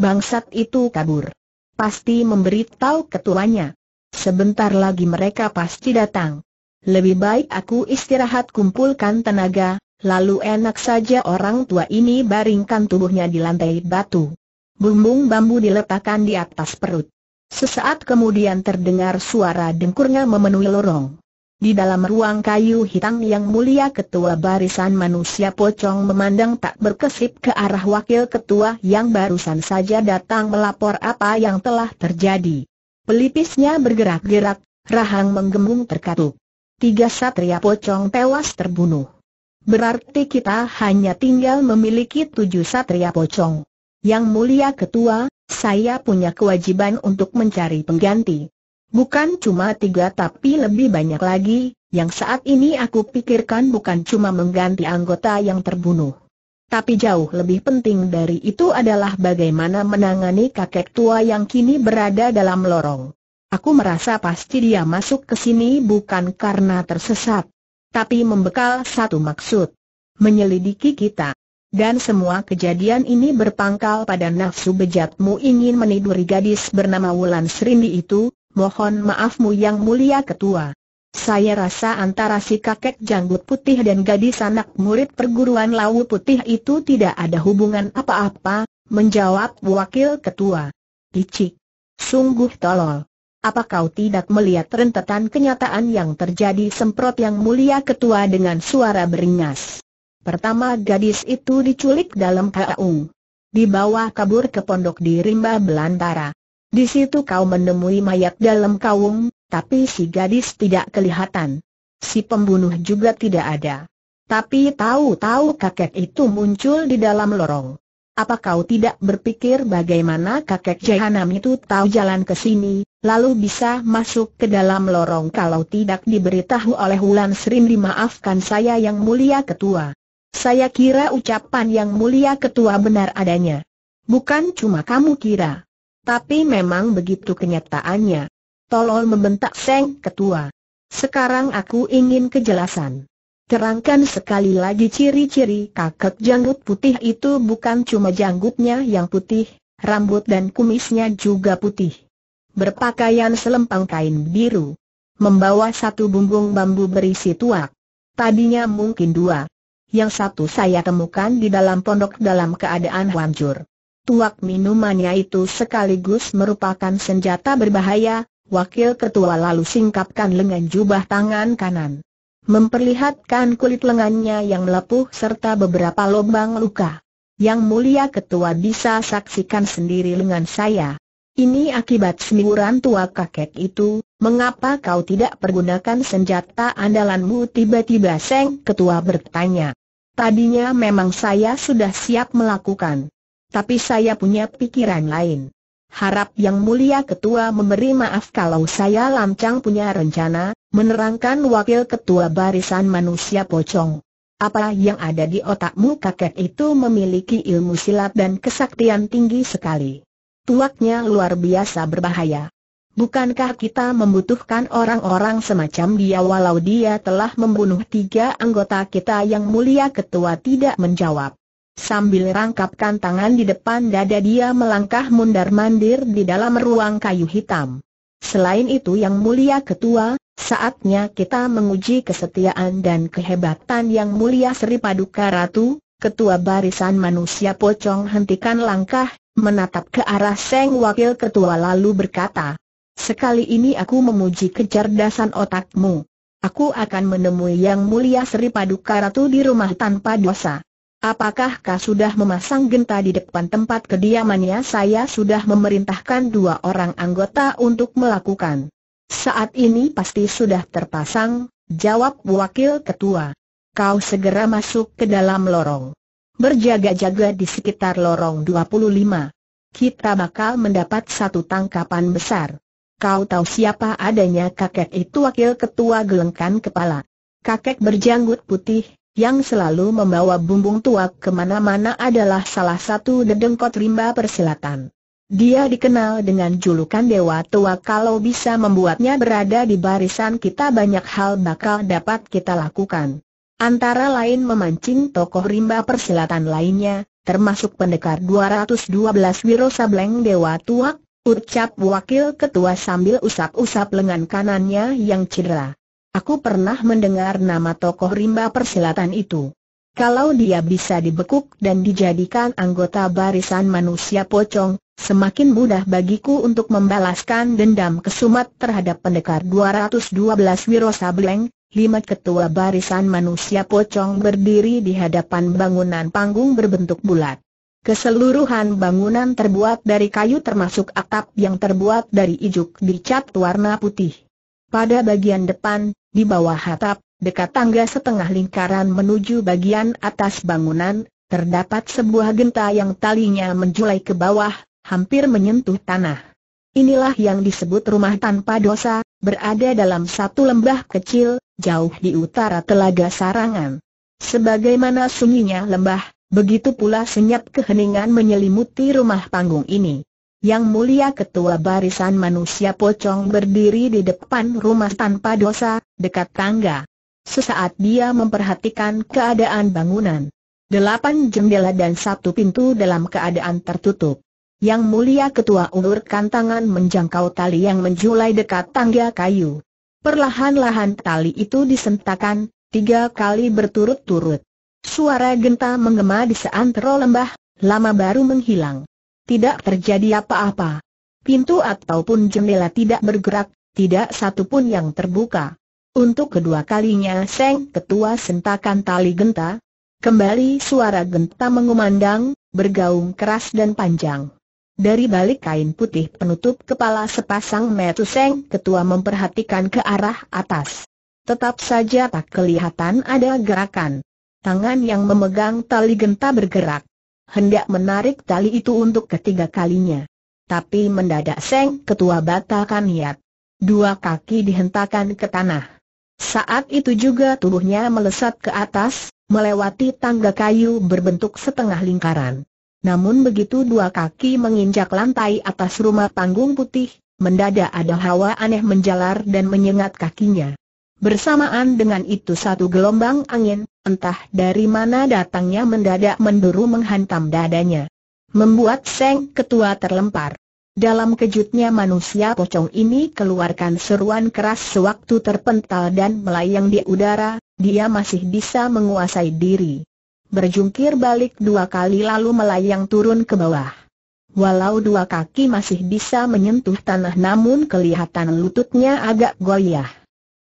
Bangsat itu kabur pasti memberitahu ketuanya. Sebentar lagi mereka pasti datang. Lebih baik aku istirahat kumpulkan tenaga, lalu enak saja orang tua ini baringkan tubuhnya di lantai batu. Bumbung bambu diletakkan di atas perut. Sesaat kemudian terdengar suara dengkurnya memenuhi lorong. Di dalam ruang kayu hitam yang mulia ketua barisan manusia pocong memandang tak berkesip ke arah wakil ketua yang barusan saja datang melapor apa yang telah terjadi. Pelipisnya bergerak-gerak, rahang menggembung terkatup. Tiga satria pocong tewas terbunuh. Berarti kita hanya tinggal memiliki tujuh satria pocong. Yang mulia ketua, saya punya kewajiban untuk mencari pengganti. Bukan cuma tiga tapi lebih banyak lagi, yang saat ini aku pikirkan bukan cuma mengganti anggota yang terbunuh. Tapi jauh lebih penting dari itu adalah bagaimana menangani kakek tua yang kini berada dalam lorong. Aku merasa pasti dia masuk ke sini bukan karena tersesat, tapi membekal satu maksud, menyelidiki kita. Dan semua kejadian ini berpangkal pada nafsu bejatmu ingin meniduri gadis bernama Wulan Serindi itu, Mohon maafmu yang mulia ketua. Saya rasa antara si kakek janggut putih dan gadis anak murid perguruan lawu putih itu tidak ada hubungan apa-apa, menjawab wakil ketua. Licik. Sungguh tolol. Apa kau tidak melihat rentetan kenyataan yang terjadi semprot yang mulia ketua dengan suara beringas? Pertama gadis itu diculik dalam kaung. Dibawa kabur ke pondok di Rimba Belantara. Di situ kau menemui mayat dalam kawung, tapi si gadis tidak kelihatan. Si pembunuh juga tidak ada. Tapi tahu-tahu kakek itu muncul di dalam lorong. Apa kau tidak berpikir bagaimana kakek jahanam itu tahu jalan ke sini, lalu bisa masuk ke dalam lorong kalau tidak diberitahu oleh Wulan Srim dimaafkan saya yang mulia ketua. Saya kira ucapan yang mulia ketua benar adanya. Bukan cuma kamu kira. Tapi memang begitu kenyataannya. Tolol membentak Seng Ketua. Sekarang aku ingin kejelasan. Terangkan sekali lagi ciri-ciri kakek janggut putih itu bukan cuma janggutnya yang putih, rambut dan kumisnya juga putih. Berpakaian selempang kain biru. Membawa satu bumbung bambu berisi tuak. Tadinya mungkin dua. Yang satu saya temukan di dalam pondok dalam keadaan hancur. Tuak minumannya itu sekaligus merupakan senjata berbahaya, wakil ketua lalu singkapkan lengan jubah tangan kanan. Memperlihatkan kulit lengannya yang melepuh serta beberapa lubang luka. Yang mulia ketua bisa saksikan sendiri lengan saya. Ini akibat semburan tua kakek itu, mengapa kau tidak pergunakan senjata andalanmu tiba-tiba Seng Ketua bertanya. Tadinya memang saya sudah siap melakukan tapi saya punya pikiran lain. Harap yang mulia ketua memberi maaf kalau saya lancang punya rencana, menerangkan wakil ketua barisan manusia pocong. Apa yang ada di otakmu kakek itu memiliki ilmu silat dan kesaktian tinggi sekali. Tuaknya luar biasa berbahaya. Bukankah kita membutuhkan orang-orang semacam dia walau dia telah membunuh tiga anggota kita yang mulia ketua tidak menjawab. Sambil rangkapkan tangan di depan dada dia melangkah mundar-mandir di dalam ruang kayu hitam. Selain itu yang mulia ketua, saatnya kita menguji kesetiaan dan kehebatan yang mulia Sri Paduka Ratu, ketua barisan manusia pocong hentikan langkah, menatap ke arah Seng Wakil Ketua lalu berkata, Sekali ini aku memuji kecerdasan otakmu. Aku akan menemui yang mulia Sri Paduka Ratu di rumah tanpa dosa. Apakah kau sudah memasang genta di depan tempat kediamannya? Saya sudah memerintahkan dua orang anggota untuk melakukan. Saat ini pasti sudah terpasang, jawab wakil ketua. Kau segera masuk ke dalam lorong. Berjaga-jaga di sekitar lorong 25. Kita bakal mendapat satu tangkapan besar. Kau tahu siapa adanya kakek itu wakil ketua gelengkan kepala. Kakek berjanggut putih, yang selalu membawa bumbung tuak kemana-mana adalah salah satu dedengkot rimba persilatan. Dia dikenal dengan julukan Dewa Tua kalau bisa membuatnya berada di barisan kita banyak hal bakal dapat kita lakukan. Antara lain memancing tokoh rimba persilatan lainnya, termasuk pendekar 212 Wiro Sableng Dewa tua, ucap wakil ketua sambil usap-usap lengan kanannya yang cedera. Aku pernah mendengar nama tokoh rimba persilatan itu. Kalau dia bisa dibekuk dan dijadikan anggota barisan manusia pocong, semakin mudah bagiku untuk membalaskan dendam kesumat terhadap pendekar 212 Wiro Sableng, lima ketua barisan manusia pocong berdiri di hadapan bangunan panggung berbentuk bulat. Keseluruhan bangunan terbuat dari kayu termasuk atap yang terbuat dari ijuk dicat warna putih. Pada bagian depan, di bawah hatap, dekat tangga setengah lingkaran menuju bagian atas bangunan, terdapat sebuah genta yang talinya menjulai ke bawah, hampir menyentuh tanah. Inilah yang disebut rumah tanpa dosa, berada dalam satu lembah kecil, jauh di utara Telaga Sarangan. Sebagaimana sunyinya lembah, begitu pula senyap keheningan menyelimuti rumah panggung ini. Yang mulia ketua barisan manusia pocong berdiri di depan rumah tanpa dosa, dekat tangga. Sesaat dia memperhatikan keadaan bangunan. Delapan jendela dan satu pintu dalam keadaan tertutup. Yang mulia ketua ulurkan tangan menjangkau tali yang menjulai dekat tangga kayu. Perlahan-lahan tali itu disentakan, tiga kali berturut-turut. Suara genta menggema di seantero lembah, lama baru menghilang tidak terjadi apa-apa. Pintu ataupun jendela tidak bergerak, tidak satu pun yang terbuka. Untuk kedua kalinya Seng Ketua sentakan tali genta. Kembali suara genta mengumandang, bergaung keras dan panjang. Dari balik kain putih penutup kepala sepasang metu Seng Ketua memperhatikan ke arah atas. Tetap saja tak kelihatan ada gerakan. Tangan yang memegang tali genta bergerak hendak menarik tali itu untuk ketiga kalinya. Tapi mendadak Seng Ketua batalkan niat. Dua kaki dihentakkan ke tanah. Saat itu juga tubuhnya melesat ke atas, melewati tangga kayu berbentuk setengah lingkaran. Namun begitu dua kaki menginjak lantai atas rumah panggung putih, mendadak ada hawa aneh menjalar dan menyengat kakinya. Bersamaan dengan itu satu gelombang angin, entah dari mana datangnya mendadak menduru menghantam dadanya. Membuat Seng Ketua terlempar. Dalam kejutnya manusia pocong ini keluarkan seruan keras sewaktu terpental dan melayang di udara, dia masih bisa menguasai diri. Berjungkir balik dua kali lalu melayang turun ke bawah. Walau dua kaki masih bisa menyentuh tanah namun kelihatan lututnya agak goyah.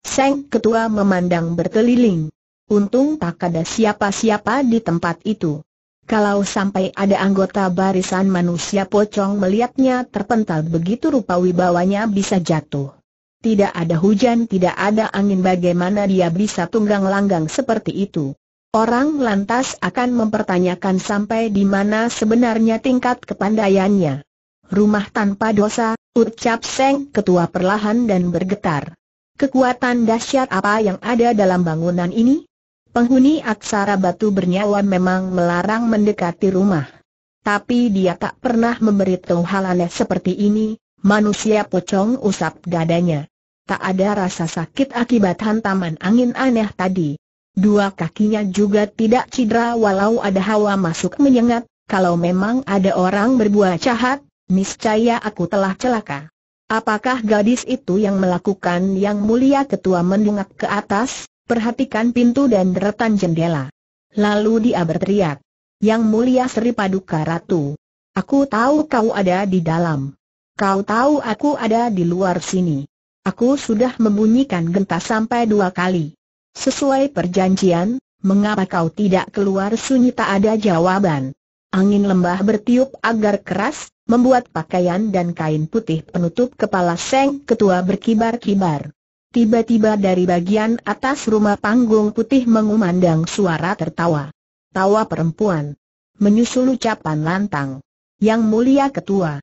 Seng ketua memandang berkeliling. Untung tak ada siapa-siapa di tempat itu. Kalau sampai ada anggota barisan manusia pocong melihatnya terpental begitu rupa wibawanya bisa jatuh. Tidak ada hujan, tidak ada angin bagaimana dia bisa tunggang langgang seperti itu. Orang lantas akan mempertanyakan sampai di mana sebenarnya tingkat kepandaiannya. Rumah tanpa dosa, ucap Seng ketua perlahan dan bergetar. Kekuatan dahsyat apa yang ada dalam bangunan ini? Penghuni aksara batu bernyawa memang melarang mendekati rumah. Tapi dia tak pernah memberitahu hal aneh seperti ini, manusia pocong usap dadanya. Tak ada rasa sakit akibat hantaman angin aneh tadi. Dua kakinya juga tidak cedera walau ada hawa masuk menyengat, kalau memang ada orang berbuah jahat, niscaya aku telah celaka. Apakah gadis itu yang melakukan yang mulia ketua mendungak ke atas? perhatikan pintu dan deretan jendela. Lalu dia berteriak, Yang mulia Sri Paduka Ratu, aku tahu kau ada di dalam. Kau tahu aku ada di luar sini. Aku sudah membunyikan genta sampai dua kali. Sesuai perjanjian, mengapa kau tidak keluar sunyi tak ada jawaban. Angin lembah bertiup agar keras, membuat pakaian dan kain putih penutup kepala Seng Ketua berkibar-kibar. Tiba-tiba dari bagian atas rumah panggung putih mengumandang suara tertawa. Tawa perempuan. Menyusul ucapan lantang. Yang mulia ketua.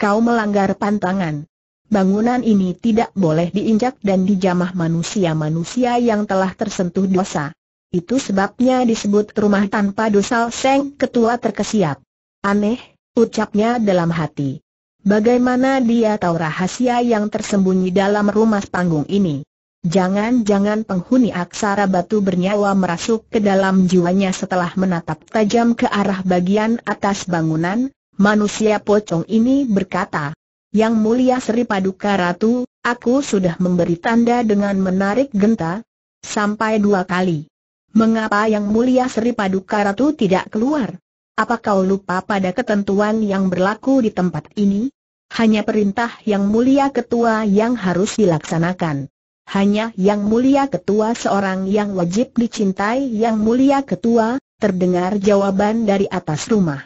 Kau melanggar pantangan. Bangunan ini tidak boleh diinjak dan dijamah manusia-manusia yang telah tersentuh dosa. Itu sebabnya disebut rumah tanpa dosa Seng Ketua terkesiap. Aneh, ucapnya dalam hati. Bagaimana dia tahu rahasia yang tersembunyi dalam rumah panggung ini? Jangan-jangan penghuni aksara batu bernyawa merasuk ke dalam jiwanya setelah menatap tajam ke arah bagian atas bangunan, manusia pocong ini berkata, Yang mulia Sri Paduka Ratu, aku sudah memberi tanda dengan menarik genta, sampai dua kali. Mengapa Yang mulia Sri Paduka Ratu tidak keluar? Apa kau lupa pada ketentuan yang berlaku di tempat ini? Hanya perintah yang mulia ketua yang harus dilaksanakan. Hanya yang mulia ketua seorang yang wajib dicintai yang mulia ketua, terdengar jawaban dari atas rumah.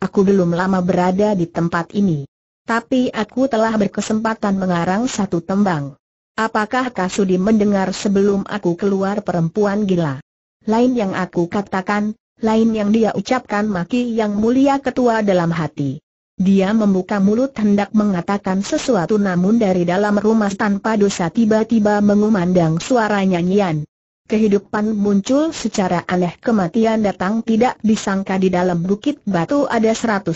Aku belum lama berada di tempat ini. Tapi aku telah berkesempatan mengarang satu tembang. Apakah Kasudi mendengar sebelum aku keluar perempuan gila? Lain yang aku katakan, lain yang dia ucapkan maki yang mulia ketua dalam hati. Dia membuka mulut hendak mengatakan sesuatu namun dari dalam rumah tanpa dosa tiba-tiba mengumandang suara nyanyian kehidupan muncul secara aneh kematian datang tidak disangka di dalam bukit batu ada 113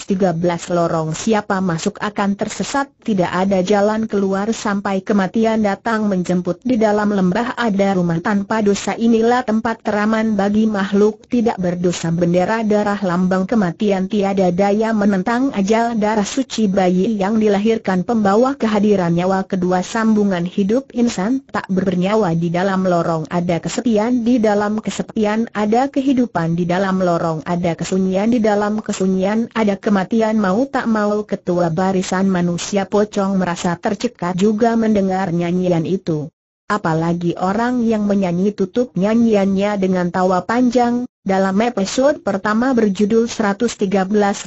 lorong siapa masuk akan tersesat tidak ada jalan keluar sampai kematian datang menjemput di dalam lembah ada rumah tanpa dosa inilah tempat teraman bagi makhluk tidak berdosa bendera darah lambang kematian tiada daya menentang ajal darah suci bayi yang dilahirkan pembawa kehadiran nyawa kedua sambungan hidup insan tak bernyawa di dalam lorong ada kesempatan kesepian di dalam kesepian ada kehidupan di dalam lorong ada kesunyian di dalam kesunyian ada kematian mau tak mau ketua barisan manusia pocong merasa tercekat juga mendengar nyanyian itu. Apalagi orang yang menyanyi tutup nyanyiannya dengan tawa panjang, dalam episode pertama berjudul 113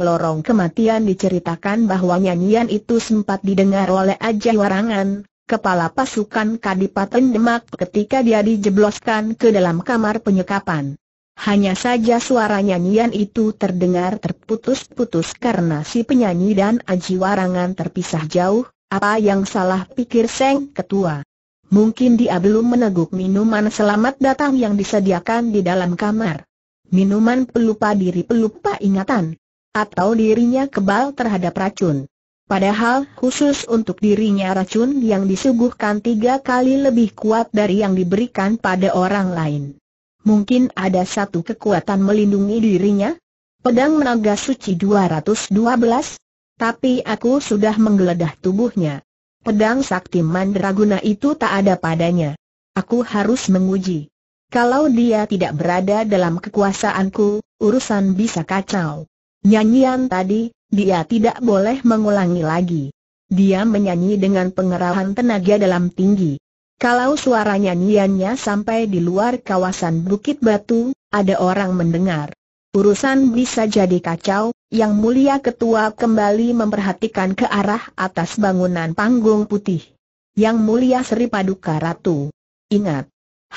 Lorong Kematian diceritakan bahwa nyanyian itu sempat didengar oleh Aja Warangan, kepala pasukan Kadipaten Demak ketika dia dijebloskan ke dalam kamar penyekapan. Hanya saja suara nyanyian itu terdengar terputus-putus karena si penyanyi dan Aji Warangan terpisah jauh, apa yang salah pikir Seng Ketua. Mungkin dia belum meneguk minuman selamat datang yang disediakan di dalam kamar. Minuman pelupa diri pelupa ingatan. Atau dirinya kebal terhadap racun. Padahal khusus untuk dirinya racun yang disuguhkan tiga kali lebih kuat dari yang diberikan pada orang lain. Mungkin ada satu kekuatan melindungi dirinya? Pedang Naga Suci 212? Tapi aku sudah menggeledah tubuhnya. Pedang Sakti Mandraguna itu tak ada padanya. Aku harus menguji. Kalau dia tidak berada dalam kekuasaanku, urusan bisa kacau. Nyanyian tadi, dia tidak boleh mengulangi lagi. Dia menyanyi dengan pengerahan tenaga dalam tinggi. Kalau suara nyanyiannya sampai di luar kawasan Bukit Batu, ada orang mendengar. Urusan bisa jadi kacau, yang mulia ketua kembali memperhatikan ke arah atas bangunan panggung putih. Yang mulia Sri Paduka Ratu. Ingat,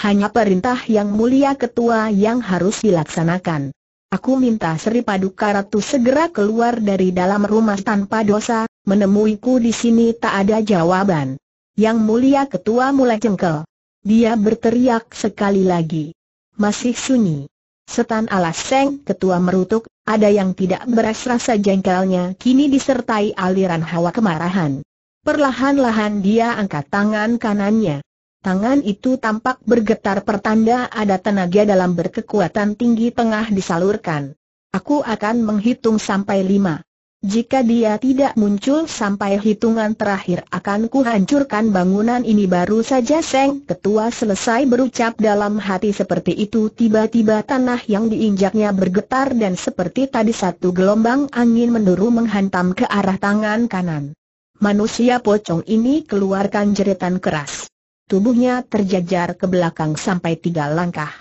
hanya perintah yang mulia ketua yang harus dilaksanakan. Aku minta Sri Paduka Ratu segera keluar dari dalam rumah tanpa dosa, menemuiku di sini tak ada jawaban. Yang mulia ketua mulai jengkel. Dia berteriak sekali lagi. Masih sunyi. Setan alas seng ketua merutuk, ada yang tidak beres rasa jengkelnya kini disertai aliran hawa kemarahan. Perlahan-lahan dia angkat tangan kanannya. Tangan itu tampak bergetar pertanda ada tenaga dalam berkekuatan tinggi tengah disalurkan. Aku akan menghitung sampai lima. Jika dia tidak muncul sampai hitungan terakhir akan kuhancurkan bangunan ini baru saja Seng Ketua selesai berucap dalam hati seperti itu tiba-tiba tanah yang diinjaknya bergetar dan seperti tadi satu gelombang angin menduru menghantam ke arah tangan kanan. Manusia pocong ini keluarkan jeritan keras. Tubuhnya terjajar ke belakang sampai tiga langkah.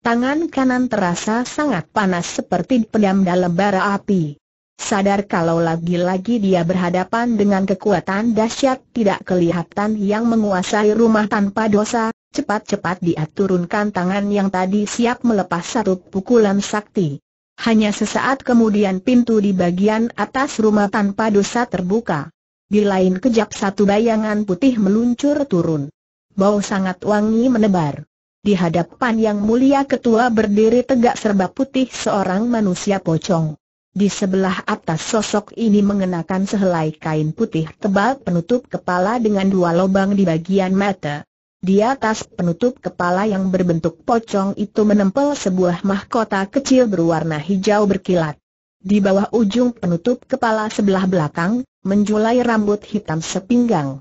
Tangan kanan terasa sangat panas seperti pedam dalam bara api. Sadar kalau lagi-lagi dia berhadapan dengan kekuatan dahsyat tidak kelihatan yang menguasai rumah tanpa dosa, cepat-cepat dia turunkan tangan yang tadi siap melepas satu pukulan sakti. Hanya sesaat kemudian pintu di bagian atas rumah tanpa dosa terbuka. Di lain kejap satu bayangan putih meluncur turun. Bau sangat wangi menebar. Di hadapan yang mulia ketua berdiri tegak serba putih seorang manusia pocong. Di sebelah atas sosok ini mengenakan sehelai kain putih tebal penutup kepala dengan dua lubang di bagian mata. Di atas penutup kepala yang berbentuk pocong itu menempel sebuah mahkota kecil berwarna hijau berkilat. Di bawah ujung penutup kepala sebelah belakang, menjulai rambut hitam sepinggang.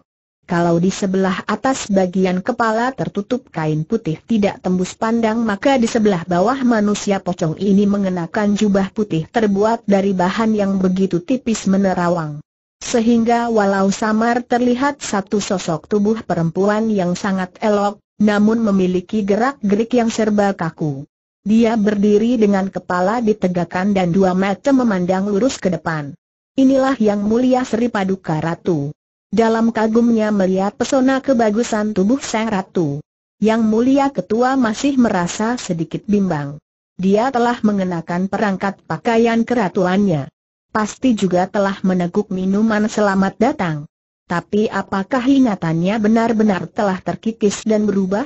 Kalau di sebelah atas bagian kepala tertutup kain putih tidak tembus pandang maka di sebelah bawah manusia pocong ini mengenakan jubah putih terbuat dari bahan yang begitu tipis menerawang. Sehingga walau samar terlihat satu sosok tubuh perempuan yang sangat elok, namun memiliki gerak-gerik yang serba kaku. Dia berdiri dengan kepala ditegakkan dan dua mata memandang lurus ke depan. Inilah yang mulia Sri Paduka Ratu. Dalam kagumnya melihat pesona kebagusan tubuh sang ratu. Yang mulia ketua masih merasa sedikit bimbang. Dia telah mengenakan perangkat pakaian keratuannya. Pasti juga telah meneguk minuman selamat datang. Tapi apakah ingatannya benar-benar telah terkikis dan berubah?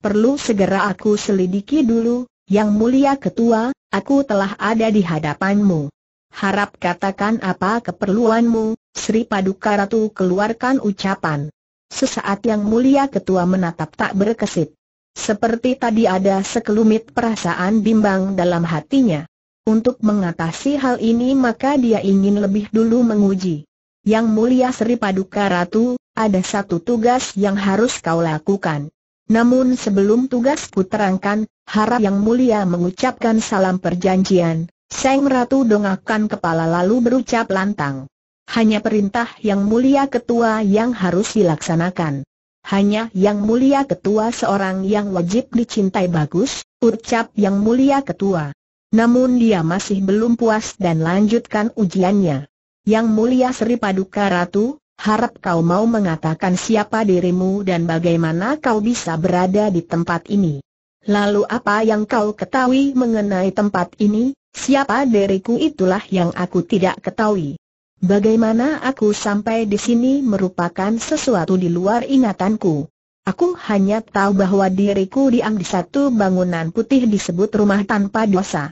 Perlu segera aku selidiki dulu, yang mulia ketua, aku telah ada di hadapanmu. Harap katakan apa keperluanmu, Sri Paduka Ratu keluarkan ucapan. Sesaat yang mulia ketua menatap tak berkesit. Seperti tadi ada sekelumit perasaan bimbang dalam hatinya. Untuk mengatasi hal ini maka dia ingin lebih dulu menguji. Yang mulia Sri Paduka Ratu, ada satu tugas yang harus kau lakukan. Namun sebelum tugas terangkan, harap yang mulia mengucapkan salam perjanjian. Seng Ratu dongakkan kepala lalu berucap lantang. Hanya perintah yang mulia ketua yang harus dilaksanakan. Hanya yang mulia ketua seorang yang wajib dicintai bagus, ucap yang mulia ketua. Namun dia masih belum puas dan lanjutkan ujiannya. Yang mulia Sri Paduka Ratu, harap kau mau mengatakan siapa dirimu dan bagaimana kau bisa berada di tempat ini. Lalu apa yang kau ketahui mengenai tempat ini, siapa diriku itulah yang aku tidak ketahui. Bagaimana aku sampai di sini merupakan sesuatu di luar ingatanku. Aku hanya tahu bahwa diriku diam di satu bangunan putih disebut rumah tanpa dosa.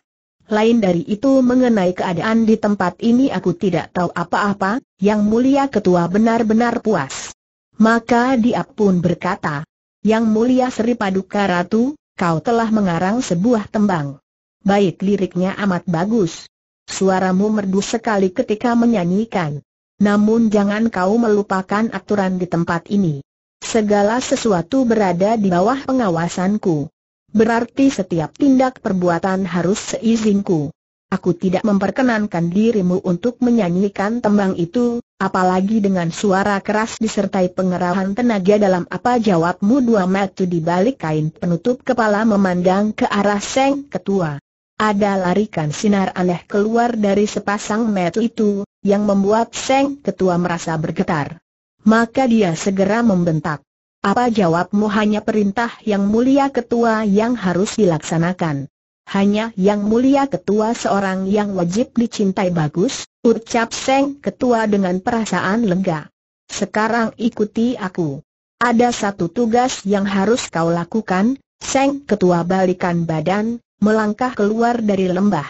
Lain dari itu mengenai keadaan di tempat ini aku tidak tahu apa-apa, yang mulia ketua benar-benar puas. Maka dia pun berkata, Yang mulia Sri Paduka Ratu, kau telah mengarang sebuah tembang. Baik liriknya amat bagus, Suaramu merdu sekali ketika menyanyikan. Namun jangan kau melupakan aturan di tempat ini. Segala sesuatu berada di bawah pengawasanku. Berarti setiap tindak perbuatan harus seizinku. Aku tidak memperkenankan dirimu untuk menyanyikan tembang itu, apalagi dengan suara keras disertai pengerahan tenaga dalam apa jawabmu dua metu di balik kain penutup kepala memandang ke arah Seng Ketua. Ada larikan sinar aneh keluar dari sepasang mata itu, yang membuat Seng Ketua merasa bergetar. Maka dia segera membentak. Apa jawabmu hanya perintah yang mulia ketua yang harus dilaksanakan? Hanya yang mulia ketua seorang yang wajib dicintai bagus, ucap Seng Ketua dengan perasaan lega. Sekarang ikuti aku. Ada satu tugas yang harus kau lakukan, Seng Ketua balikan badan, melangkah keluar dari lembah.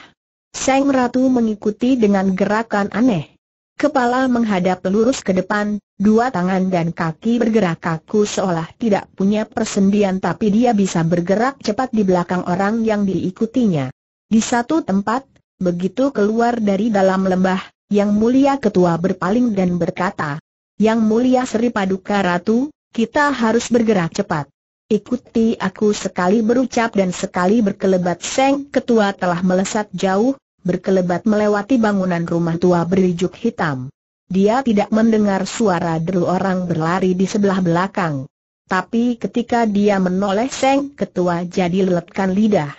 Sang Ratu mengikuti dengan gerakan aneh. Kepala menghadap lurus ke depan, dua tangan dan kaki bergerak kaku seolah tidak punya persendian tapi dia bisa bergerak cepat di belakang orang yang diikutinya. Di satu tempat, begitu keluar dari dalam lembah, yang mulia ketua berpaling dan berkata, Yang mulia Sri Paduka Ratu, kita harus bergerak cepat ikuti aku sekali berucap dan sekali berkelebat Seng Ketua telah melesat jauh, berkelebat melewati bangunan rumah tua berijuk hitam. Dia tidak mendengar suara deru orang berlari di sebelah belakang. Tapi ketika dia menoleh Seng Ketua jadi leletkan lidah.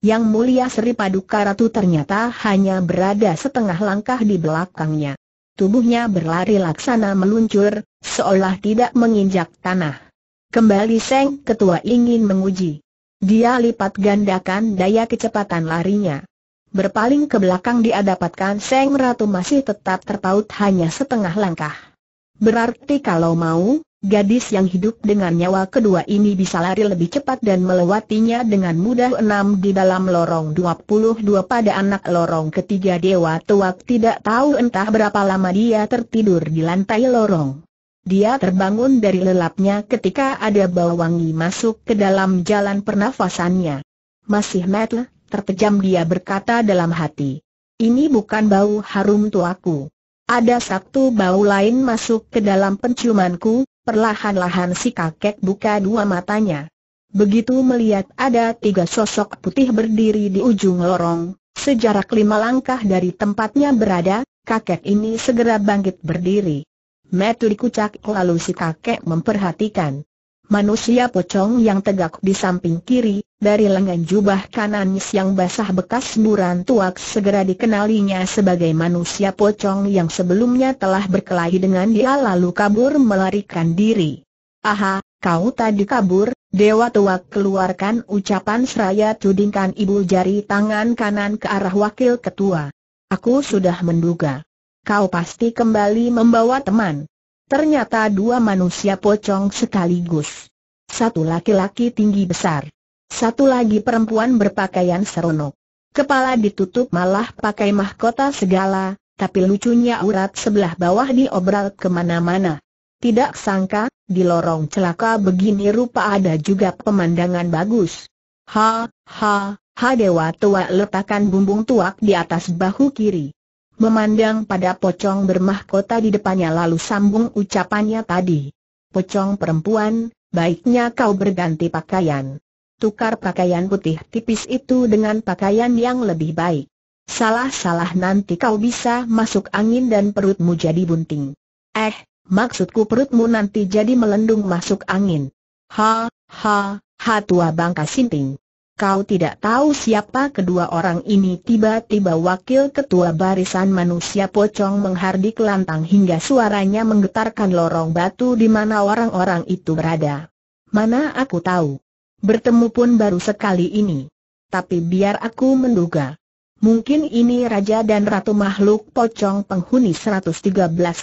Yang mulia Sri Paduka Ratu ternyata hanya berada setengah langkah di belakangnya. Tubuhnya berlari laksana meluncur, seolah tidak menginjak tanah. Kembali Seng Ketua ingin menguji. Dia lipat gandakan daya kecepatan larinya. Berpaling ke belakang dia dapatkan Seng Ratu masih tetap terpaut hanya setengah langkah. Berarti kalau mau, gadis yang hidup dengan nyawa kedua ini bisa lari lebih cepat dan melewatinya dengan mudah enam di dalam lorong 22 pada anak lorong ketiga Dewa Tuak tidak tahu entah berapa lama dia tertidur di lantai lorong. Dia terbangun dari lelapnya ketika ada bau wangi masuk ke dalam jalan pernafasannya. Masih metel, terpejam dia berkata dalam hati. Ini bukan bau harum tuaku. Ada satu bau lain masuk ke dalam penciumanku, perlahan-lahan si kakek buka dua matanya. Begitu melihat ada tiga sosok putih berdiri di ujung lorong, sejarak lima langkah dari tempatnya berada, kakek ini segera bangkit berdiri. Metu dikucak lalu si kakek memperhatikan. Manusia pocong yang tegak di samping kiri, dari lengan jubah kanan yang basah bekas semburan tuak segera dikenalinya sebagai manusia pocong yang sebelumnya telah berkelahi dengan dia lalu kabur melarikan diri. Aha, kau tadi kabur, Dewa Tuak keluarkan ucapan seraya tudingkan ibu jari tangan kanan ke arah wakil ketua. Aku sudah menduga kau pasti kembali membawa teman. Ternyata dua manusia pocong sekaligus. Satu laki-laki tinggi besar. Satu lagi perempuan berpakaian seronok. Kepala ditutup malah pakai mahkota segala, tapi lucunya urat sebelah bawah diobral kemana-mana. Tidak sangka, di lorong celaka begini rupa ada juga pemandangan bagus. Ha, ha, ha dewa tua letakkan bumbung tuak di atas bahu kiri memandang pada pocong bermahkota di depannya lalu sambung ucapannya tadi. Pocong perempuan, baiknya kau berganti pakaian. Tukar pakaian putih tipis itu dengan pakaian yang lebih baik. Salah-salah nanti kau bisa masuk angin dan perutmu jadi bunting. Eh, maksudku perutmu nanti jadi melendung masuk angin. Ha, ha, ha tua bangka sinting. Kau tidak tahu siapa kedua orang ini tiba-tiba wakil ketua barisan manusia pocong menghardik lantang hingga suaranya menggetarkan lorong batu di mana orang-orang itu berada. Mana aku tahu. Bertemu pun baru sekali ini. Tapi biar aku menduga. Mungkin ini raja dan ratu makhluk pocong penghuni 113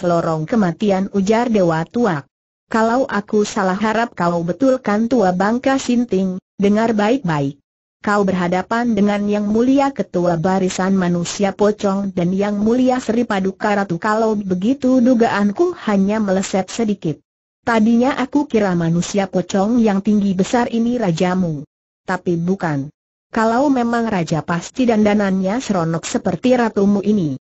lorong kematian ujar Dewa tua. Kalau aku salah harap kau betulkan tua bangka sinting, dengar baik-baik kau berhadapan dengan Yang Mulia Ketua Barisan Manusia Pocong dan Yang Mulia Sri Paduka Ratu kalau begitu dugaanku hanya meleset sedikit. Tadinya aku kira manusia pocong yang tinggi besar ini rajamu. Tapi bukan. Kalau memang raja pasti dandanannya seronok seperti ratumu ini.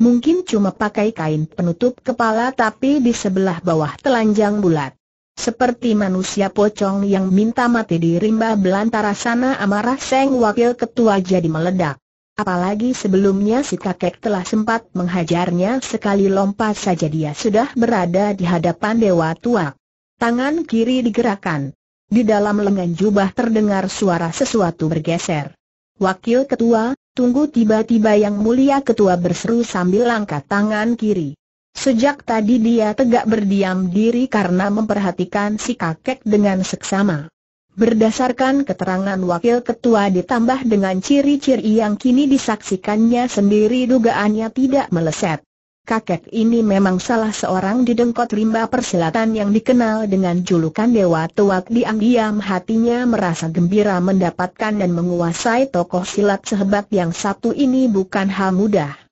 Mungkin cuma pakai kain penutup kepala tapi di sebelah bawah telanjang bulat. Seperti manusia pocong yang minta mati di rimba belantara sana amarah Seng Wakil Ketua jadi meledak. Apalagi sebelumnya si kakek telah sempat menghajarnya sekali lompat saja dia sudah berada di hadapan dewa tua. Tangan kiri digerakkan. Di dalam lengan jubah terdengar suara sesuatu bergeser. Wakil ketua, tunggu tiba-tiba yang mulia ketua berseru sambil angkat tangan kiri. Sejak tadi dia tegak berdiam diri karena memperhatikan si kakek dengan seksama. Berdasarkan keterangan wakil ketua ditambah dengan ciri-ciri yang kini disaksikannya sendiri dugaannya tidak meleset. Kakek ini memang salah seorang di dengkot rimba persilatan yang dikenal dengan julukan Dewa Tuak diam-diam hatinya merasa gembira mendapatkan dan menguasai tokoh silat sehebat yang satu ini bukan hal mudah.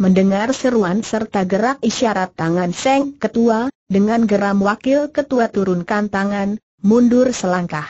Mendengar seruan serta gerak isyarat tangan Seng Ketua, dengan geram Wakil Ketua turunkan tangan, mundur selangkah.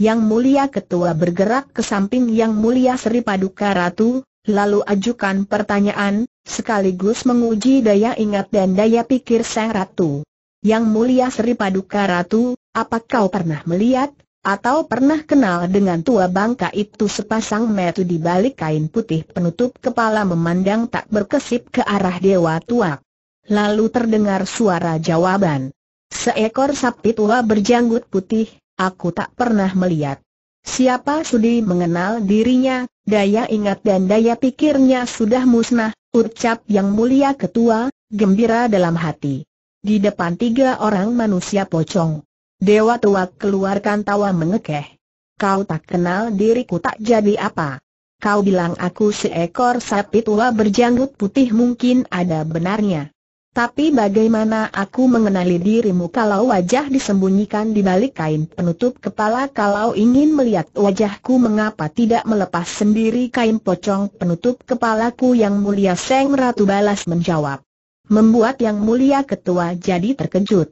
Yang Mulia Ketua bergerak ke samping Yang Mulia Sri Paduka Ratu, lalu ajukan pertanyaan, sekaligus menguji daya ingat dan daya pikir Seng Ratu. Yang Mulia Sri Paduka Ratu, apa kau pernah melihat, atau pernah kenal dengan tua bangka itu sepasang metu di balik kain putih penutup kepala memandang tak berkesip ke arah dewa tua. Lalu terdengar suara jawaban. Seekor sapi tua berjanggut putih, aku tak pernah melihat. Siapa sudi mengenal dirinya, daya ingat dan daya pikirnya sudah musnah, ucap yang mulia ketua, gembira dalam hati. Di depan tiga orang manusia pocong. Dewa tua keluarkan tawa mengekeh. Kau tak kenal diriku tak jadi apa. Kau bilang aku seekor sapi tua berjanggut putih mungkin ada benarnya. Tapi bagaimana aku mengenali dirimu kalau wajah disembunyikan di balik kain penutup kepala kalau ingin melihat wajahku mengapa tidak melepas sendiri kain pocong penutup kepalaku yang mulia Seng Ratu balas menjawab. Membuat yang mulia ketua jadi terkejut.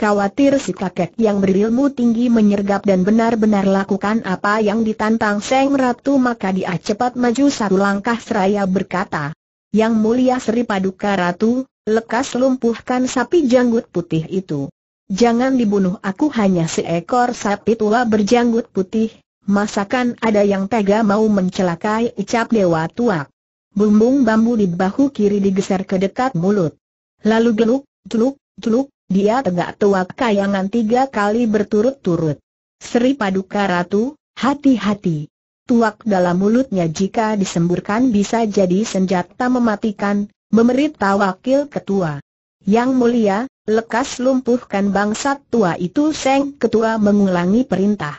Khawatir si kakek yang berilmu tinggi menyergap dan benar-benar lakukan apa yang ditantang Seng Ratu maka dia cepat maju satu langkah seraya berkata, Yang mulia Sri Paduka Ratu, lekas lumpuhkan sapi janggut putih itu. Jangan dibunuh aku hanya seekor sapi tua berjanggut putih, masakan ada yang tega mau mencelakai ucap dewa tua. Bumbung bambu di bahu kiri digeser ke dekat mulut. Lalu geluk, geluk, geluk. Dia tegak tuak kayangan tiga kali berturut-turut. Sri Paduka Ratu, hati-hati. Tuak dalam mulutnya jika disemburkan bisa jadi senjata mematikan, memerintah wakil ketua. Yang mulia, lekas lumpuhkan bangsat tua itu Seng ketua mengulangi perintah.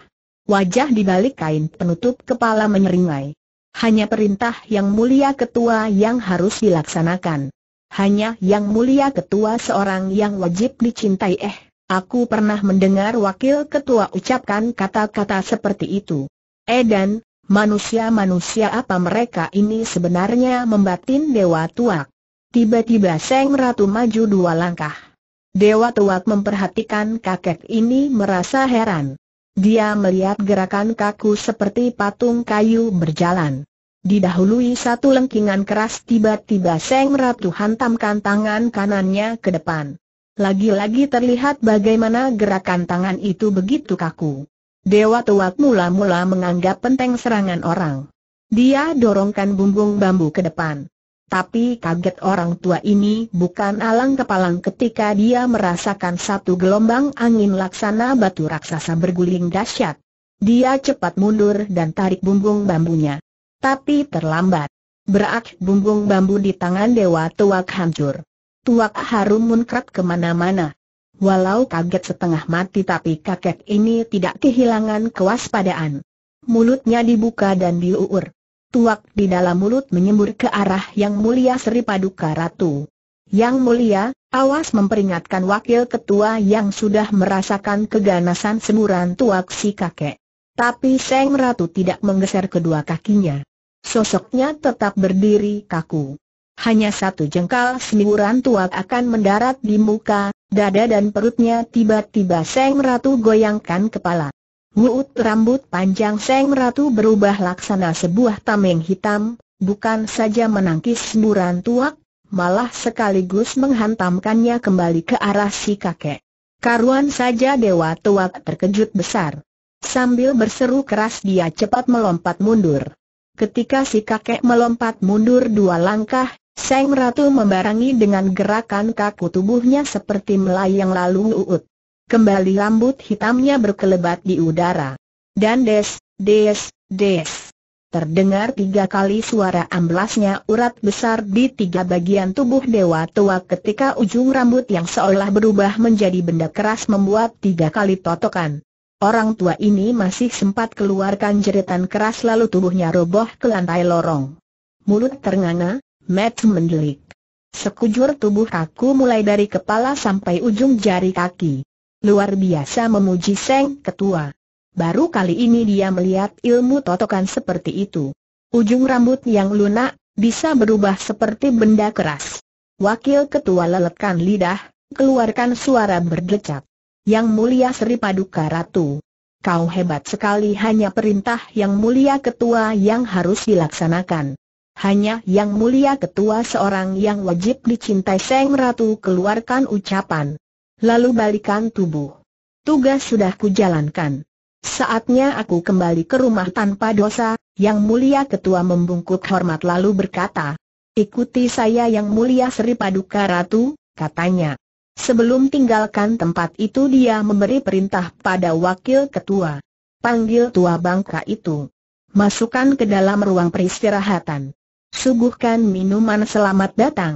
Wajah di balik kain penutup kepala menyeringai. Hanya perintah yang mulia ketua yang harus dilaksanakan hanya yang mulia ketua seorang yang wajib dicintai eh, aku pernah mendengar wakil ketua ucapkan kata-kata seperti itu. Edan, eh manusia-manusia apa mereka ini sebenarnya membatin Dewa Tuak? Tiba-tiba Seng Ratu maju dua langkah. Dewa Tuak memperhatikan kakek ini merasa heran. Dia melihat gerakan kaku seperti patung kayu berjalan. Didahului satu lengkingan keras tiba-tiba Seng Ratu hantamkan tangan kanannya ke depan. Lagi-lagi terlihat bagaimana gerakan tangan itu begitu kaku. Dewa Tuat mula-mula menganggap penting serangan orang. Dia dorongkan bumbung bambu ke depan. Tapi kaget orang tua ini bukan alang kepalang ketika dia merasakan satu gelombang angin laksana batu raksasa berguling dahsyat. Dia cepat mundur dan tarik bumbung bambunya. Tapi terlambat. Berak bumbung bambu di tangan Dewa Tuak hancur. Tuak harum munkrat kemana-mana. Walau kaget setengah mati tapi kakek ini tidak kehilangan kewaspadaan. Mulutnya dibuka dan diuur. Tuak di dalam mulut menyembur ke arah yang mulia Sri Paduka Ratu. Yang mulia, awas memperingatkan wakil ketua yang sudah merasakan keganasan semburan tuak si kakek. Tapi Seng Ratu tidak menggeser kedua kakinya. Sosoknya tetap berdiri kaku. Hanya satu jengkal semburan tua akan mendarat di muka, dada dan perutnya tiba-tiba Seng Ratu goyangkan kepala. Wuut rambut panjang Seng Ratu berubah laksana sebuah tameng hitam, bukan saja menangkis semburan tuak, malah sekaligus menghantamkannya kembali ke arah si kakek. Karuan saja Dewa Tuak terkejut besar. Sambil berseru keras dia cepat melompat mundur. Ketika si kakek melompat mundur dua langkah, Seng Ratu membarangi dengan gerakan kaku tubuhnya seperti melayang lalu uut. Kembali rambut hitamnya berkelebat di udara. Dan des, des, des. Terdengar tiga kali suara amblasnya urat besar di tiga bagian tubuh Dewa Tua ketika ujung rambut yang seolah berubah menjadi benda keras membuat tiga kali totokan. Orang tua ini masih sempat keluarkan jeritan keras lalu tubuhnya roboh ke lantai lorong. Mulut ternganga, Matt mendelik. Sekujur tubuh aku mulai dari kepala sampai ujung jari kaki. Luar biasa memuji Seng Ketua. Baru kali ini dia melihat ilmu totokan seperti itu. Ujung rambut yang lunak, bisa berubah seperti benda keras. Wakil Ketua leletkan lidah, keluarkan suara berdecak. Yang Mulia Sri Paduka Ratu. Kau hebat sekali hanya perintah Yang Mulia Ketua yang harus dilaksanakan. Hanya Yang Mulia Ketua seorang yang wajib dicintai Seng Ratu keluarkan ucapan. Lalu balikan tubuh. Tugas sudah kujalankan. Saatnya aku kembali ke rumah tanpa dosa, Yang Mulia Ketua membungkuk hormat lalu berkata, Ikuti saya Yang Mulia Sri Paduka Ratu, katanya. Sebelum tinggalkan tempat itu dia memberi perintah pada wakil ketua. Panggil tua bangka itu. Masukkan ke dalam ruang peristirahatan. Suguhkan minuman selamat datang.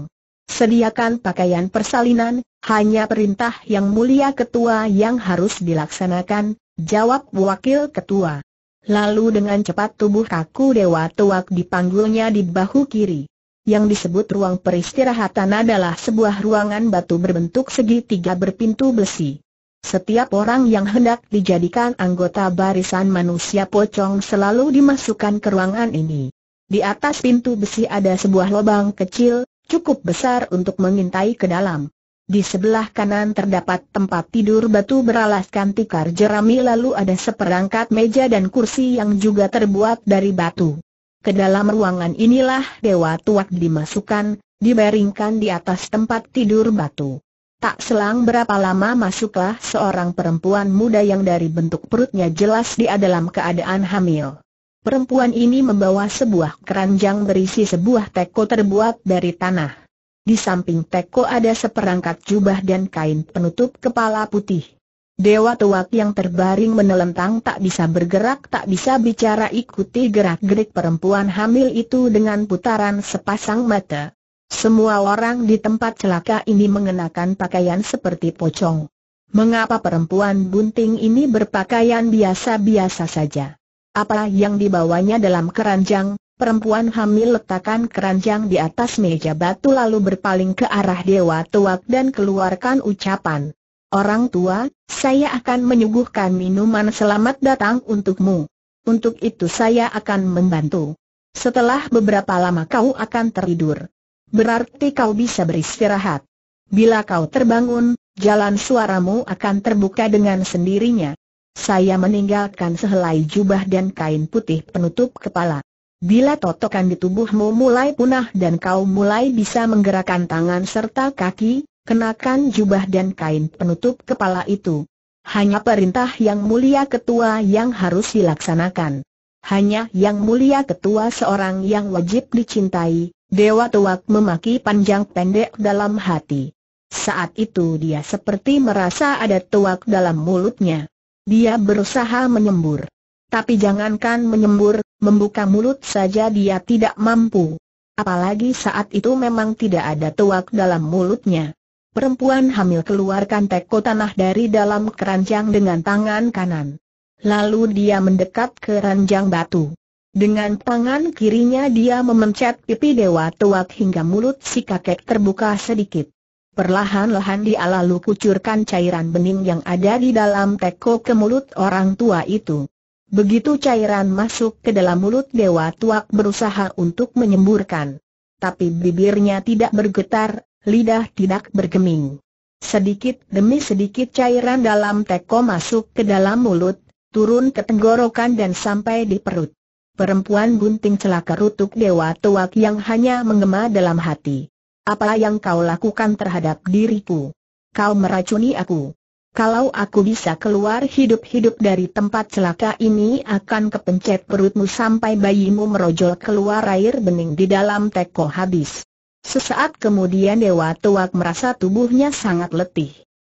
Sediakan pakaian persalinan, hanya perintah yang mulia ketua yang harus dilaksanakan, jawab wakil ketua. Lalu dengan cepat tubuh kaku dewa tuak dipanggulnya di bahu kiri. Yang disebut ruang peristirahatan adalah sebuah ruangan batu berbentuk segitiga berpintu besi. Setiap orang yang hendak dijadikan anggota barisan manusia pocong selalu dimasukkan ke ruangan ini. Di atas pintu besi ada sebuah lubang kecil, cukup besar untuk mengintai ke dalam. Di sebelah kanan terdapat tempat tidur batu beralaskan tikar jerami lalu ada seperangkat meja dan kursi yang juga terbuat dari batu. Ke dalam ruangan inilah Dewa Tuak dimasukkan, dibaringkan di atas tempat tidur batu. Tak selang berapa lama masuklah seorang perempuan muda yang dari bentuk perutnya jelas dia dalam keadaan hamil. Perempuan ini membawa sebuah keranjang berisi sebuah teko terbuat dari tanah. Di samping teko ada seperangkat jubah dan kain penutup kepala putih. Dewa tuak yang terbaring menelentang tak bisa bergerak tak bisa bicara ikuti gerak-gerik perempuan hamil itu dengan putaran sepasang mata. Semua orang di tempat celaka ini mengenakan pakaian seperti pocong. Mengapa perempuan bunting ini berpakaian biasa-biasa saja? Apa yang dibawanya dalam keranjang? Perempuan hamil letakkan keranjang di atas meja batu lalu berpaling ke arah dewa tuak dan keluarkan ucapan. Orang tua, saya akan menyuguhkan minuman selamat datang untukmu. Untuk itu saya akan membantu. Setelah beberapa lama kau akan tertidur. Berarti kau bisa beristirahat. Bila kau terbangun, jalan suaramu akan terbuka dengan sendirinya. Saya meninggalkan sehelai jubah dan kain putih penutup kepala. Bila totokan di tubuhmu mulai punah dan kau mulai bisa menggerakkan tangan serta kaki, kenakan jubah dan kain penutup kepala itu. Hanya perintah yang mulia ketua yang harus dilaksanakan. Hanya yang mulia ketua seorang yang wajib dicintai, Dewa Tuak memaki panjang pendek dalam hati. Saat itu dia seperti merasa ada tuak dalam mulutnya. Dia berusaha menyembur. Tapi jangankan menyembur, membuka mulut saja dia tidak mampu. Apalagi saat itu memang tidak ada tuak dalam mulutnya. Perempuan hamil keluarkan teko tanah dari dalam keranjang dengan tangan kanan. Lalu dia mendekat ke ranjang batu. Dengan tangan kirinya dia memencet pipi Dewa Tuak hingga mulut si kakek terbuka sedikit. Perlahan-lahan dia lalu kucurkan cairan bening yang ada di dalam teko ke mulut orang tua itu. Begitu cairan masuk ke dalam mulut Dewa Tuak berusaha untuk menyemburkan. Tapi bibirnya tidak bergetar, lidah tidak bergeming. Sedikit demi sedikit cairan dalam teko masuk ke dalam mulut, turun ke tenggorokan dan sampai di perut. Perempuan bunting celaka rutuk dewa tuak yang hanya menggema dalam hati. Apa yang kau lakukan terhadap diriku? Kau meracuni aku. Kalau aku bisa keluar hidup-hidup dari tempat celaka ini akan kepencet perutmu sampai bayimu merojol keluar air bening di dalam teko habis. Sesaat kemudian Dewa Tuak merasa tubuhnya sangat letih.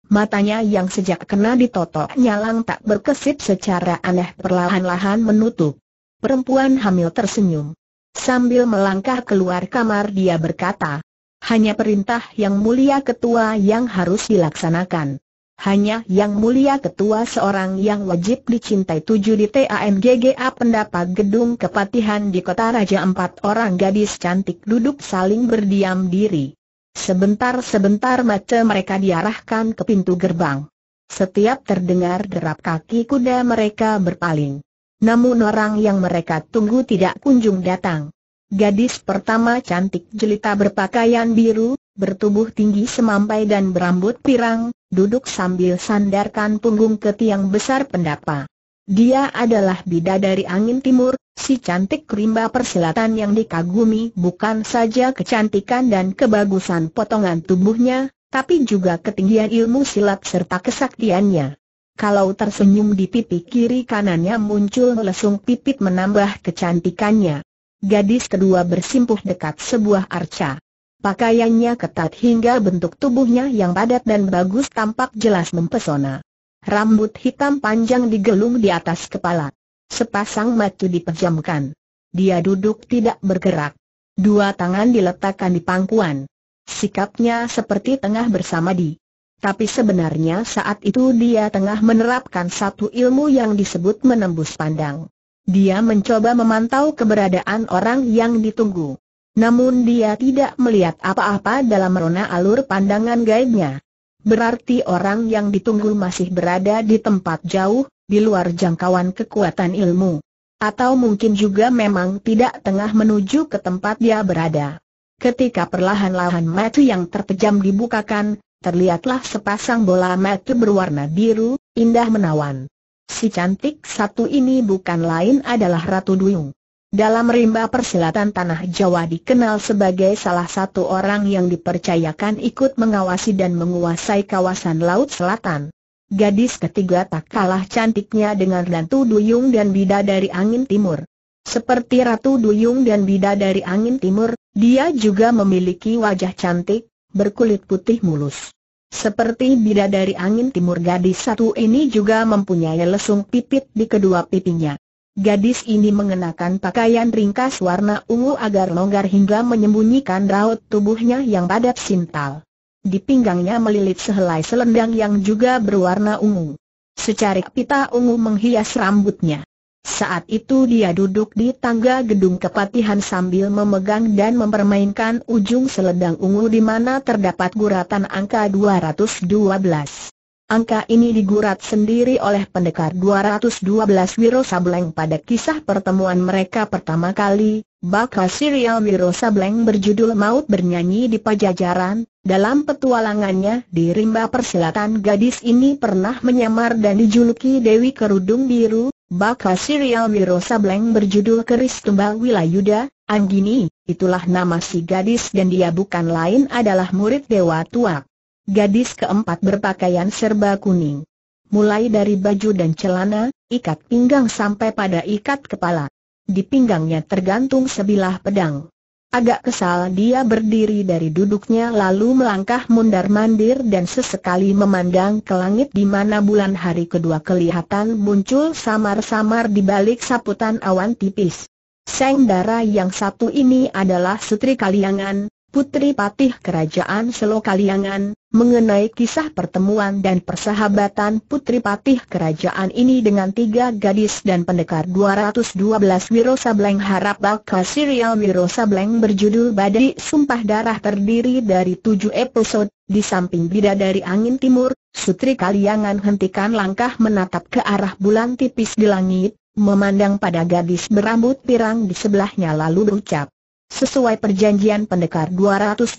Matanya yang sejak kena ditotok nyalang tak berkesip secara aneh perlahan-lahan menutup. Perempuan hamil tersenyum. Sambil melangkah keluar kamar dia berkata, hanya perintah yang mulia ketua yang harus dilaksanakan. Hanya yang mulia ketua seorang yang wajib dicintai tujuh di TAMGGA pendapat gedung kepatihan di kota raja empat orang gadis cantik duduk saling berdiam diri. Sebentar-sebentar mata mereka diarahkan ke pintu gerbang. Setiap terdengar derap kaki kuda mereka berpaling. Namun orang yang mereka tunggu tidak kunjung datang. Gadis pertama cantik jelita berpakaian biru, bertubuh tinggi semampai dan berambut pirang, duduk sambil sandarkan punggung ke tiang besar pendapa. Dia adalah bidadari angin timur, si cantik rimba persilatan yang dikagumi bukan saja kecantikan dan kebagusan potongan tubuhnya, tapi juga ketinggian ilmu silat serta kesaktiannya. Kalau tersenyum di pipi kiri kanannya muncul lesung pipit menambah kecantikannya. Gadis kedua bersimpuh dekat sebuah arca. Pakaiannya ketat hingga bentuk tubuhnya yang padat dan bagus tampak jelas mempesona. Rambut hitam panjang digelung di atas kepala. Sepasang mata dipejamkan. Dia duduk tidak bergerak. Dua tangan diletakkan di pangkuan. Sikapnya seperti tengah bersama di. Tapi sebenarnya saat itu dia tengah menerapkan satu ilmu yang disebut menembus pandang. Dia mencoba memantau keberadaan orang yang ditunggu. Namun dia tidak melihat apa-apa dalam rona alur pandangan gaibnya. Berarti orang yang ditunggu masih berada di tempat jauh, di luar jangkauan kekuatan ilmu. Atau mungkin juga memang tidak tengah menuju ke tempat dia berada. Ketika perlahan-lahan mata yang terpejam dibukakan, terlihatlah sepasang bola mata berwarna biru, indah menawan. Si cantik satu ini bukan lain adalah Ratu Duyung. Dalam rimba persilatan tanah Jawa dikenal sebagai salah satu orang yang dipercayakan ikut mengawasi dan menguasai kawasan Laut Selatan. Gadis ketiga tak kalah cantiknya dengan Ratu Duyung dan Bida dari Angin Timur. Seperti Ratu Duyung dan Bida dari Angin Timur, dia juga memiliki wajah cantik, berkulit putih mulus. Seperti Bida dari Angin Timur gadis satu ini juga mempunyai lesung pipit di kedua pipinya. Gadis ini mengenakan pakaian ringkas warna ungu agar longgar hingga menyembunyikan raut tubuhnya yang padat sintal. Di pinggangnya melilit sehelai selendang yang juga berwarna ungu. Secarik pita ungu menghias rambutnya. Saat itu dia duduk di tangga gedung kepatihan sambil memegang dan mempermainkan ujung selendang ungu di mana terdapat guratan angka 212. Angka ini digurat sendiri oleh pendekar 212 Wiro Sableng pada kisah pertemuan mereka pertama kali, bakal serial Wiro Sableng berjudul Maut Bernyanyi di Pajajaran, dalam petualangannya di rimba persilatan gadis ini pernah menyamar dan dijuluki Dewi Kerudung Biru, bakal serial Wiro Sableng berjudul Keris Tumbal Wilayuda, Anggini, itulah nama si gadis dan dia bukan lain adalah murid Dewa Tuak. Gadis keempat berpakaian serba kuning. Mulai dari baju dan celana, ikat pinggang sampai pada ikat kepala. Di pinggangnya tergantung sebilah pedang. Agak kesal dia berdiri dari duduknya lalu melangkah mundar-mandir dan sesekali memandang ke langit di mana bulan hari kedua kelihatan muncul samar-samar di balik saputan awan tipis. Seng darah yang satu ini adalah Sutri Kaliangan, Putri Patih Kerajaan Selokaliangan, mengenai kisah pertemuan dan persahabatan Putri Patih Kerajaan ini dengan tiga gadis dan pendekar 212 Wiro Sableng harap bakal serial Wiro Sableng berjudul Badai Sumpah Darah terdiri dari tujuh episode, di samping Bidadari Angin Timur, Sutri Kaliangan hentikan langkah menatap ke arah bulan tipis di langit, memandang pada gadis berambut pirang di sebelahnya lalu berucap. Sesuai perjanjian pendekar 212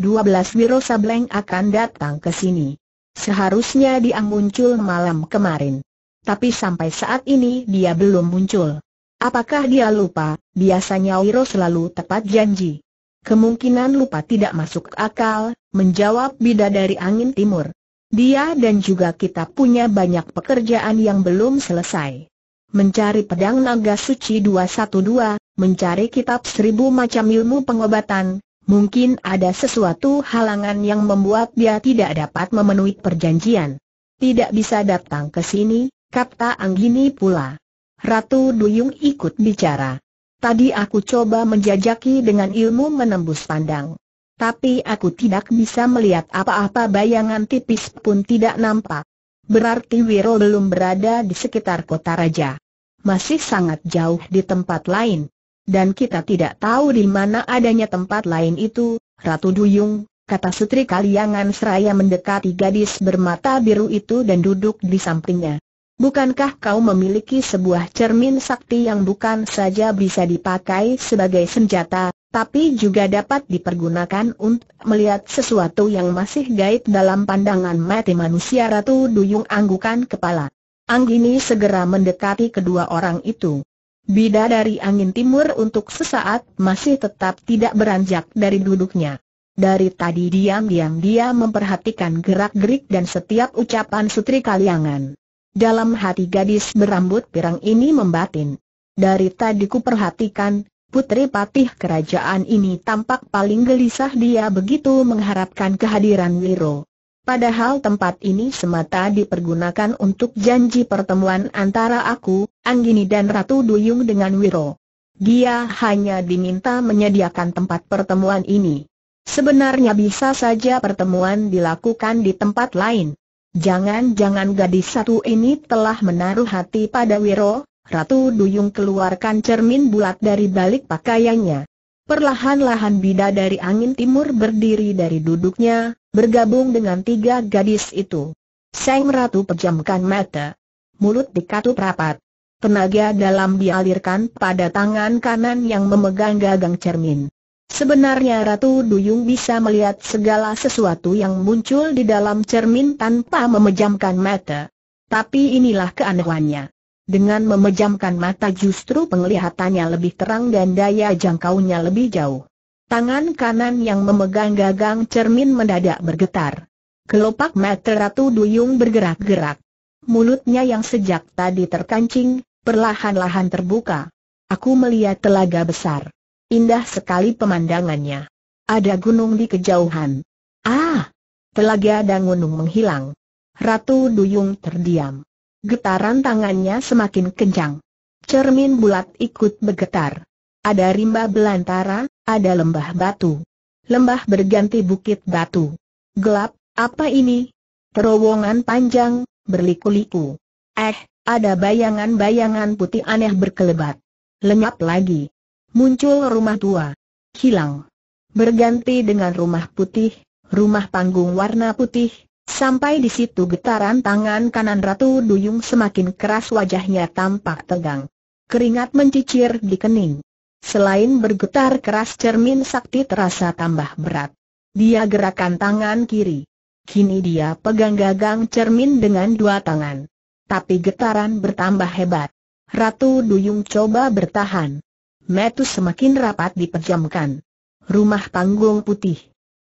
Wiro Sableng akan datang ke sini. Seharusnya dia muncul malam kemarin. Tapi sampai saat ini dia belum muncul. Apakah dia lupa, biasanya Wiro selalu tepat janji. Kemungkinan lupa tidak masuk akal, menjawab bidadari angin timur. Dia dan juga kita punya banyak pekerjaan yang belum selesai. Mencari pedang naga suci 212, mencari kitab seribu macam ilmu pengobatan, mungkin ada sesuatu halangan yang membuat dia tidak dapat memenuhi perjanjian. Tidak bisa datang ke sini, kata Anggini pula. Ratu Duyung ikut bicara. Tadi aku coba menjajaki dengan ilmu menembus pandang. Tapi aku tidak bisa melihat apa-apa bayangan tipis pun tidak nampak. Berarti Wiro belum berada di sekitar kota raja. Masih sangat jauh di tempat lain dan kita tidak tahu di mana adanya tempat lain itu, Ratu Duyung, kata Sutri Kaliangan seraya mendekati gadis bermata biru itu dan duduk di sampingnya. Bukankah kau memiliki sebuah cermin sakti yang bukan saja bisa dipakai sebagai senjata, tapi juga dapat dipergunakan untuk melihat sesuatu yang masih gaib dalam pandangan mati manusia Ratu Duyung anggukan kepala. Anggini segera mendekati kedua orang itu. Bida dari angin timur untuk sesaat masih tetap tidak beranjak dari duduknya. Dari tadi diam-diam dia memperhatikan gerak-gerik dan setiap ucapan Sutri Kaliangan. Dalam hati gadis berambut pirang ini membatin. Dari tadi ku perhatikan, Putri Patih kerajaan ini tampak paling gelisah dia begitu mengharapkan kehadiran Wiro. Padahal tempat ini semata dipergunakan untuk janji pertemuan antara aku, Anggini dan Ratu Duyung dengan Wiro. Dia hanya diminta menyediakan tempat pertemuan ini. Sebenarnya bisa saja pertemuan dilakukan di tempat lain. Jangan-jangan gadis satu ini telah menaruh hati pada Wiro, Ratu Duyung keluarkan cermin bulat dari balik pakaiannya. Perlahan-lahan bidadari angin timur berdiri dari duduknya, bergabung dengan tiga gadis itu. sang Ratu pejamkan mata. Mulut dikatup rapat. Tenaga dalam dialirkan pada tangan kanan yang memegang gagang cermin. Sebenarnya Ratu Duyung bisa melihat segala sesuatu yang muncul di dalam cermin tanpa memejamkan mata. Tapi inilah keanehannya. Dengan memejamkan mata justru penglihatannya lebih terang dan daya jangkaunya lebih jauh. Tangan kanan yang memegang gagang cermin mendadak bergetar. Kelopak mata Ratu Duyung bergerak-gerak. Mulutnya yang sejak tadi terkancing, perlahan-lahan terbuka. Aku melihat telaga besar. Indah sekali pemandangannya. Ada gunung di kejauhan. Ah! Telaga dan gunung menghilang. Ratu Duyung terdiam. Getaran tangannya semakin kencang. Cermin bulat ikut bergetar. Ada rimba belantara, ada lembah batu. Lembah berganti bukit batu. Gelap, apa ini? Terowongan panjang, berliku-liku. Eh, ada bayangan-bayangan putih aneh berkelebat. Lenyap lagi. Muncul rumah tua. Hilang. Berganti dengan rumah putih, rumah panggung warna putih, Sampai di situ getaran tangan kanan Ratu Duyung semakin keras wajahnya tampak tegang. Keringat mencicir di kening. Selain bergetar keras cermin sakti terasa tambah berat. Dia gerakan tangan kiri. Kini dia pegang gagang cermin dengan dua tangan. Tapi getaran bertambah hebat. Ratu Duyung coba bertahan. Metu semakin rapat diperjamkan. Rumah panggung putih.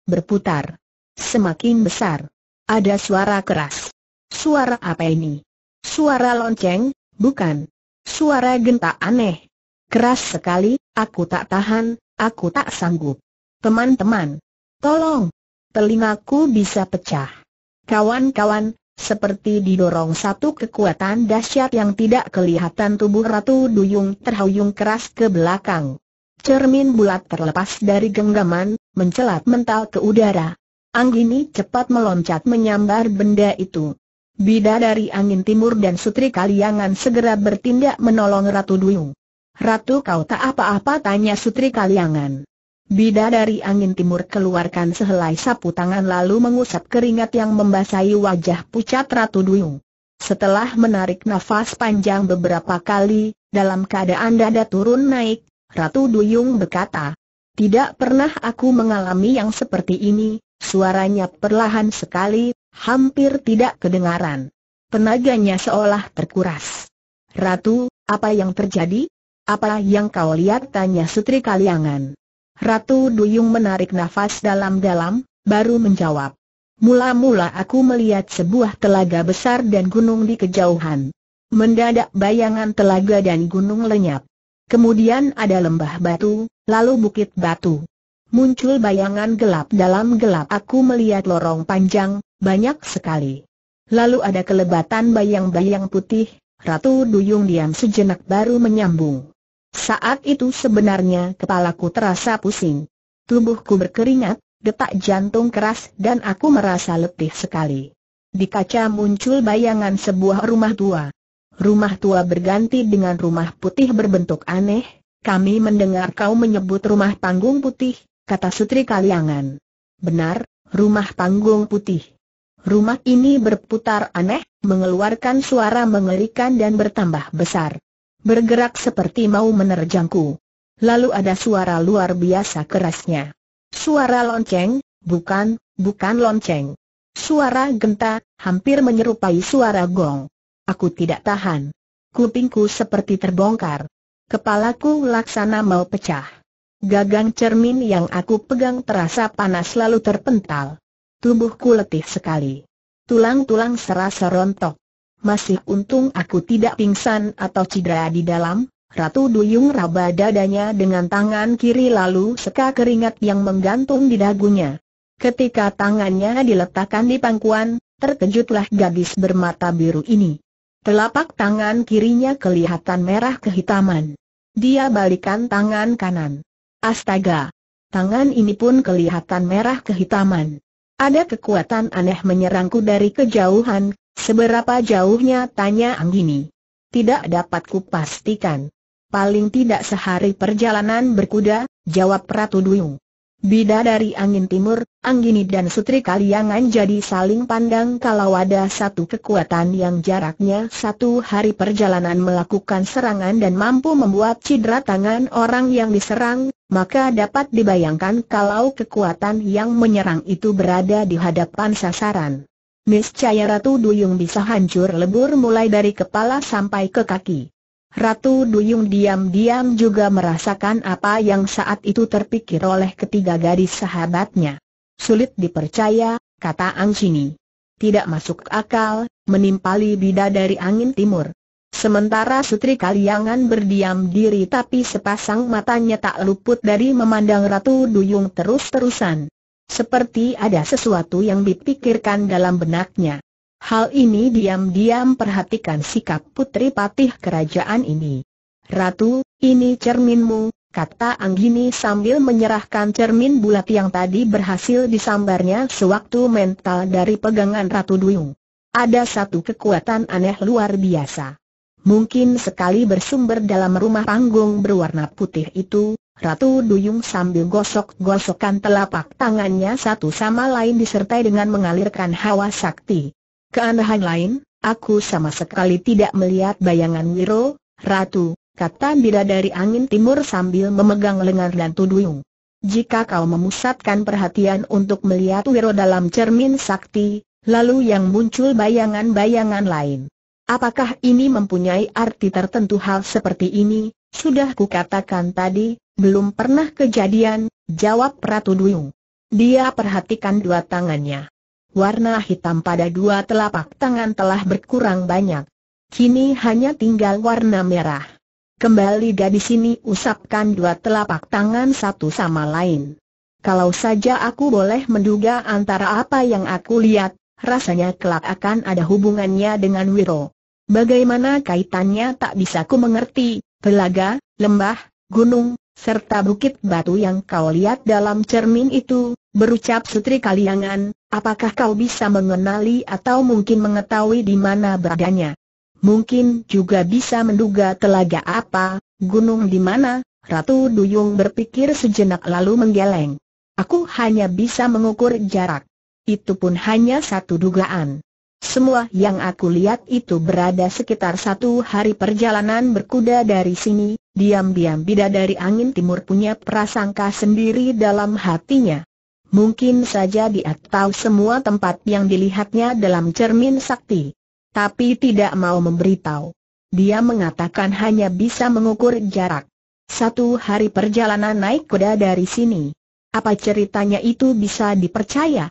Berputar. Semakin besar. Ada suara keras. Suara apa ini? Suara lonceng, bukan. Suara genta aneh. Keras sekali, aku tak tahan, aku tak sanggup. Teman-teman, tolong. Telingaku bisa pecah. Kawan-kawan, seperti didorong satu kekuatan dahsyat yang tidak kelihatan tubuh Ratu Duyung terhuyung keras ke belakang. Cermin bulat terlepas dari genggaman, mencelat mental ke udara. Anggini cepat meloncat menyambar benda itu. Bida dari angin timur dan Sutri Kaliangan segera bertindak menolong Ratu Duyung. Ratu kau tak apa-apa tanya Sutri Kaliangan. Bida dari angin timur keluarkan sehelai sapu tangan lalu mengusap keringat yang membasahi wajah pucat Ratu Duyung. Setelah menarik nafas panjang beberapa kali, dalam keadaan dada turun naik, Ratu Duyung berkata, Tidak pernah aku mengalami yang seperti ini, suaranya perlahan sekali, hampir tidak kedengaran. Tenaganya seolah terkuras. Ratu, apa yang terjadi? Apa yang kau lihat? Tanya Sutri Kaliangan. Ratu Duyung menarik nafas dalam-dalam, baru menjawab. Mula-mula aku melihat sebuah telaga besar dan gunung di kejauhan. Mendadak bayangan telaga dan gunung lenyap. Kemudian ada lembah batu, lalu bukit batu. Muncul bayangan gelap dalam gelap aku melihat lorong panjang, banyak sekali. Lalu ada kelebatan bayang-bayang putih, Ratu Duyung diam sejenak baru menyambung. Saat itu sebenarnya kepalaku terasa pusing. Tubuhku berkeringat, detak jantung keras dan aku merasa letih sekali. Di kaca muncul bayangan sebuah rumah tua. Rumah tua berganti dengan rumah putih berbentuk aneh. Kami mendengar kau menyebut rumah panggung putih, kata Sutri Kaliangan. Benar, rumah panggung putih. Rumah ini berputar aneh, mengeluarkan suara mengerikan dan bertambah besar bergerak seperti mau menerjangku. Lalu ada suara luar biasa kerasnya. Suara lonceng, bukan, bukan lonceng. Suara genta, hampir menyerupai suara gong. Aku tidak tahan. Kupingku seperti terbongkar. Kepalaku laksana mau pecah. Gagang cermin yang aku pegang terasa panas lalu terpental. Tubuhku letih sekali. Tulang-tulang serasa rontok masih untung aku tidak pingsan atau cedera di dalam, Ratu Duyung raba dadanya dengan tangan kiri lalu seka keringat yang menggantung di dagunya. Ketika tangannya diletakkan di pangkuan, terkejutlah gadis bermata biru ini. Telapak tangan kirinya kelihatan merah kehitaman. Dia balikan tangan kanan. Astaga! Tangan ini pun kelihatan merah kehitaman. Ada kekuatan aneh menyerangku dari kejauhan, Seberapa jauhnya tanya Anggini? Tidak dapat kupastikan. Paling tidak sehari perjalanan berkuda, jawab Ratu Duyung. Bida dari angin timur, Anggini dan Sutri Kaliangan jadi saling pandang kalau ada satu kekuatan yang jaraknya satu hari perjalanan melakukan serangan dan mampu membuat cedera tangan orang yang diserang, maka dapat dibayangkan kalau kekuatan yang menyerang itu berada di hadapan sasaran. Niscaya Ratu Duyung bisa hancur lebur mulai dari kepala sampai ke kaki. Ratu Duyung diam-diam juga merasakan apa yang saat itu terpikir oleh ketiga gadis sahabatnya. Sulit dipercaya, kata Ang Sini. Tidak masuk akal, menimpali bida dari angin timur. Sementara Sutri Kaliangan berdiam diri tapi sepasang matanya tak luput dari memandang Ratu Duyung terus-terusan. Seperti ada sesuatu yang dipikirkan dalam benaknya. Hal ini diam-diam perhatikan sikap putri patih kerajaan ini. Ratu, ini cerminmu, kata Anggini sambil menyerahkan cermin bulat yang tadi berhasil disambarnya sewaktu mental dari pegangan Ratu Duyung. Ada satu kekuatan aneh luar biasa. Mungkin sekali bersumber dalam rumah panggung berwarna putih itu, Ratu Duyung sambil gosok-gosokkan telapak tangannya satu sama lain disertai dengan mengalirkan hawa sakti. Keanehan lain, aku sama sekali tidak melihat bayangan Wiro, Ratu, kata bidadari angin timur sambil memegang lengan Ratu Duyung. Jika kau memusatkan perhatian untuk melihat Wiro dalam cermin sakti, lalu yang muncul bayangan-bayangan lain. Apakah ini mempunyai arti tertentu hal seperti ini? Sudah kukatakan tadi, belum pernah kejadian, jawab Ratu Duyung. Dia perhatikan dua tangannya. Warna hitam pada dua telapak tangan telah berkurang banyak. Kini hanya tinggal warna merah. Kembali gadis ini usapkan dua telapak tangan satu sama lain. Kalau saja aku boleh menduga antara apa yang aku lihat, rasanya kelak akan ada hubungannya dengan Wiro. Bagaimana kaitannya tak bisa ku mengerti, pelaga, lembah, gunung, serta bukit batu yang kau lihat dalam cermin itu, berucap Sutri Kaliangan, apakah kau bisa mengenali atau mungkin mengetahui di mana beradanya? Mungkin juga bisa menduga telaga apa, gunung di mana, Ratu Duyung berpikir sejenak lalu menggeleng. Aku hanya bisa mengukur jarak. Itu pun hanya satu dugaan. Semua yang aku lihat itu berada sekitar satu hari perjalanan berkuda dari sini, diam-diam bidadari angin timur punya prasangka sendiri dalam hatinya. Mungkin saja dia tahu semua tempat yang dilihatnya dalam cermin sakti. Tapi tidak mau memberitahu. Dia mengatakan hanya bisa mengukur jarak. Satu hari perjalanan naik kuda dari sini. Apa ceritanya itu bisa dipercaya?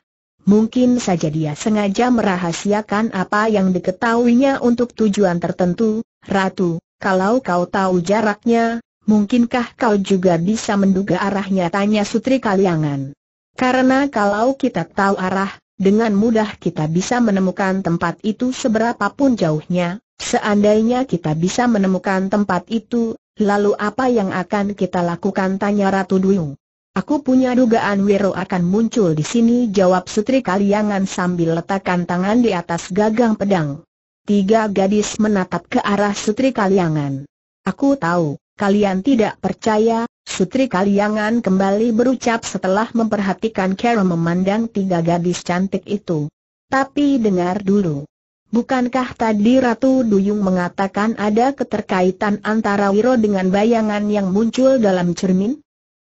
Mungkin saja dia sengaja merahasiakan apa yang diketahuinya untuk tujuan tertentu. Ratu, kalau kau tahu jaraknya, mungkinkah kau juga bisa menduga arahnya? Tanya Sutri Kaliangan. Karena kalau kita tahu arah, dengan mudah kita bisa menemukan tempat itu seberapapun jauhnya. Seandainya kita bisa menemukan tempat itu, lalu apa yang akan kita lakukan? Tanya Ratu Duyung. Aku punya dugaan Wiro akan muncul di sini jawab Sutri Kaliangan sambil letakkan tangan di atas gagang pedang. Tiga gadis menatap ke arah Sutri Kaliangan. Aku tahu, kalian tidak percaya, Sutri Kaliangan kembali berucap setelah memperhatikan Kera memandang tiga gadis cantik itu. Tapi dengar dulu. Bukankah tadi Ratu Duyung mengatakan ada keterkaitan antara Wiro dengan bayangan yang muncul dalam cermin?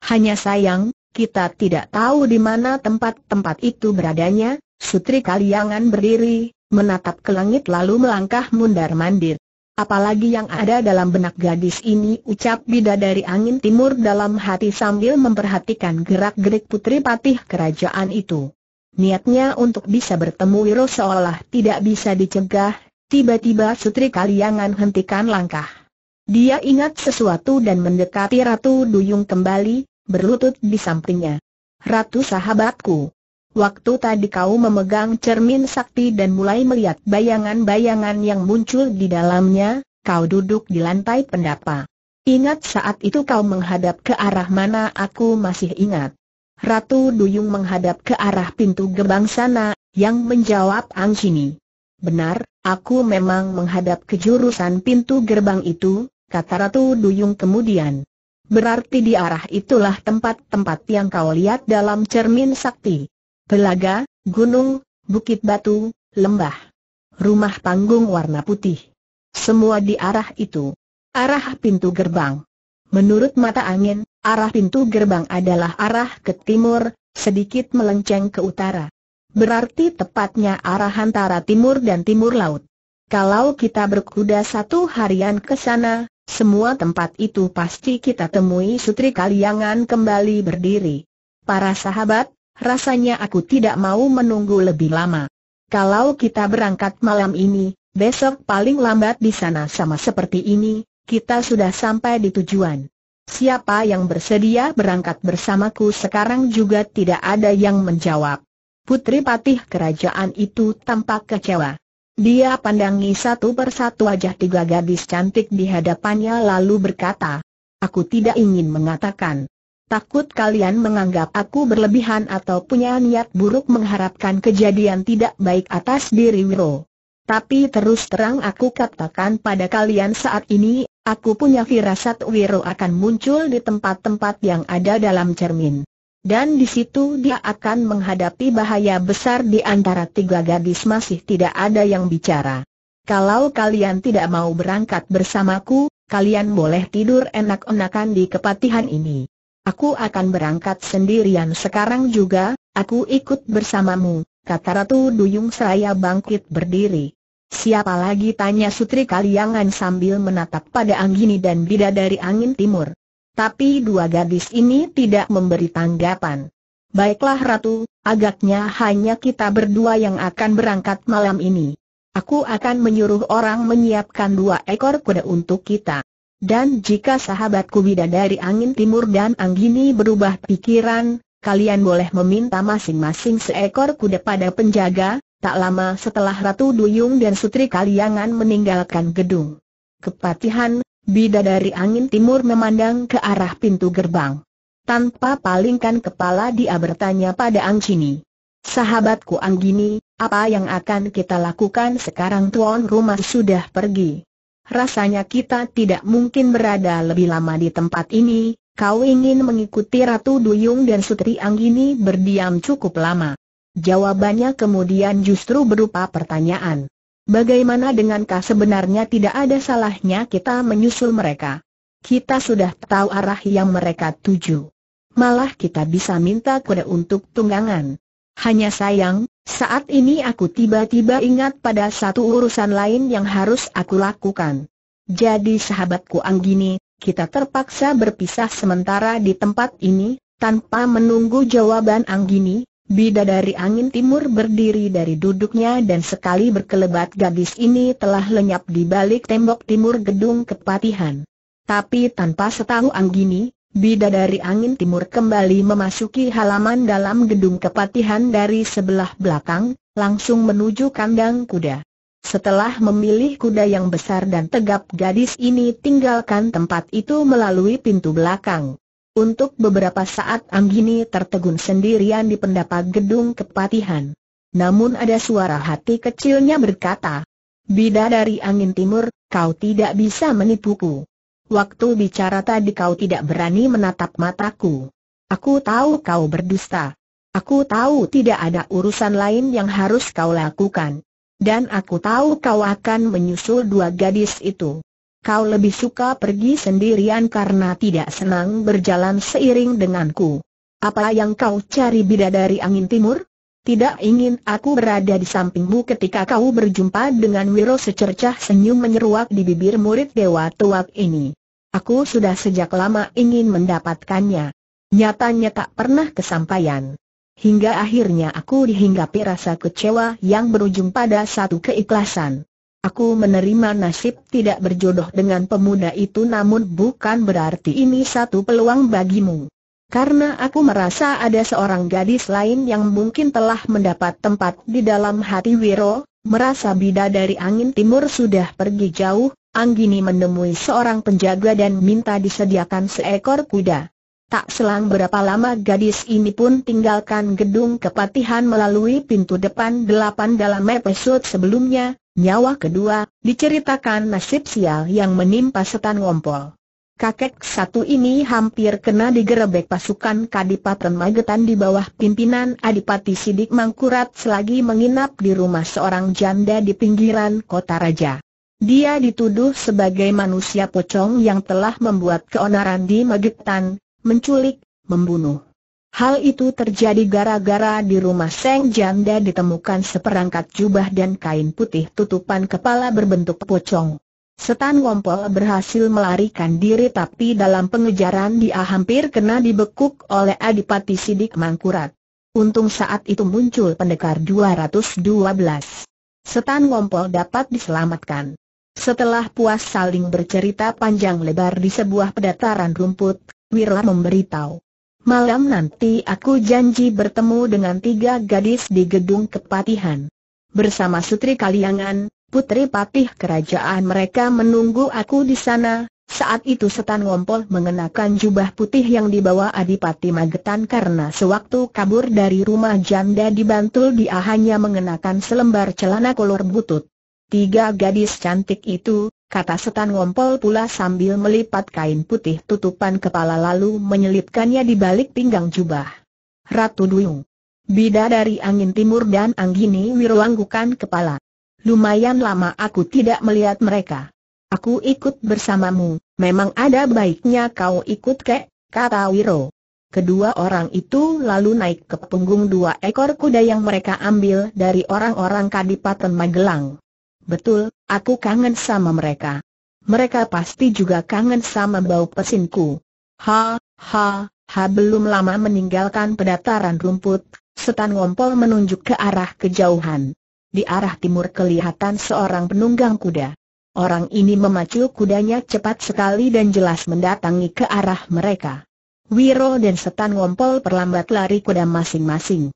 Hanya sayang, kita tidak tahu di mana tempat-tempat itu beradanya, Sutri Kaliangan berdiri, menatap ke langit lalu melangkah mundar-mandir. Apalagi yang ada dalam benak gadis ini ucap bida dari angin timur dalam hati sambil memperhatikan gerak-gerik putri patih kerajaan itu. Niatnya untuk bisa bertemu Wiro seolah tidak bisa dicegah, tiba-tiba Sutri Kaliangan hentikan langkah. Dia ingat sesuatu dan mendekati Ratu Duyung kembali, berlutut di sampingnya. Ratu sahabatku, waktu tadi kau memegang cermin sakti dan mulai melihat bayangan-bayangan yang muncul di dalamnya, kau duduk di lantai pendapa. Ingat saat itu kau menghadap ke arah mana aku masih ingat. Ratu Duyung menghadap ke arah pintu gerbang sana, yang menjawab Ang Benar, aku memang menghadap ke jurusan pintu gerbang itu, kata Ratu Duyung kemudian. Berarti di arah itulah tempat-tempat yang kau lihat dalam cermin sakti. Pelaga, gunung, bukit batu, lembah. Rumah panggung warna putih. Semua di arah itu. Arah pintu gerbang. Menurut mata angin, arah pintu gerbang adalah arah ke timur, sedikit melenceng ke utara. Berarti tepatnya arah antara timur dan timur laut. Kalau kita berkuda satu harian ke sana, semua tempat itu pasti kita temui Sutri Kaliangan kembali berdiri. Para sahabat, rasanya aku tidak mau menunggu lebih lama. Kalau kita berangkat malam ini, besok paling lambat di sana sama seperti ini, kita sudah sampai di tujuan. Siapa yang bersedia berangkat bersamaku sekarang juga tidak ada yang menjawab. Putri Patih kerajaan itu tampak kecewa. Dia pandangi satu persatu wajah tiga gadis cantik di hadapannya lalu berkata, Aku tidak ingin mengatakan. Takut kalian menganggap aku berlebihan atau punya niat buruk mengharapkan kejadian tidak baik atas diri Wiro. Tapi terus terang aku katakan pada kalian saat ini, aku punya firasat Wiro akan muncul di tempat-tempat yang ada dalam cermin dan di situ dia akan menghadapi bahaya besar di antara tiga gadis masih tidak ada yang bicara. Kalau kalian tidak mau berangkat bersamaku, kalian boleh tidur enak-enakan di kepatihan ini. Aku akan berangkat sendirian sekarang juga, aku ikut bersamamu, kata Ratu Duyung Seraya bangkit berdiri. Siapa lagi tanya Sutri Kaliangan sambil menatap pada Anggini dan Bidadari Angin Timur. Tapi dua gadis ini tidak memberi tanggapan. Baiklah Ratu, agaknya hanya kita berdua yang akan berangkat malam ini. Aku akan menyuruh orang menyiapkan dua ekor kuda untuk kita. Dan jika sahabatku bidadari angin timur dan anggini berubah pikiran, kalian boleh meminta masing-masing seekor kuda pada penjaga, tak lama setelah Ratu Duyung dan Sutri Kaliangan meninggalkan gedung. Kepatihan, Bidadari angin timur memandang ke arah pintu gerbang. Tanpa palingkan kepala dia bertanya pada Anggini. Sahabatku Anggini, apa yang akan kita lakukan sekarang tuan rumah sudah pergi? Rasanya kita tidak mungkin berada lebih lama di tempat ini, kau ingin mengikuti Ratu Duyung dan Sutri Anggini berdiam cukup lama. Jawabannya kemudian justru berupa pertanyaan. Bagaimana dengankah sebenarnya tidak ada salahnya kita menyusul mereka? Kita sudah tahu arah yang mereka tuju. Malah kita bisa minta kuda untuk tunggangan. Hanya sayang, saat ini aku tiba-tiba ingat pada satu urusan lain yang harus aku lakukan. Jadi sahabatku Anggini, kita terpaksa berpisah sementara di tempat ini, tanpa menunggu jawaban Anggini, Bidadari angin timur berdiri dari duduknya dan sekali berkelebat gadis ini telah lenyap di balik tembok timur gedung kepatihan. Tapi tanpa setahu Anggini, bidadari angin timur kembali memasuki halaman dalam gedung kepatihan dari sebelah belakang, langsung menuju kandang kuda. Setelah memilih kuda yang besar dan tegap gadis ini tinggalkan tempat itu melalui pintu belakang. Untuk beberapa saat Anggini tertegun sendirian di pendapa gedung kepatihan. Namun ada suara hati kecilnya berkata, "Bida dari angin timur, kau tidak bisa menipuku. Waktu bicara tadi kau tidak berani menatap mataku. Aku tahu kau berdusta. Aku tahu tidak ada urusan lain yang harus kau lakukan. Dan aku tahu kau akan menyusul dua gadis itu kau lebih suka pergi sendirian karena tidak senang berjalan seiring denganku. Apa yang kau cari bidadari angin timur? Tidak ingin aku berada di sampingmu ketika kau berjumpa dengan Wiro secercah senyum menyeruak di bibir murid dewa tuak ini. Aku sudah sejak lama ingin mendapatkannya. Nyatanya tak pernah kesampaian. Hingga akhirnya aku dihinggapi rasa kecewa yang berujung pada satu keikhlasan. Aku menerima nasib tidak berjodoh dengan pemuda itu namun bukan berarti ini satu peluang bagimu. Karena aku merasa ada seorang gadis lain yang mungkin telah mendapat tempat di dalam hati Wiro, merasa bida dari angin timur sudah pergi jauh, Anggini menemui seorang penjaga dan minta disediakan seekor kuda. Tak selang berapa lama gadis ini pun tinggalkan gedung kepatihan melalui pintu depan delapan dalam episode sebelumnya, Nyawa kedua, diceritakan nasib sial yang menimpa setan ngompol. Kakek satu ini hampir kena digerebek pasukan Kadipaten Magetan di bawah pimpinan Adipati Sidik Mangkurat selagi menginap di rumah seorang janda di pinggiran kota raja. Dia dituduh sebagai manusia pocong yang telah membuat keonaran di Magetan, menculik, membunuh, Hal itu terjadi gara-gara di rumah Seng Janda ditemukan seperangkat jubah dan kain putih tutupan kepala berbentuk pocong. Setan Wompol berhasil melarikan diri tapi dalam pengejaran dia hampir kena dibekuk oleh Adipati Sidik Mangkurat. Untung saat itu muncul pendekar 212. Setan Wompol dapat diselamatkan. Setelah puas saling bercerita panjang lebar di sebuah pedataran rumput, Wirla memberitahu Malam nanti aku janji bertemu dengan tiga gadis di gedung kepatihan. Bersama Sutri Kaliangan, putri patih kerajaan mereka menunggu aku di sana. Saat itu Setan Ngompol mengenakan jubah putih yang dibawa Adipati Magetan karena sewaktu kabur dari rumah janda di dia hanya mengenakan selembar celana kolor butut. Tiga gadis cantik itu, kata setan ngompol pula sambil melipat kain putih tutupan kepala lalu menyelipkannya di balik pinggang jubah. Ratu Duyung. Bida dari angin timur dan Anggini wiruanggukan kepala. Lumayan lama aku tidak melihat mereka. Aku ikut bersamamu, memang ada baiknya kau ikut kek, kata Wiro. Kedua orang itu lalu naik ke punggung dua ekor kuda yang mereka ambil dari orang-orang Kadipaten Magelang. Betul, aku kangen sama mereka. Mereka pasti juga kangen sama bau pesinku. Ha, ha, ha belum lama meninggalkan pedataran rumput, setan ngompol menunjuk ke arah kejauhan. Di arah timur kelihatan seorang penunggang kuda. Orang ini memacu kudanya cepat sekali dan jelas mendatangi ke arah mereka. Wiro dan Setan Ngompol perlambat lari kuda masing-masing.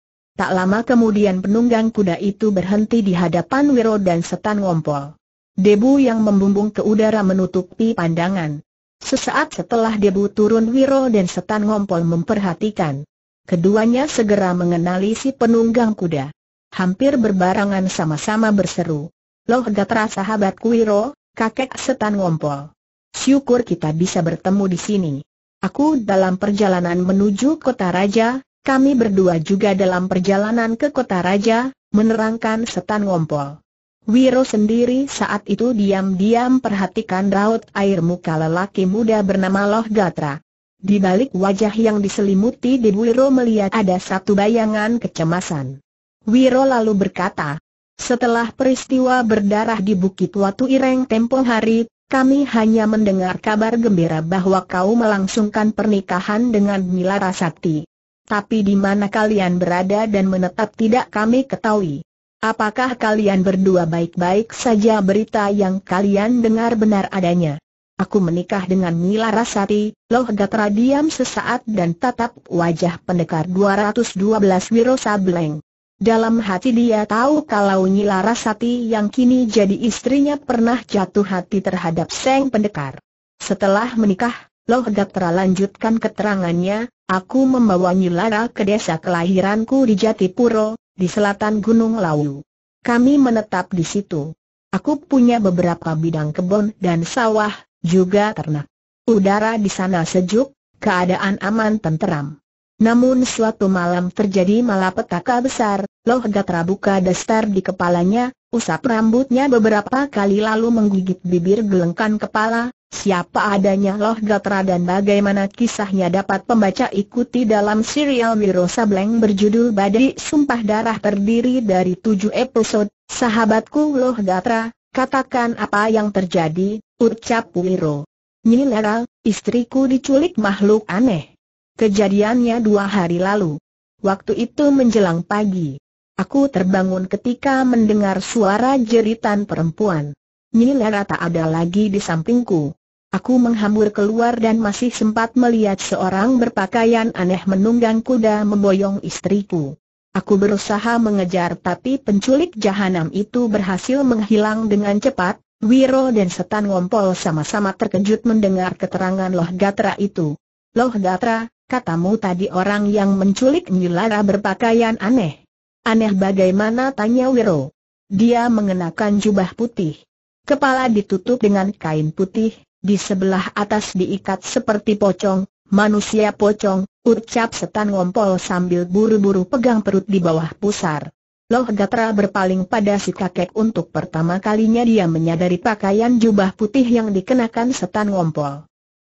Tak lama kemudian penunggang kuda itu berhenti di hadapan Wiro dan Setan Ngompol. Debu yang membumbung ke udara menutupi pandangan. Sesaat setelah debu turun Wiro dan Setan Ngompol memperhatikan. Keduanya segera mengenali si penunggang kuda. Hampir berbarangan sama-sama berseru. Loh gak gatra sahabatku Wiro, kakek Setan Ngompol. Syukur kita bisa bertemu di sini. Aku dalam perjalanan menuju kota raja, kami berdua juga dalam perjalanan ke kota raja, menerangkan setan ngompol. Wiro sendiri saat itu diam-diam perhatikan raut air muka lelaki muda bernama Loh Gatra. Di balik wajah yang diselimuti di Wiro melihat ada satu bayangan kecemasan. Wiro lalu berkata, setelah peristiwa berdarah di Bukit Watu Ireng tempo hari, kami hanya mendengar kabar gembira bahwa kau melangsungkan pernikahan dengan Mila Rasakti tapi di mana kalian berada dan menetap tidak kami ketahui. Apakah kalian berdua baik-baik saja berita yang kalian dengar benar adanya? Aku menikah dengan Nila Rasati, Loh Gatra diam sesaat dan tatap wajah pendekar 212 Wiro Sableng. Dalam hati dia tahu kalau Nila Rasati yang kini jadi istrinya pernah jatuh hati terhadap Seng Pendekar. Setelah menikah, Loh Gatra lanjutkan keterangannya, aku membawa Nyulara ke desa kelahiranku di Jatipuro, di selatan Gunung Lawu. Kami menetap di situ. Aku punya beberapa bidang kebun dan sawah, juga ternak. Udara di sana sejuk, keadaan aman tenteram. Namun suatu malam terjadi malapetaka besar, Loh Gatra buka daster di kepalanya, usap rambutnya beberapa kali lalu menggigit bibir gelengkan kepala, siapa adanya Loh Gatra dan bagaimana kisahnya dapat pembaca ikuti dalam serial Wiro Sableng berjudul Badai Sumpah Darah terdiri dari tujuh episode, sahabatku Loh Gatra, katakan apa yang terjadi, ucap Wiro. Nyileral, istriku diculik makhluk aneh. Kejadiannya dua hari lalu. Waktu itu menjelang pagi. Aku terbangun ketika mendengar suara jeritan perempuan. Nyiler tak ada lagi di sampingku. Aku menghambur keluar dan masih sempat melihat seorang berpakaian aneh menunggang kuda memboyong istriku. Aku berusaha mengejar tapi penculik jahanam itu berhasil menghilang dengan cepat. Wiro dan Setan Ngompol sama-sama terkejut mendengar keterangan Loh Gatra itu. Loh Gatra, Katamu tadi orang yang menculik Nyulara berpakaian aneh. Aneh bagaimana tanya Wiro. Dia mengenakan jubah putih. Kepala ditutup dengan kain putih, di sebelah atas diikat seperti pocong, manusia pocong, ucap setan ngompol sambil buru-buru pegang perut di bawah pusar. Loh Gatra berpaling pada si kakek untuk pertama kalinya dia menyadari pakaian jubah putih yang dikenakan setan ngompol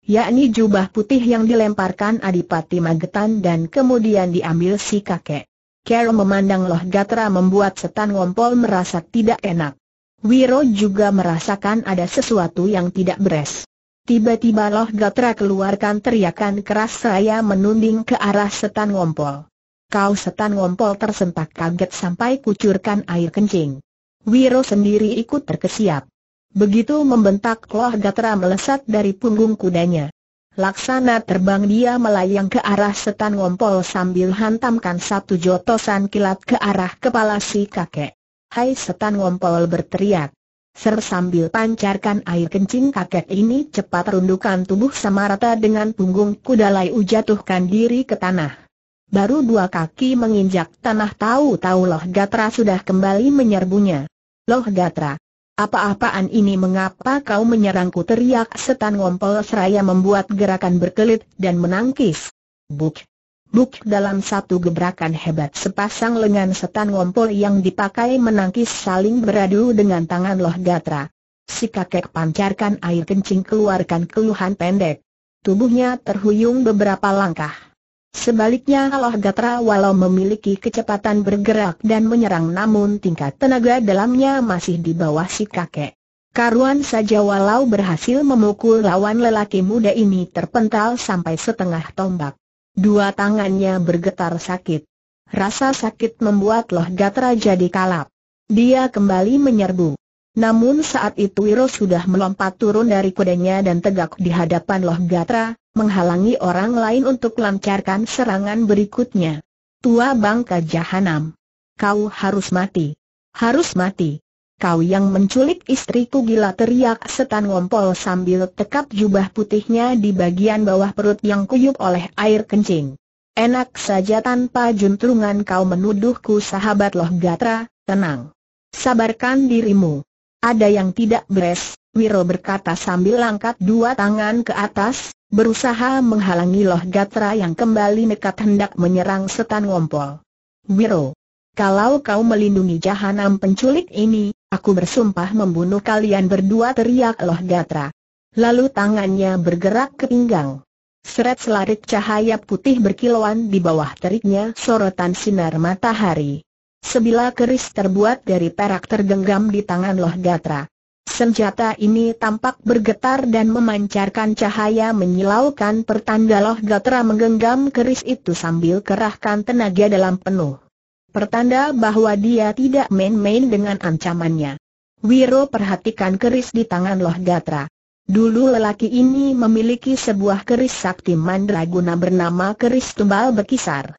yakni jubah putih yang dilemparkan Adipati Magetan dan kemudian diambil si kakek. Carol memandang Loh Gatra membuat setan ngompol merasa tidak enak. Wiro juga merasakan ada sesuatu yang tidak beres. Tiba-tiba Loh Gatra keluarkan teriakan keras saya menunding ke arah setan ngompol. Kau setan ngompol tersentak kaget sampai kucurkan air kencing. Wiro sendiri ikut terkesiap. Begitu membentak Loh Gatra melesat dari punggung kudanya. Laksana terbang dia melayang ke arah setan ngompol sambil hantamkan satu jotosan kilat ke arah kepala si kakek. Hai setan ngompol berteriak. Ser sambil pancarkan air kencing kakek ini cepat rundukan tubuh sama rata dengan punggung kuda layu jatuhkan diri ke tanah. Baru dua kaki menginjak tanah tahu-tahu Loh Gatra sudah kembali menyerbunya. Loh Gatra, apa-apaan ini mengapa kau menyerangku teriak setan ngompol seraya membuat gerakan berkelit dan menangkis. Buk! Buk dalam satu gebrakan hebat sepasang lengan setan ngompol yang dipakai menangkis saling beradu dengan tangan loh gatra. Si kakek pancarkan air kencing keluarkan keluhan pendek. Tubuhnya terhuyung beberapa langkah. Sebaliknya Allah Gatra walau memiliki kecepatan bergerak dan menyerang namun tingkat tenaga dalamnya masih di bawah si kakek. Karuan saja walau berhasil memukul lawan lelaki muda ini terpental sampai setengah tombak. Dua tangannya bergetar sakit. Rasa sakit membuat Loh Gatra jadi kalap. Dia kembali menyerbu. Namun saat itu Wiro sudah melompat turun dari kudanya dan tegak di hadapan Loh Gatra, menghalangi orang lain untuk lancarkan serangan berikutnya. Tua bangka jahanam. Kau harus mati. Harus mati. Kau yang menculik istriku gila teriak setan ngompol sambil tekap jubah putihnya di bagian bawah perut yang kuyup oleh air kencing. Enak saja tanpa juntrungan kau menuduhku sahabat Loh Gatra, tenang. Sabarkan dirimu ada yang tidak beres, Wiro berkata sambil angkat dua tangan ke atas, berusaha menghalangi Loh Gatra yang kembali nekat hendak menyerang setan ngompol. Wiro, kalau kau melindungi jahanam penculik ini, aku bersumpah membunuh kalian berdua teriak Loh Gatra. Lalu tangannya bergerak ke pinggang. Seret selarik cahaya putih berkilauan di bawah teriknya sorotan sinar matahari. Sebilah keris terbuat dari perak tergenggam di tangan Loh Gatra. Senjata ini tampak bergetar dan memancarkan cahaya menyilaukan pertanda Loh Gatra menggenggam keris itu sambil kerahkan tenaga dalam penuh. Pertanda bahwa dia tidak main-main dengan ancamannya. Wiro perhatikan keris di tangan Loh Gatra. Dulu lelaki ini memiliki sebuah keris sakti mandraguna bernama keris tumbal berkisar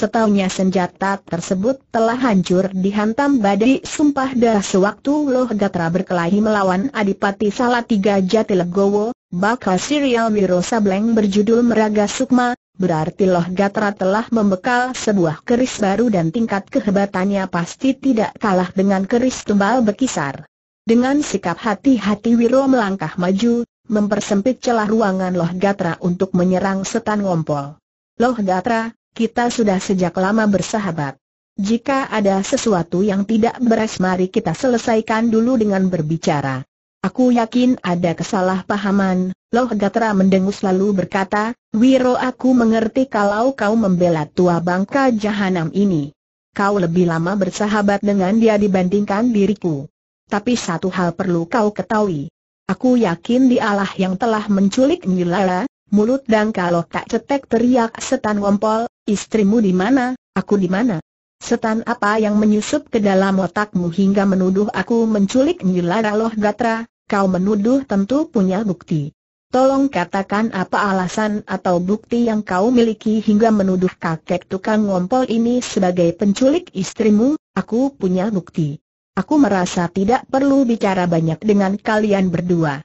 setahunya senjata tersebut telah hancur dihantam badai sumpah darah sewaktu Loh Gatra berkelahi melawan Adipati Salatiga Jatilegowo, bakal serial Wiro Sableng berjudul Meraga Sukma, berarti Loh Gatra telah membekal sebuah keris baru dan tingkat kehebatannya pasti tidak kalah dengan keris tumbal berkisar. Dengan sikap hati-hati Wiro melangkah maju, mempersempit celah ruangan Loh Gatra untuk menyerang setan ngompol. Loh Gatra, kita sudah sejak lama bersahabat. Jika ada sesuatu yang tidak beres mari kita selesaikan dulu dengan berbicara. Aku yakin ada kesalahpahaman, Loh Gatra mendengus lalu berkata, Wiro aku mengerti kalau kau membela tua bangka jahanam ini. Kau lebih lama bersahabat dengan dia dibandingkan diriku. Tapi satu hal perlu kau ketahui. Aku yakin dialah yang telah menculik Nilala, mulut dang kalau tak cetek teriak setan wompol, istrimu di mana, aku di mana? Setan apa yang menyusup ke dalam otakmu hingga menuduh aku menculik Nyilara Loh Gatra, kau menuduh tentu punya bukti. Tolong katakan apa alasan atau bukti yang kau miliki hingga menuduh kakek tukang ngompol ini sebagai penculik istrimu, aku punya bukti. Aku merasa tidak perlu bicara banyak dengan kalian berdua.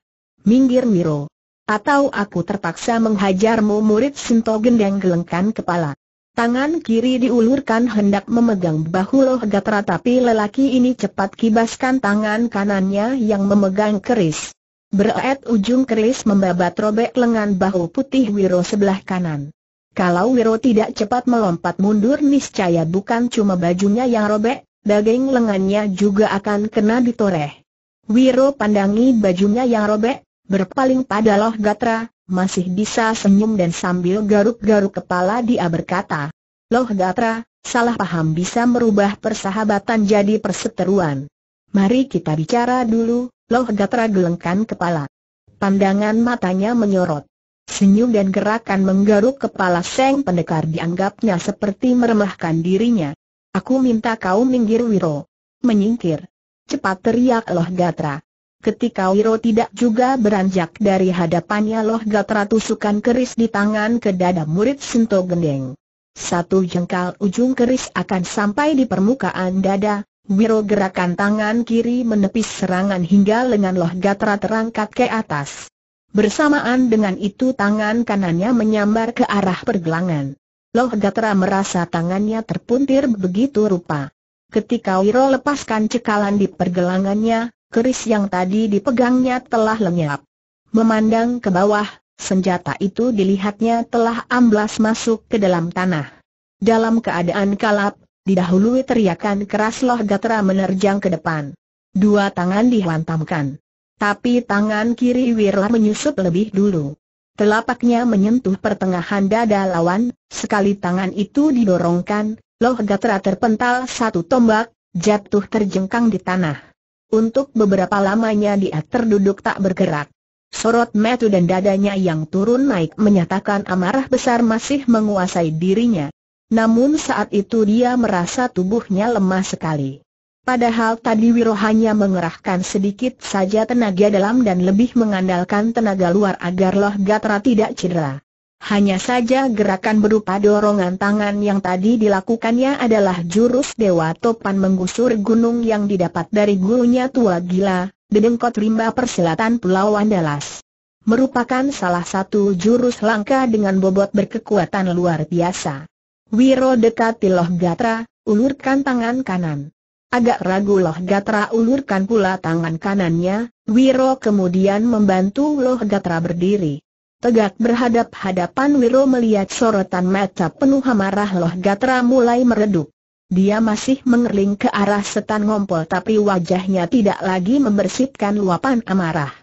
Minggir Miro. Atau aku terpaksa menghajarmu murid Sinto Gendeng gelengkan kepala. Tangan kiri diulurkan hendak memegang bahu Loh Gatra tapi lelaki ini cepat kibaskan tangan kanannya yang memegang keris. Berat ujung keris membabat robek lengan bahu putih Wiro sebelah kanan. Kalau Wiro tidak cepat melompat mundur niscaya bukan cuma bajunya yang robek, daging lengannya juga akan kena ditoreh. Wiro pandangi bajunya yang robek, Berpaling pada Loh Gatra, masih bisa senyum dan sambil garuk-garuk kepala dia berkata, Loh Gatra, salah paham bisa merubah persahabatan jadi perseteruan. Mari kita bicara dulu, Loh Gatra gelengkan kepala. Pandangan matanya menyorot. Senyum dan gerakan menggaruk kepala Seng Pendekar dianggapnya seperti meremahkan dirinya. Aku minta kau minggir Wiro. Menyingkir. Cepat teriak Loh Gatra. Ketika Wiro tidak juga beranjak dari hadapannya Loh Gatra tusukan keris di tangan ke dada murid Sinto Gendeng. Satu jengkal ujung keris akan sampai di permukaan dada, Wiro gerakan tangan kiri menepis serangan hingga lengan Loh Gatra terangkat ke atas. Bersamaan dengan itu tangan kanannya menyambar ke arah pergelangan. Loh Gatra merasa tangannya terpuntir begitu rupa. Ketika Wiro lepaskan cekalan di pergelangannya, keris yang tadi dipegangnya telah lenyap. Memandang ke bawah, senjata itu dilihatnya telah amblas masuk ke dalam tanah. Dalam keadaan kalap, didahului teriakan keras Loh Gatra menerjang ke depan. Dua tangan dihantamkan. Tapi tangan kiri Wirla menyusup lebih dulu. Telapaknya menyentuh pertengahan dada lawan, sekali tangan itu didorongkan, Loh Gatra terpental satu tombak, jatuh terjengkang di tanah. Untuk beberapa lamanya dia terduduk tak bergerak. Sorot metu dan dadanya yang turun naik menyatakan amarah besar masih menguasai dirinya. Namun saat itu dia merasa tubuhnya lemah sekali. Padahal tadi Wiro hanya mengerahkan sedikit saja tenaga dalam dan lebih mengandalkan tenaga luar agar Loh Gatra tidak cedera. Hanya saja gerakan berupa dorongan tangan yang tadi dilakukannya adalah jurus Dewa Topan menggusur gunung yang didapat dari gurunya tua gila, Dedengkot Rimba Persilatan Pulau Andalas. Merupakan salah satu jurus langka dengan bobot berkekuatan luar biasa. Wiro dekati Loh Gatra, ulurkan tangan kanan. Agak ragu Loh Gatra ulurkan pula tangan kanannya, Wiro kemudian membantu Loh Gatra berdiri. Tegak berhadap-hadapan Wiro melihat sorotan mata penuh amarah Loh Gatra mulai meredup. Dia masih mengerling ke arah setan ngompol tapi wajahnya tidak lagi membersihkan luapan amarah.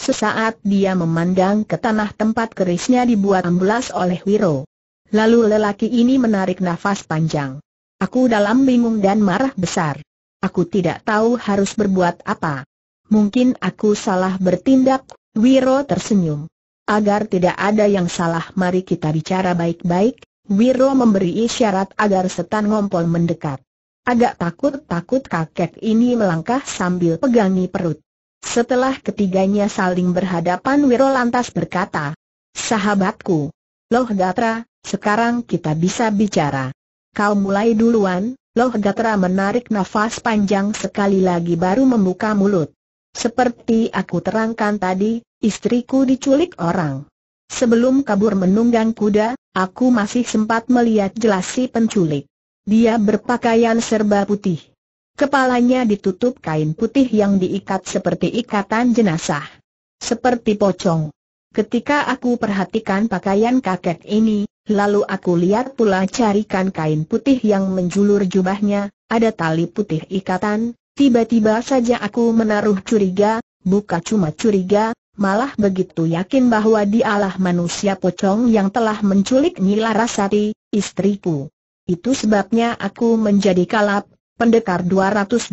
Sesaat dia memandang ke tanah tempat kerisnya dibuat amblas oleh Wiro. Lalu lelaki ini menarik nafas panjang. Aku dalam bingung dan marah besar. Aku tidak tahu harus berbuat apa. Mungkin aku salah bertindak, Wiro tersenyum. Agar tidak ada yang salah mari kita bicara baik-baik, Wiro memberi isyarat agar setan ngompol mendekat. Agak takut-takut kakek ini melangkah sambil pegangi perut. Setelah ketiganya saling berhadapan Wiro lantas berkata, Sahabatku, Loh Gatra, sekarang kita bisa bicara. Kau mulai duluan, Loh Gatra menarik nafas panjang sekali lagi baru membuka mulut. Seperti aku terangkan tadi, istriku diculik orang. Sebelum kabur menunggang kuda, aku masih sempat melihat jelas si penculik. Dia berpakaian serba putih. Kepalanya ditutup kain putih yang diikat seperti ikatan jenazah. Seperti pocong. Ketika aku perhatikan pakaian kakek ini, lalu aku lihat pula carikan kain putih yang menjulur jubahnya, ada tali putih ikatan, Tiba-tiba saja aku menaruh curiga, bukan cuma curiga, malah begitu yakin bahwa dialah manusia pocong yang telah menculik Nila Rasati, istriku. Itu sebabnya aku menjadi kalap, pendekar 212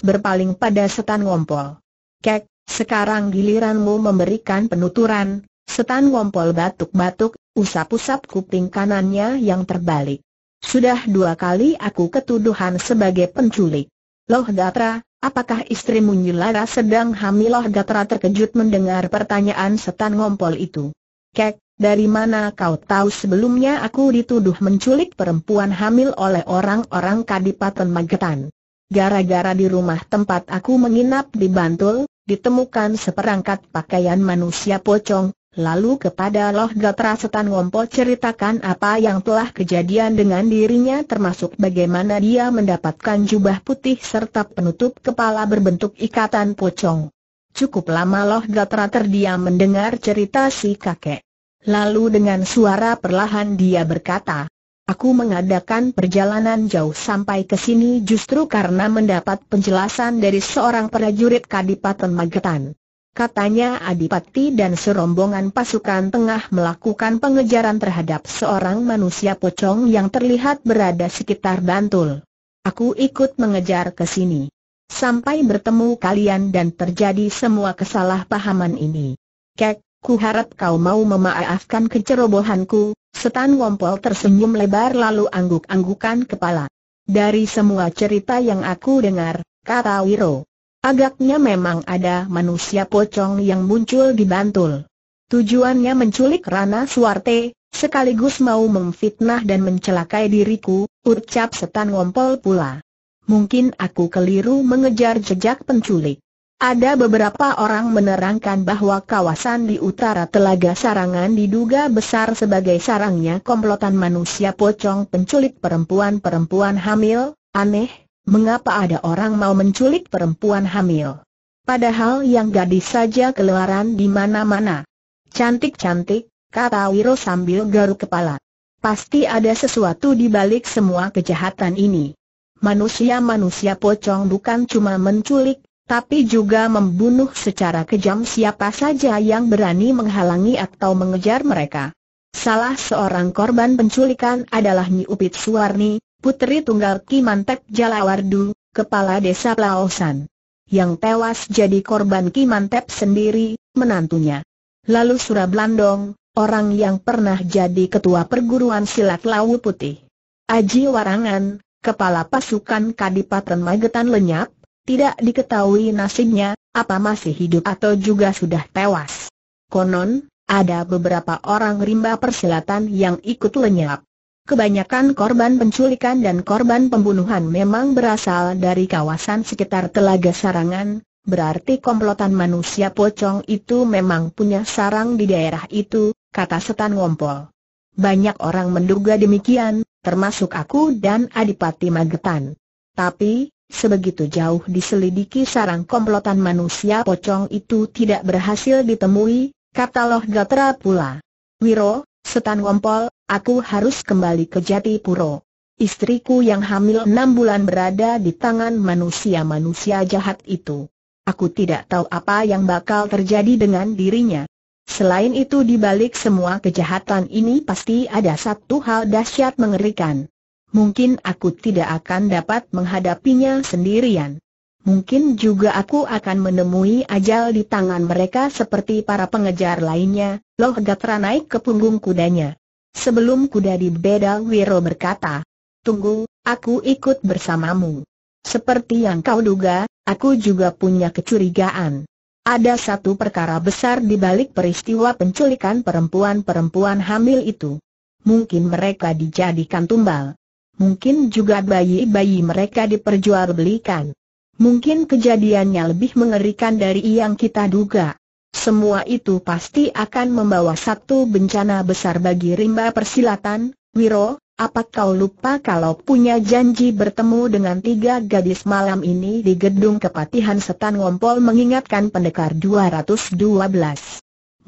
berpaling pada setan ngompol. Kek, sekarang giliranmu memberikan penuturan, setan ngompol batuk-batuk, usap-usap kuping kanannya yang terbalik. Sudah dua kali aku ketuduhan sebagai penculik. Loh Gatra, apakah istrimu Nyilara sedang hamil? Loh Gatra terkejut mendengar pertanyaan setan ngompol itu. Kek, dari mana kau tahu sebelumnya aku dituduh menculik perempuan hamil oleh orang-orang Kadipaten Magetan? Gara-gara di rumah tempat aku menginap di Bantul, ditemukan seperangkat pakaian manusia pocong, Lalu kepada Loh Gatra Setan Ngompo ceritakan apa yang telah kejadian dengan dirinya termasuk bagaimana dia mendapatkan jubah putih serta penutup kepala berbentuk ikatan pocong. Cukup lama Loh Gatra terdiam mendengar cerita si kakek. Lalu dengan suara perlahan dia berkata, Aku mengadakan perjalanan jauh sampai ke sini justru karena mendapat penjelasan dari seorang prajurit Kadipaten Magetan. Katanya Adipati dan serombongan pasukan tengah melakukan pengejaran terhadap seorang manusia pocong yang terlihat berada sekitar Bantul. Aku ikut mengejar ke sini. Sampai bertemu kalian dan terjadi semua kesalahpahaman ini. Kek, ku harap kau mau memaafkan kecerobohanku, setan wompol tersenyum lebar lalu angguk-anggukan kepala. Dari semua cerita yang aku dengar, kata Wiro. Agaknya memang ada manusia pocong yang muncul di Bantul. Tujuannya menculik Rana Suarte, sekaligus mau memfitnah dan mencelakai diriku, ucap setan ngompol pula. Mungkin aku keliru mengejar jejak penculik. Ada beberapa orang menerangkan bahwa kawasan di utara Telaga Sarangan diduga besar sebagai sarangnya komplotan manusia pocong penculik perempuan-perempuan hamil, aneh, mengapa ada orang mau menculik perempuan hamil? Padahal yang gadis saja keluaran di mana-mana. Cantik-cantik, kata Wiro sambil garuk kepala. Pasti ada sesuatu di balik semua kejahatan ini. Manusia-manusia pocong bukan cuma menculik, tapi juga membunuh secara kejam siapa saja yang berani menghalangi atau mengejar mereka. Salah seorang korban penculikan adalah Nyi Upit Suwarni, putri tunggal Kimantep Jalawardu, kepala desa Plaosan, Yang tewas jadi korban Kimantep sendiri, menantunya. Lalu Surablandong, orang yang pernah jadi ketua perguruan silat Lawu Putih. Aji Warangan, kepala pasukan Kadipaten Magetan lenyap, tidak diketahui nasibnya, apa masih hidup atau juga sudah tewas. Konon, ada beberapa orang rimba persilatan yang ikut lenyap. Kebanyakan korban penculikan dan korban pembunuhan memang berasal dari kawasan sekitar Telaga Sarangan, berarti komplotan manusia pocong itu memang punya sarang di daerah itu, kata Setan Ngompol. Banyak orang menduga demikian, termasuk aku dan Adipati Magetan. Tapi, sebegitu jauh diselidiki sarang komplotan manusia pocong itu tidak berhasil ditemui, kata Loh Gatra pula. Wiro, Setan Wompol, aku harus kembali ke Jatipuro. Istriku yang hamil enam bulan berada di tangan manusia-manusia jahat itu. Aku tidak tahu apa yang bakal terjadi dengan dirinya. Selain itu di balik semua kejahatan ini pasti ada satu hal dahsyat mengerikan. Mungkin aku tidak akan dapat menghadapinya sendirian mungkin juga aku akan menemui ajal di tangan mereka seperti para pengejar lainnya, Loh Gatra naik ke punggung kudanya. Sebelum kuda di beda Wiro berkata, Tunggu, aku ikut bersamamu. Seperti yang kau duga, aku juga punya kecurigaan. Ada satu perkara besar di balik peristiwa penculikan perempuan-perempuan hamil itu. Mungkin mereka dijadikan tumbal. Mungkin juga bayi-bayi mereka diperjualbelikan. Mungkin kejadiannya lebih mengerikan dari yang kita duga. Semua itu pasti akan membawa satu bencana besar bagi rimba persilatan, Wiro, apa kau lupa kalau punya janji bertemu dengan tiga gadis malam ini di gedung kepatihan setan ngompol mengingatkan pendekar 212.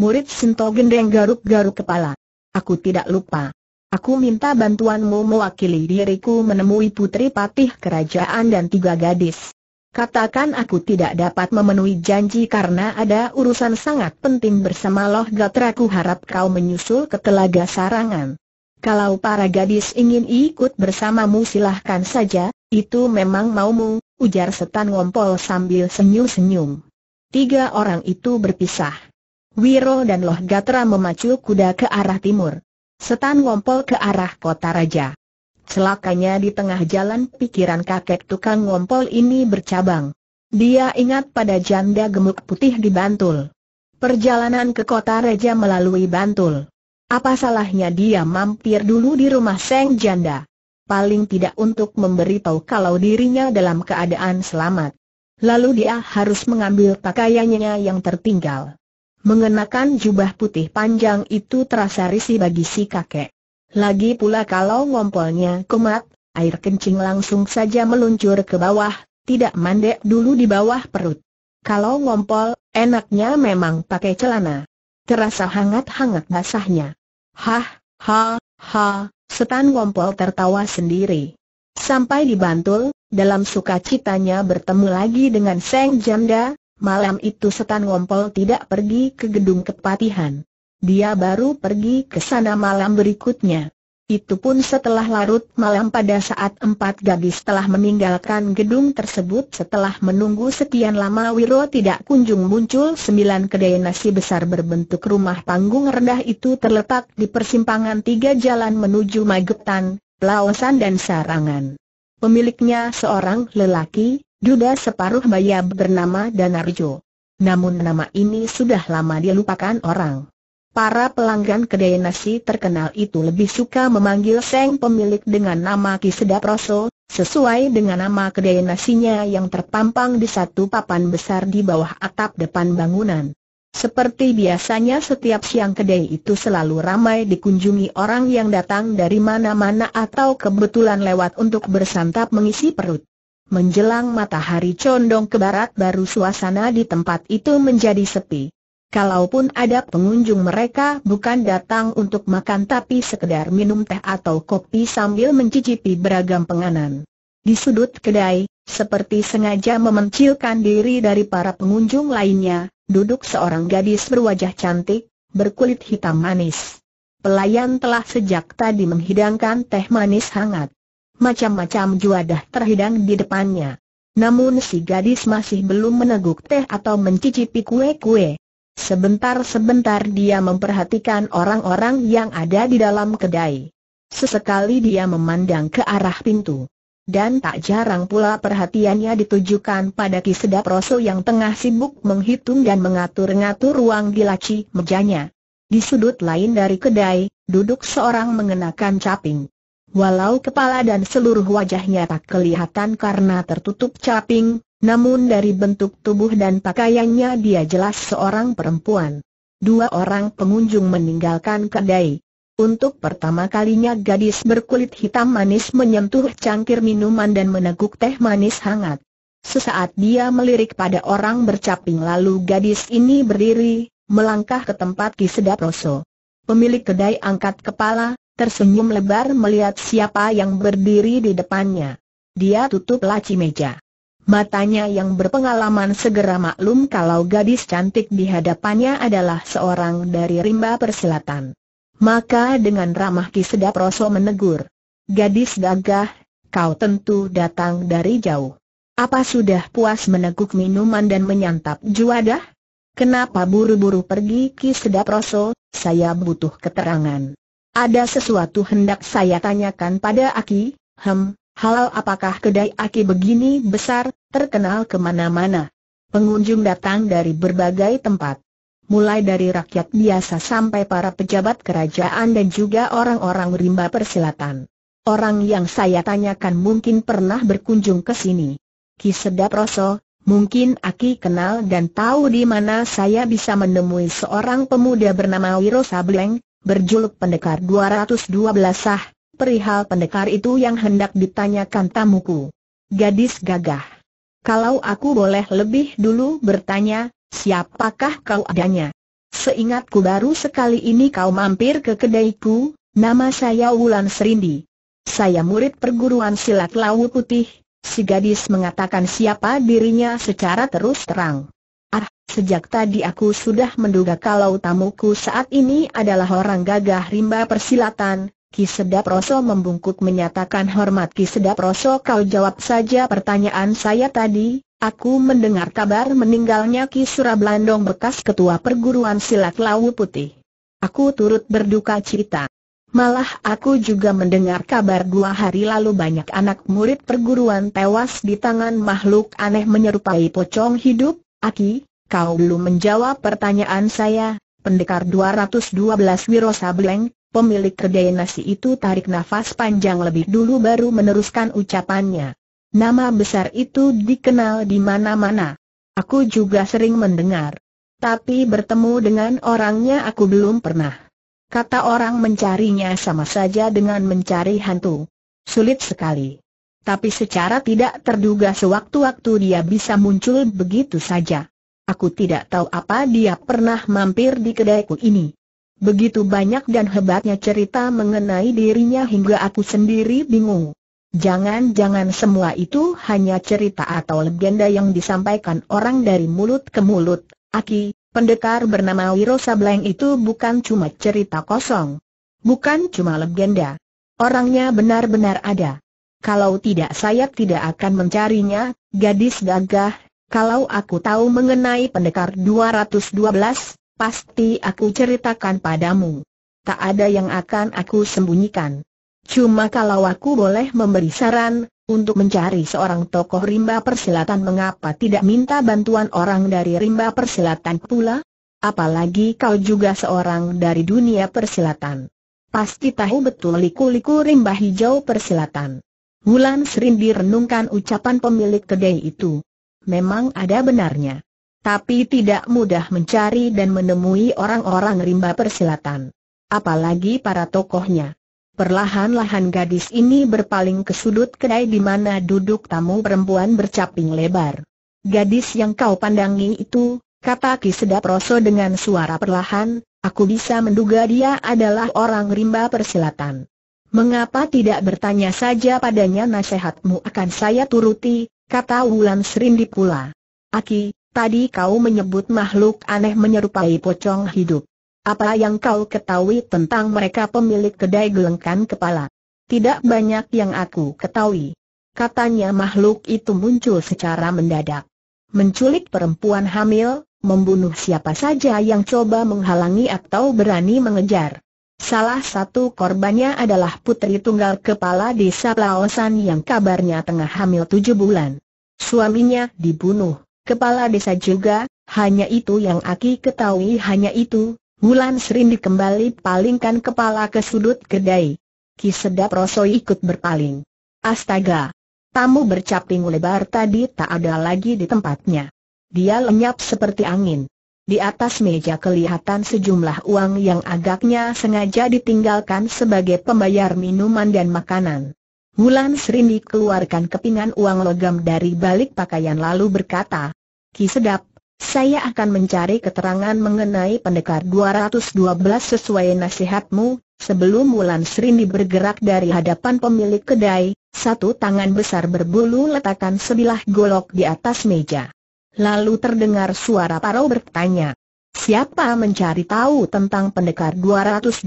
Murid Sinto Gendeng garuk-garuk kepala. Aku tidak lupa. Aku minta bantuanmu mewakili diriku menemui putri patih kerajaan dan tiga gadis. Katakan aku tidak dapat memenuhi janji karena ada urusan sangat penting bersama Loh Gatra ku harap kau menyusul ke telaga sarangan. Kalau para gadis ingin ikut bersamamu silahkan saja, itu memang maumu, ujar setan ngompol sambil senyum-senyum. Tiga orang itu berpisah. Wiro dan Loh Gatra memacu kuda ke arah timur. Setan ngompol ke arah kota raja. Celakanya di tengah jalan pikiran kakek tukang ngompol ini bercabang. Dia ingat pada janda gemuk putih di Bantul. Perjalanan ke kota Reja melalui Bantul. Apa salahnya dia mampir dulu di rumah Seng Janda? Paling tidak untuk memberitahu kalau dirinya dalam keadaan selamat. Lalu dia harus mengambil pakaiannya yang tertinggal. Mengenakan jubah putih panjang itu terasa risih bagi si kakek. Lagi pula kalau ngompolnya kumat, air kencing langsung saja meluncur ke bawah, tidak mandek dulu di bawah perut. Kalau ngompol, enaknya memang pakai celana. Terasa hangat-hangat basahnya. Hah, ha, ha, setan ngompol tertawa sendiri. Sampai di Bantul, dalam sukacitanya bertemu lagi dengan Seng Janda, malam itu setan ngompol tidak pergi ke gedung kepatihan. Dia baru pergi ke sana malam berikutnya. Itu pun setelah larut malam pada saat empat gadis telah meninggalkan gedung tersebut setelah menunggu sekian lama Wiro tidak kunjung muncul sembilan kedai nasi besar berbentuk rumah panggung rendah itu terletak di persimpangan tiga jalan menuju Magetan, Laosan dan Sarangan. Pemiliknya seorang lelaki, duda separuh bayar bernama Danarjo. Namun nama ini sudah lama dilupakan orang. Para pelanggan kedai nasi terkenal itu lebih suka memanggil Seng pemilik dengan nama Ki Sedap Roso, sesuai dengan nama kedai nasinya yang terpampang di satu papan besar di bawah atap depan bangunan. Seperti biasanya setiap siang kedai itu selalu ramai dikunjungi orang yang datang dari mana-mana atau kebetulan lewat untuk bersantap mengisi perut. Menjelang matahari condong ke barat baru suasana di tempat itu menjadi sepi. Kalaupun ada pengunjung mereka bukan datang untuk makan tapi sekedar minum teh atau kopi sambil mencicipi beragam penganan. Di sudut kedai, seperti sengaja memencilkan diri dari para pengunjung lainnya, duduk seorang gadis berwajah cantik, berkulit hitam manis. Pelayan telah sejak tadi menghidangkan teh manis hangat. Macam-macam juadah terhidang di depannya. Namun si gadis masih belum meneguk teh atau mencicipi kue-kue. Sebentar-sebentar dia memperhatikan orang-orang yang ada di dalam kedai. Sesekali dia memandang ke arah pintu. Dan tak jarang pula perhatiannya ditujukan pada Ki Sedap yang tengah sibuk menghitung dan mengatur-ngatur ruang di laci mejanya. Di sudut lain dari kedai, duduk seorang mengenakan caping. Walau kepala dan seluruh wajahnya tak kelihatan karena tertutup caping, namun dari bentuk tubuh dan pakaiannya dia jelas seorang perempuan. Dua orang pengunjung meninggalkan kedai. Untuk pertama kalinya gadis berkulit hitam manis menyentuh cangkir minuman dan meneguk teh manis hangat. Sesaat dia melirik pada orang bercaping lalu gadis ini berdiri, melangkah ke tempat Ki Sedap Roso. Pemilik kedai angkat kepala, tersenyum lebar melihat siapa yang berdiri di depannya. Dia tutup laci meja. Matanya yang berpengalaman segera maklum kalau gadis cantik di hadapannya adalah seorang dari rimba persilatan. Maka dengan ramah Ki Sedap Roso menegur. Gadis gagah, kau tentu datang dari jauh. Apa sudah puas meneguk minuman dan menyantap juadah? Kenapa buru-buru pergi Ki Sedap Roso, saya butuh keterangan. Ada sesuatu hendak saya tanyakan pada Aki, hem, Halal apakah kedai aki begini besar, terkenal kemana-mana? Pengunjung datang dari berbagai tempat. Mulai dari rakyat biasa sampai para pejabat kerajaan dan juga orang-orang rimba persilatan. Orang yang saya tanyakan mungkin pernah berkunjung ke sini. Ki Sedap Mungkin Aki kenal dan tahu di mana saya bisa menemui seorang pemuda bernama Wiro Sableng, berjuluk pendekar 212 sah, perihal pendekar itu yang hendak ditanyakan tamuku. Gadis gagah. Kalau aku boleh lebih dulu bertanya, siapakah kau adanya? Seingatku baru sekali ini kau mampir ke kedaiku, nama saya Wulan Serindi. Saya murid perguruan silat Lawu Putih, si gadis mengatakan siapa dirinya secara terus terang. Ah, sejak tadi aku sudah menduga kalau tamuku saat ini adalah orang gagah rimba persilatan, Ki Sedap Roso membungkuk menyatakan hormat Ki Sedap Roso kau jawab saja pertanyaan saya tadi, aku mendengar kabar meninggalnya Ki Surablandong bekas ketua perguruan silat Lawu Putih. Aku turut berduka cita. Malah aku juga mendengar kabar dua hari lalu banyak anak murid perguruan tewas di tangan makhluk aneh menyerupai pocong hidup, Aki, kau belum menjawab pertanyaan saya, pendekar 212 Wiro Sableng, Pemilik kedai nasi itu tarik nafas panjang lebih dulu baru meneruskan ucapannya. Nama besar itu dikenal di mana-mana. Aku juga sering mendengar. Tapi bertemu dengan orangnya aku belum pernah. Kata orang mencarinya sama saja dengan mencari hantu. Sulit sekali. Tapi secara tidak terduga sewaktu-waktu dia bisa muncul begitu saja. Aku tidak tahu apa dia pernah mampir di kedaiku ini. Begitu banyak dan hebatnya cerita mengenai dirinya hingga aku sendiri bingung. Jangan-jangan semua itu hanya cerita atau legenda yang disampaikan orang dari mulut ke mulut. Aki, pendekar bernama Wiro Sableng itu bukan cuma cerita kosong. Bukan cuma legenda. Orangnya benar-benar ada. Kalau tidak saya tidak akan mencarinya, gadis gagah, kalau aku tahu mengenai pendekar 212, pasti aku ceritakan padamu. Tak ada yang akan aku sembunyikan. Cuma kalau aku boleh memberi saran, untuk mencari seorang tokoh rimba persilatan mengapa tidak minta bantuan orang dari rimba persilatan pula? Apalagi kau juga seorang dari dunia persilatan. Pasti tahu betul liku-liku rimba hijau persilatan. Wulan sering direnungkan ucapan pemilik kedai itu. Memang ada benarnya. Tapi tidak mudah mencari dan menemui orang-orang rimba persilatan. Apalagi para tokohnya. Perlahan-lahan gadis ini berpaling ke sudut kedai di mana duduk tamu perempuan bercaping lebar. Gadis yang kau pandangi itu, kata Ki Sedap Roso dengan suara perlahan, aku bisa menduga dia adalah orang rimba persilatan. Mengapa tidak bertanya saja padanya nasihatmu akan saya turuti, kata Wulan Serindi pula. Aki, Tadi kau menyebut makhluk aneh menyerupai pocong hidup. Apa yang kau ketahui tentang mereka pemilik kedai gelengkan kepala? Tidak banyak yang aku ketahui. Katanya makhluk itu muncul secara mendadak. Menculik perempuan hamil, membunuh siapa saja yang coba menghalangi atau berani mengejar. Salah satu korbannya adalah putri tunggal kepala desa Laosan yang kabarnya tengah hamil tujuh bulan. Suaminya dibunuh kepala desa juga, hanya itu yang Aki ketahui hanya itu, Wulan Serindi kembali palingkan kepala ke sudut kedai. Ki Sedap Rosoi ikut berpaling. Astaga! Tamu bercaping lebar tadi tak ada lagi di tempatnya. Dia lenyap seperti angin. Di atas meja kelihatan sejumlah uang yang agaknya sengaja ditinggalkan sebagai pembayar minuman dan makanan. Wulan Srini keluarkan kepingan uang logam dari balik pakaian lalu berkata, Ki sedap, saya akan mencari keterangan mengenai pendekar 212 sesuai nasihatmu, sebelum Wulan Srini bergerak dari hadapan pemilik kedai, satu tangan besar berbulu letakkan sebilah golok di atas meja. Lalu terdengar suara Parau bertanya, Siapa mencari tahu tentang pendekar 212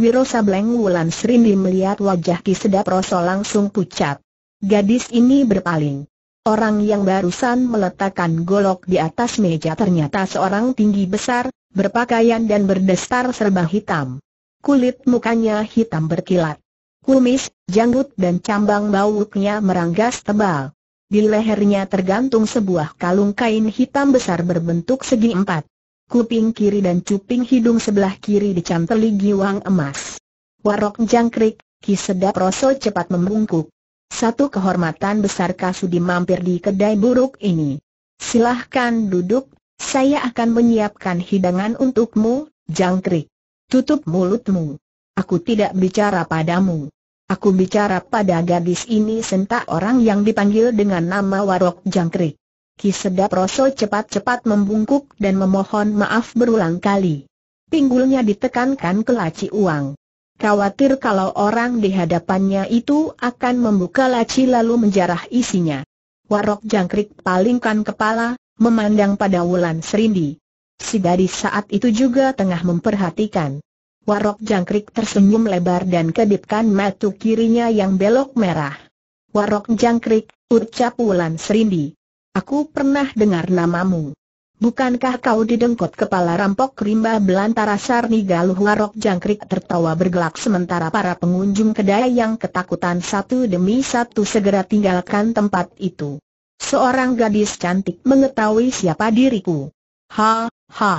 Wiro Sableng Wulan Srindi melihat wajah Ki Sedap Roso langsung pucat. Gadis ini berpaling. Orang yang barusan meletakkan golok di atas meja ternyata seorang tinggi besar, berpakaian dan berdestar serba hitam. Kulit mukanya hitam berkilat. Kumis, janggut dan cambang bauknya meranggas tebal. Di lehernya tergantung sebuah kalung kain hitam besar berbentuk segi empat kuping kiri dan cuping hidung sebelah kiri dicanteli giwang emas. Warok jangkrik, Ki Sedap Roso cepat membungkuk. Satu kehormatan besar Kasudi mampir di kedai buruk ini. Silahkan duduk, saya akan menyiapkan hidangan untukmu, jangkrik. Tutup mulutmu. Aku tidak bicara padamu. Aku bicara pada gadis ini sentak orang yang dipanggil dengan nama Warok Jangkrik. Ki Sedap Roso cepat-cepat membungkuk dan memohon maaf berulang kali. Pinggulnya ditekankan ke laci uang. Khawatir kalau orang di hadapannya itu akan membuka laci lalu menjarah isinya. Warok jangkrik palingkan kepala, memandang pada Wulan Serindi. Si gadis saat itu juga tengah memperhatikan. Warok jangkrik tersenyum lebar dan kedipkan mata kirinya yang belok merah. Warok jangkrik, ucap Wulan Serindi. Aku pernah dengar namamu. Bukankah kau didengkot kepala rampok rimba belantara Sarni Galuh Warok Jangkrik tertawa bergelak sementara para pengunjung kedai yang ketakutan satu demi satu segera tinggalkan tempat itu. Seorang gadis cantik mengetahui siapa diriku. Ha, ha.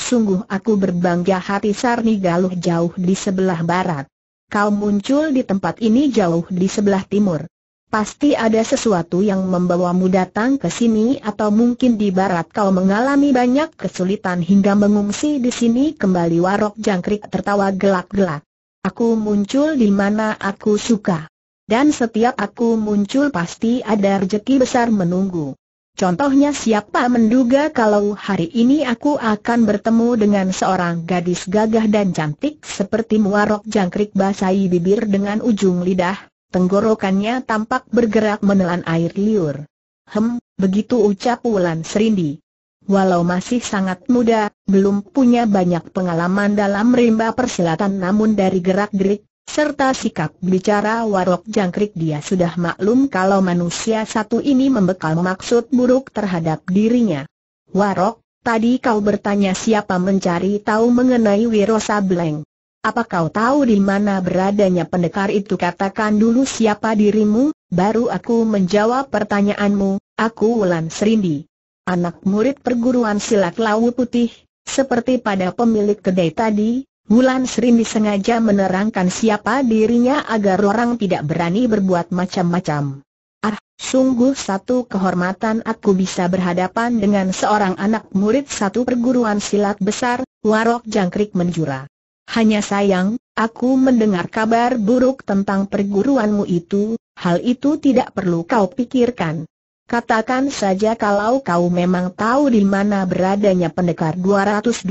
Sungguh aku berbangga hati Sarni Galuh jauh di sebelah barat. Kau muncul di tempat ini jauh di sebelah timur. Pasti ada sesuatu yang membawamu datang ke sini atau mungkin di barat kau mengalami banyak kesulitan hingga mengungsi di sini kembali warok jangkrik tertawa gelak-gelak. Aku muncul di mana aku suka. Dan setiap aku muncul pasti ada rejeki besar menunggu. Contohnya siapa menduga kalau hari ini aku akan bertemu dengan seorang gadis gagah dan cantik seperti Warok jangkrik basahi bibir dengan ujung lidah, tenggorokannya tampak bergerak menelan air liur. Hem, begitu ucap Wulan Serindi. Walau masih sangat muda, belum punya banyak pengalaman dalam rimba persilatan namun dari gerak-gerik, serta sikap bicara warok jangkrik dia sudah maklum kalau manusia satu ini membekal maksud buruk terhadap dirinya. Warok, tadi kau bertanya siapa mencari tahu mengenai Wiro Sableng. Apa kau tahu di mana beradanya pendekar itu katakan dulu siapa dirimu, baru aku menjawab pertanyaanmu, aku Wulan Serindi. Anak murid perguruan silat Lawu Putih, seperti pada pemilik kedai tadi, Wulan Serindi sengaja menerangkan siapa dirinya agar orang tidak berani berbuat macam-macam. Ah, sungguh satu kehormatan aku bisa berhadapan dengan seorang anak murid satu perguruan silat besar, Warok Jangkrik menjura. Hanya sayang, aku mendengar kabar buruk tentang perguruanmu itu, hal itu tidak perlu kau pikirkan. Katakan saja kalau kau memang tahu di mana beradanya pendekar 212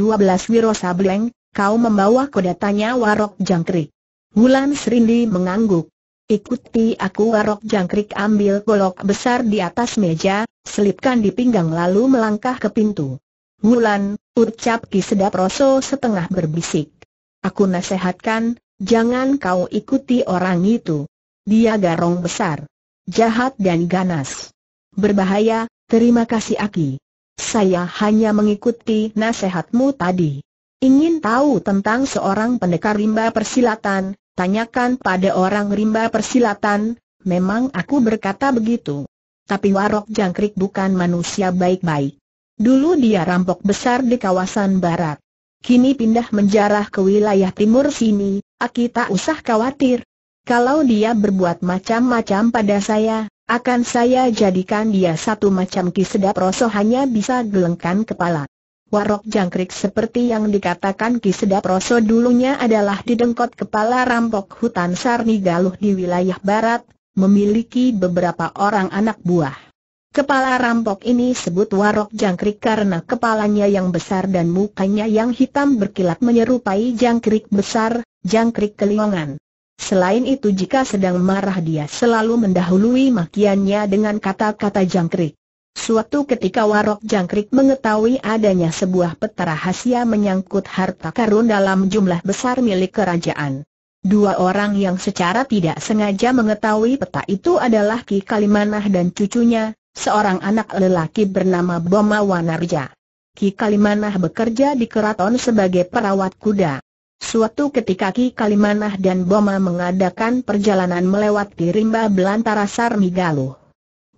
Wiro Sableng, kau membawa kodatanya Warok Jangkrik. Wulan Serindi mengangguk. Ikuti aku Warok Jangkrik ambil golok besar di atas meja, selipkan di pinggang lalu melangkah ke pintu. Wulan, ucap Ki Sedap Roso setengah berbisik. Aku nasihatkan, jangan kau ikuti orang itu. Dia garong besar. Jahat dan ganas. Berbahaya, terima kasih Aki. Saya hanya mengikuti nasihatmu tadi. Ingin tahu tentang seorang pendekar rimba persilatan, tanyakan pada orang rimba persilatan, memang aku berkata begitu. Tapi warok jangkrik bukan manusia baik-baik. Dulu dia rampok besar di kawasan barat. Kini pindah menjarah ke wilayah timur sini, Aki tak usah khawatir. Kalau dia berbuat macam-macam pada saya, akan saya jadikan dia satu macam kisedap sedap hanya bisa gelengkan kepala. Warok jangkrik seperti yang dikatakan kisedap dulunya adalah didengkot kepala rampok hutan Sarni Galuh di wilayah barat, memiliki beberapa orang anak buah. Kepala rampok ini sebut warok jangkrik karena kepalanya yang besar dan mukanya yang hitam berkilat menyerupai jangkrik besar, jangkrik keliongan. Selain itu jika sedang marah dia selalu mendahului makiannya dengan kata-kata jangkrik. Suatu ketika warok jangkrik mengetahui adanya sebuah peta rahasia menyangkut harta karun dalam jumlah besar milik kerajaan. Dua orang yang secara tidak sengaja mengetahui peta itu adalah Ki Kalimanah dan cucunya, seorang anak lelaki bernama Boma Wanarja. Ki Kalimanah bekerja di keraton sebagai perawat kuda. Suatu ketika Ki Kalimanah dan Boma mengadakan perjalanan melewati rimba belantara Sarmigaluh.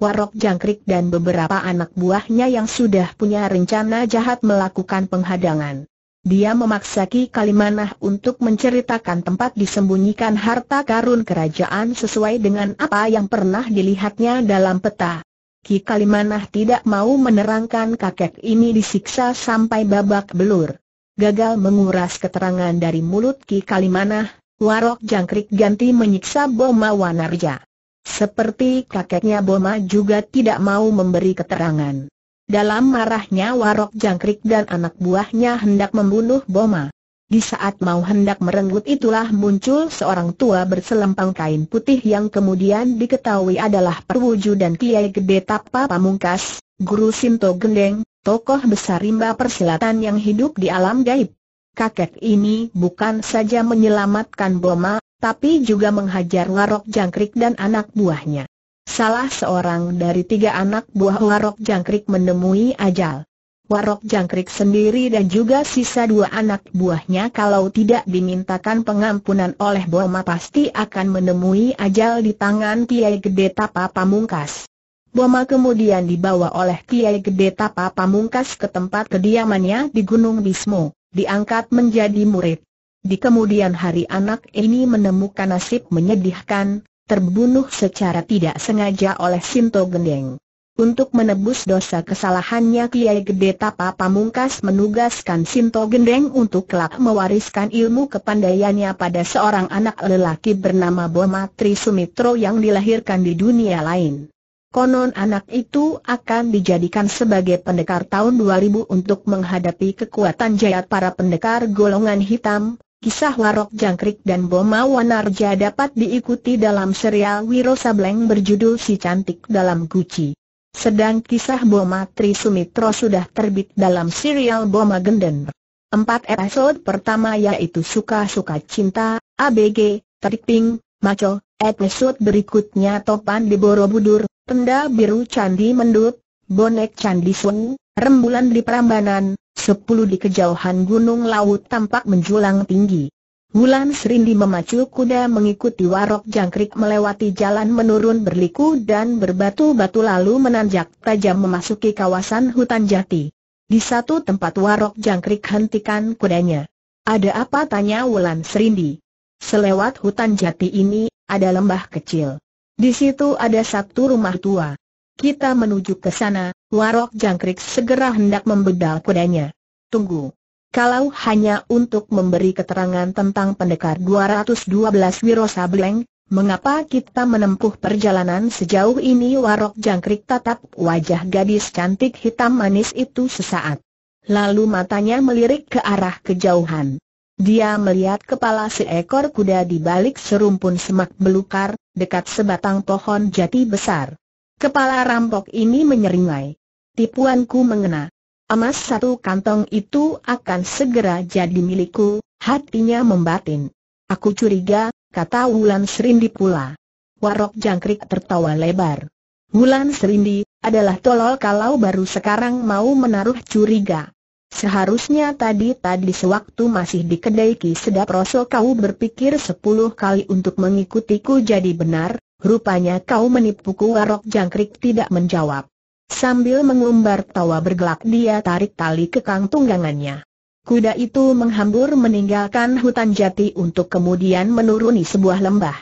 Warok Jangkrik dan beberapa anak buahnya yang sudah punya rencana jahat melakukan penghadangan. Dia memaksa Ki Kalimanah untuk menceritakan tempat disembunyikan harta karun kerajaan sesuai dengan apa yang pernah dilihatnya dalam peta. Ki Kalimanah tidak mau menerangkan kakek ini disiksa sampai babak belur. Gagal menguras keterangan dari mulut Ki Kalimanah, Warok Jangkrik ganti menyiksa Boma Wanarja. Seperti kakeknya Boma juga tidak mau memberi keterangan. Dalam marahnya Warok Jangkrik dan anak buahnya hendak membunuh Boma. Di saat mau hendak merenggut itulah muncul seorang tua berselempang kain putih yang kemudian diketahui adalah perwujudan Kiai Gede Tapa Pamungkas, Guru Sinto Gendeng, tokoh besar rimba persilatan yang hidup di alam gaib. Kakek ini bukan saja menyelamatkan Boma, tapi juga menghajar Warok Jangkrik dan anak buahnya. Salah seorang dari tiga anak buah Warok Jangkrik menemui ajal warok jangkrik sendiri dan juga sisa dua anak buahnya kalau tidak dimintakan pengampunan oleh Boma pasti akan menemui ajal di tangan Kiai Gede Tapa Pamungkas. Boma kemudian dibawa oleh Kiai Gede Tapa Pamungkas ke tempat kediamannya di Gunung Bismo, diangkat menjadi murid. Di kemudian hari anak ini menemukan nasib menyedihkan, terbunuh secara tidak sengaja oleh Sinto Gendeng. Untuk menebus dosa kesalahannya Kiai Gede Tapa Pamungkas menugaskan Sinto Gendeng untuk kelak mewariskan ilmu kepandaiannya pada seorang anak lelaki bernama Boma Tri Sumitro yang dilahirkan di dunia lain. Konon anak itu akan dijadikan sebagai pendekar tahun 2000 untuk menghadapi kekuatan jayat para pendekar golongan hitam, Kisah Warok Jangkrik dan Boma Wanarja dapat diikuti dalam serial Wiro Sableng berjudul Si Cantik dalam Guci. Sedang kisah Boma Tri Sumitro sudah terbit dalam serial Boma Genden. Empat episode pertama yaitu Suka-Suka Cinta, ABG, Tripping, Maco, episode berikutnya Topan di Borobudur, Tenda Biru Candi Mendut, Bonek Candi Sung, Rembulan di Prambanan, Sepuluh di kejauhan gunung laut tampak menjulang tinggi. Wulan Serindi memacu kuda mengikuti warok jangkrik melewati jalan menurun berliku dan berbatu-batu lalu menanjak tajam memasuki kawasan hutan jati. Di satu tempat warok jangkrik hentikan kudanya. Ada apa tanya Wulan Serindi? Selewat hutan jati ini, ada lembah kecil. Di situ ada satu rumah tua. Kita menuju ke sana, warok jangkrik segera hendak membedal kudanya. Tunggu. Kalau hanya untuk memberi keterangan tentang pendekar 212 Wiro Sableng, mengapa kita menempuh perjalanan sejauh ini warok jangkrik tatap wajah gadis cantik hitam manis itu sesaat. Lalu matanya melirik ke arah kejauhan. Dia melihat kepala seekor kuda di balik serumpun semak belukar, dekat sebatang pohon jati besar. Kepala rampok ini menyeringai. Tipuanku mengena. Emas satu kantong itu akan segera jadi milikku, hatinya membatin. Aku curiga, kata Wulan Serindi pula. Warok jangkrik tertawa lebar. Wulan Serindi, adalah tolol kalau baru sekarang mau menaruh curiga. Seharusnya tadi-tadi sewaktu masih di kedai Ki Sedap roso kau berpikir sepuluh kali untuk mengikutiku jadi benar, rupanya kau menipuku Warok jangkrik tidak menjawab. Sambil mengumbar tawa bergelak dia tarik tali kekang tunggangannya. Kuda itu menghambur meninggalkan hutan jati untuk kemudian menuruni sebuah lembah.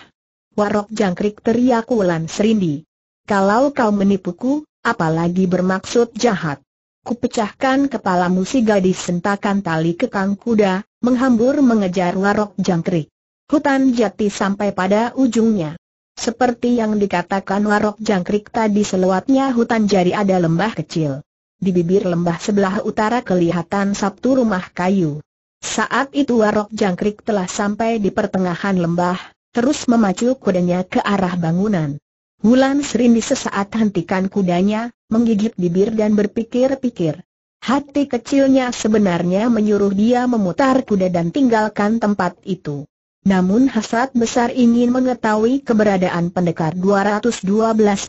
Warok jangkrik teriak Wulan Serindi. Kalau kau menipuku, apalagi bermaksud jahat. Kupecahkan kepalamu si gadis sentakan tali kekang kuda, menghambur mengejar warok jangkrik. Hutan jati sampai pada ujungnya. Seperti yang dikatakan warok jangkrik tadi seluatnya hutan jari ada lembah kecil. Di bibir lembah sebelah utara kelihatan satu rumah kayu. Saat itu warok jangkrik telah sampai di pertengahan lembah, terus memacu kudanya ke arah bangunan. Wulan Serindi sesaat hentikan kudanya, menggigit bibir dan berpikir-pikir. Hati kecilnya sebenarnya menyuruh dia memutar kuda dan tinggalkan tempat itu. Namun hasrat besar ingin mengetahui keberadaan pendekar 212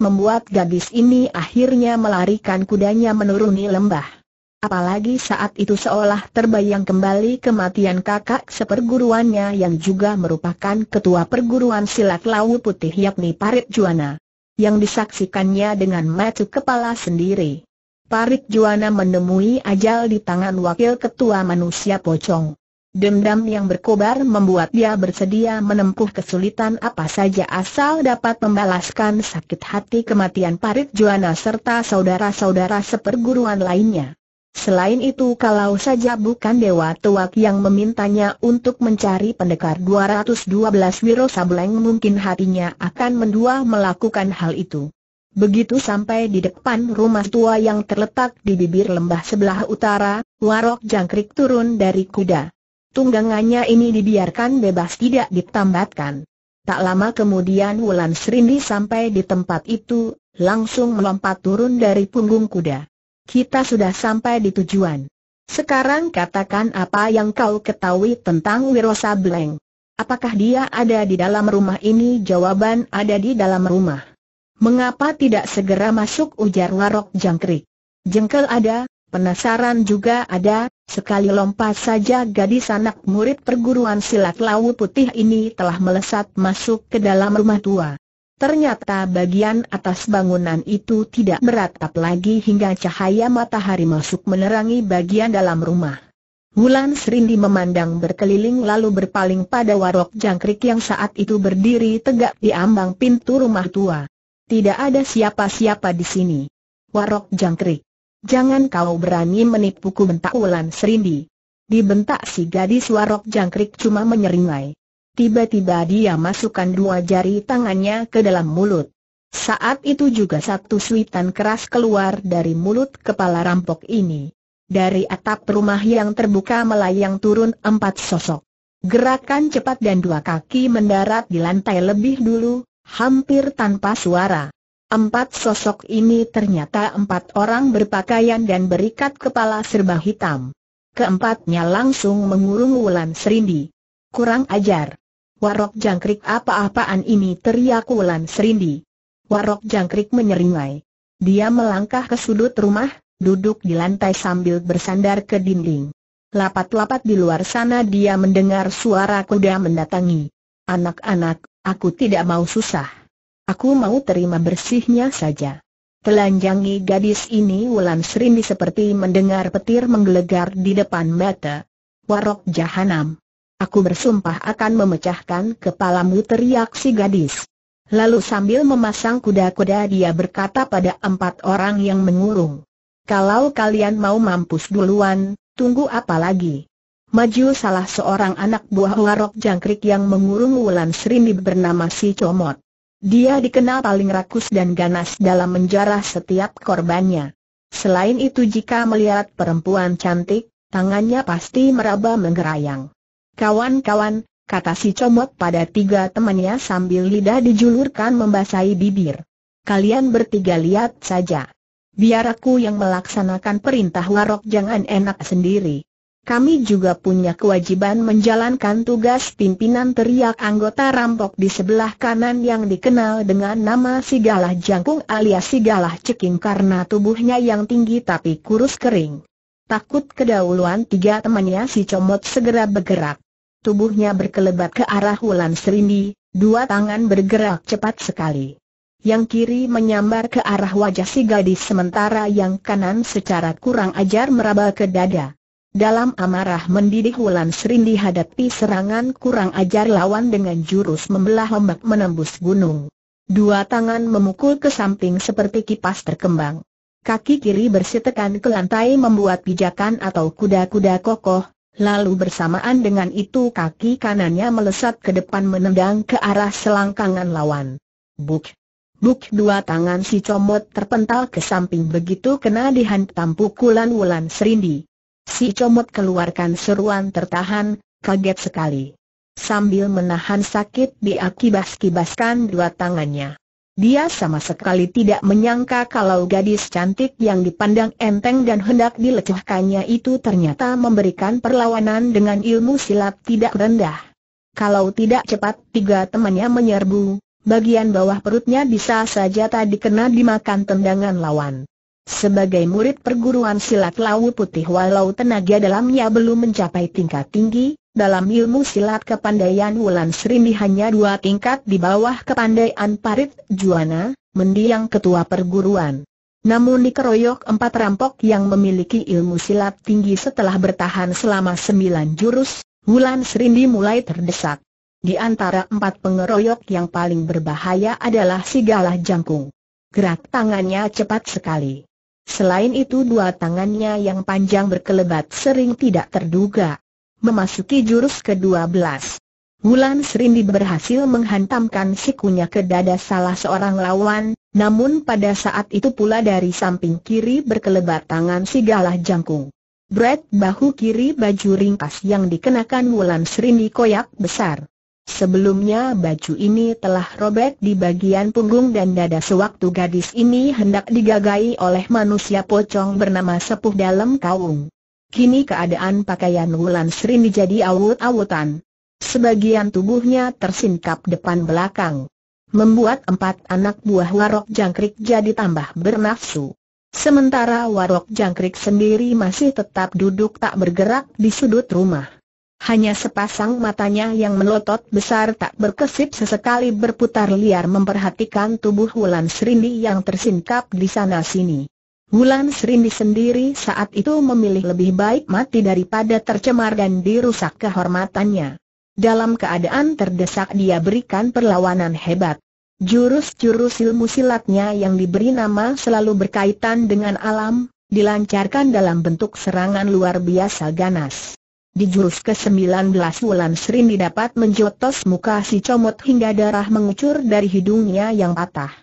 membuat gadis ini akhirnya melarikan kudanya menuruni lembah. Apalagi saat itu seolah terbayang kembali kematian kakak seperguruannya yang juga merupakan ketua perguruan silat Lawu Putih yakni Parit Juana. Yang disaksikannya dengan mata kepala sendiri. Parit Juana menemui ajal di tangan wakil ketua manusia pocong. Dendam yang berkobar membuat dia bersedia menempuh kesulitan apa saja asal dapat membalaskan sakit hati kematian Parit Juana serta saudara-saudara seperguruan lainnya. Selain itu kalau saja bukan Dewa Tuak yang memintanya untuk mencari pendekar 212 Wiro Sableng mungkin hatinya akan mendua melakukan hal itu. Begitu sampai di depan rumah tua yang terletak di bibir lembah sebelah utara, Warok Jangkrik turun dari kuda. Tunggangannya ini dibiarkan bebas tidak ditambatkan. Tak lama kemudian Wulan Serindi sampai di tempat itu, langsung melompat turun dari punggung kuda. Kita sudah sampai di tujuan. Sekarang katakan apa yang kau ketahui tentang Wirosa Bleng. Apakah dia ada di dalam rumah ini? Jawaban ada di dalam rumah. Mengapa tidak segera masuk ujar Warok Jangkrik? Jengkel ada, penasaran juga ada, Sekali lompat saja gadis anak murid perguruan silat Lawu Putih ini telah melesat masuk ke dalam rumah tua. Ternyata bagian atas bangunan itu tidak beratap lagi hingga cahaya matahari masuk menerangi bagian dalam rumah. Wulan Serindi memandang berkeliling lalu berpaling pada warok jangkrik yang saat itu berdiri tegak di ambang pintu rumah tua. Tidak ada siapa-siapa di sini. Warok jangkrik. Jangan kau berani menipuku bentak Wulan Serindi. Dibentak si gadis warok jangkrik cuma menyeringai. Tiba-tiba dia masukkan dua jari tangannya ke dalam mulut. Saat itu juga satu suitan keras keluar dari mulut kepala rampok ini. Dari atap rumah yang terbuka melayang turun empat sosok. Gerakan cepat dan dua kaki mendarat di lantai lebih dulu, hampir tanpa suara. Empat sosok ini ternyata empat orang berpakaian dan berikat kepala serba hitam. Keempatnya langsung mengurung Wulan Serindi. Kurang ajar. Warok jangkrik apa-apaan ini teriak Wulan Serindi. Warok jangkrik menyeringai. Dia melangkah ke sudut rumah, duduk di lantai sambil bersandar ke dinding. Lapat-lapat di luar sana dia mendengar suara kuda mendatangi. Anak-anak, aku tidak mau susah. Aku mau terima bersihnya saja. Telanjangi gadis ini Wulan Serindi seperti mendengar petir menggelegar di depan mata. Warok jahanam. Aku bersumpah akan memecahkan kepalamu teriak si gadis. Lalu sambil memasang kuda-kuda dia berkata pada empat orang yang mengurung. Kalau kalian mau mampus duluan, tunggu apa lagi? Maju salah seorang anak buah warok jangkrik yang mengurung Wulan Serindi bernama si Comot. Dia dikenal paling rakus dan ganas dalam menjarah setiap korbannya. Selain itu jika melihat perempuan cantik, tangannya pasti meraba menggerayang. Kawan-kawan, kata si comot pada tiga temannya sambil lidah dijulurkan membasahi bibir. Kalian bertiga lihat saja. Biar aku yang melaksanakan perintah warok jangan enak sendiri. Kami juga punya kewajiban menjalankan tugas pimpinan teriak anggota rampok di sebelah kanan yang dikenal dengan nama Sigalah Jangkung alias Sigalah Ceking karena tubuhnya yang tinggi tapi kurus kering. Takut kedauluan tiga temannya si Comot segera bergerak. Tubuhnya berkelebat ke arah Wulan Serindi, dua tangan bergerak cepat sekali. Yang kiri menyambar ke arah wajah si gadis sementara yang kanan secara kurang ajar meraba ke dada. Dalam amarah mendidih, Wulan Sering dihadapi serangan kurang ajar lawan dengan jurus membelah ombak menembus gunung. Dua tangan memukul ke samping seperti kipas terkembang. Kaki kiri bersitekan ke lantai membuat pijakan atau kuda-kuda kokoh, lalu bersamaan dengan itu kaki kanannya melesat ke depan menendang ke arah selangkangan lawan. Buk! Buk dua tangan si comot terpental ke samping begitu kena dihantam pukulan Wulan Serindi. Si comot keluarkan seruan tertahan, kaget sekali. Sambil menahan sakit diakibas-kibaskan dua tangannya. Dia sama sekali tidak menyangka kalau gadis cantik yang dipandang enteng dan hendak dilecehkannya itu ternyata memberikan perlawanan dengan ilmu silat tidak rendah. Kalau tidak cepat tiga temannya menyerbu, bagian bawah perutnya bisa saja tak kena dimakan tendangan lawan. Sebagai murid perguruan silat lawu Putih walau tenaga dalamnya belum mencapai tingkat tinggi, dalam ilmu silat kepandaian Wulan Srimi hanya dua tingkat di bawah kepandaian Parit Juana, mendiang ketua perguruan. Namun dikeroyok empat rampok yang memiliki ilmu silat tinggi setelah bertahan selama sembilan jurus, Wulan Srimi mulai terdesak. Di antara empat pengeroyok yang paling berbahaya adalah si Galah Jangkung. Gerak tangannya cepat sekali. Selain itu dua tangannya yang panjang berkelebat sering tidak terduga. Memasuki jurus ke-12. Wulan Serindi berhasil menghantamkan sikunya ke dada salah seorang lawan, namun pada saat itu pula dari samping kiri berkelebat tangan si galah jangkung. Bret bahu kiri baju ringkas yang dikenakan Wulan Serindi koyak besar. Sebelumnya baju ini telah robek di bagian punggung dan dada sewaktu gadis ini hendak digagai oleh manusia pocong bernama Sepuh Dalam Kaung. Kini keadaan pakaian Wulan Sri menjadi awut-awutan. Sebagian tubuhnya tersingkap depan belakang. Membuat empat anak buah warok jangkrik jadi tambah bernafsu. Sementara warok jangkrik sendiri masih tetap duduk tak bergerak di sudut rumah. Hanya sepasang matanya yang melotot besar tak berkesip sesekali berputar liar memperhatikan tubuh Wulan Serindi yang tersingkap di sana-sini. Wulan Serindi sendiri saat itu memilih lebih baik mati daripada tercemar dan dirusak kehormatannya. Dalam keadaan terdesak dia berikan perlawanan hebat. Jurus-jurus ilmu silatnya yang diberi nama selalu berkaitan dengan alam, dilancarkan dalam bentuk serangan luar biasa ganas. Di jurus ke-19 Wulan Srin dapat menjotos muka si comot hingga darah mengucur dari hidungnya yang patah.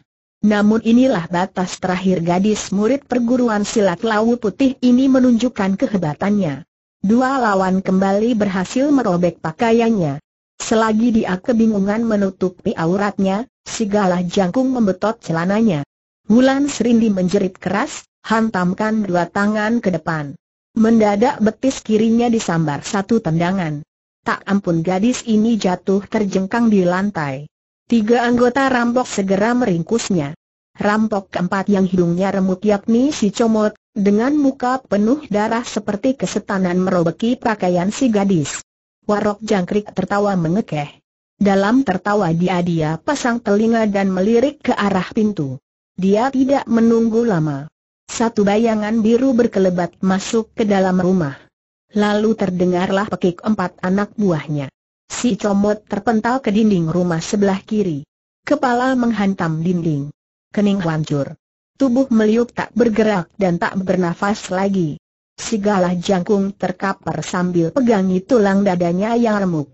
Namun inilah batas terakhir gadis murid perguruan silat Lawu Putih ini menunjukkan kehebatannya. Dua lawan kembali berhasil merobek pakaiannya. Selagi dia kebingungan menutupi auratnya, si galah jangkung membetot celananya. Wulan di menjerit keras, hantamkan dua tangan ke depan. Mendadak betis kirinya disambar satu tendangan. Tak ampun gadis ini jatuh terjengkang di lantai. Tiga anggota rampok segera meringkusnya. Rampok keempat yang hidungnya remuk yakni si Comot, dengan muka penuh darah seperti kesetanan merobeki pakaian si gadis. Warok jangkrik tertawa mengekeh. Dalam tertawa dia-dia pasang telinga dan melirik ke arah pintu. Dia tidak menunggu lama. Satu bayangan biru berkelebat masuk ke dalam rumah. Lalu terdengarlah pekik empat anak buahnya. Si comot terpental ke dinding rumah sebelah kiri. Kepala menghantam dinding. Kening hancur. Tubuh meliuk tak bergerak dan tak bernafas lagi. Si jangkung terkapar sambil pegangi tulang dadanya yang remuk.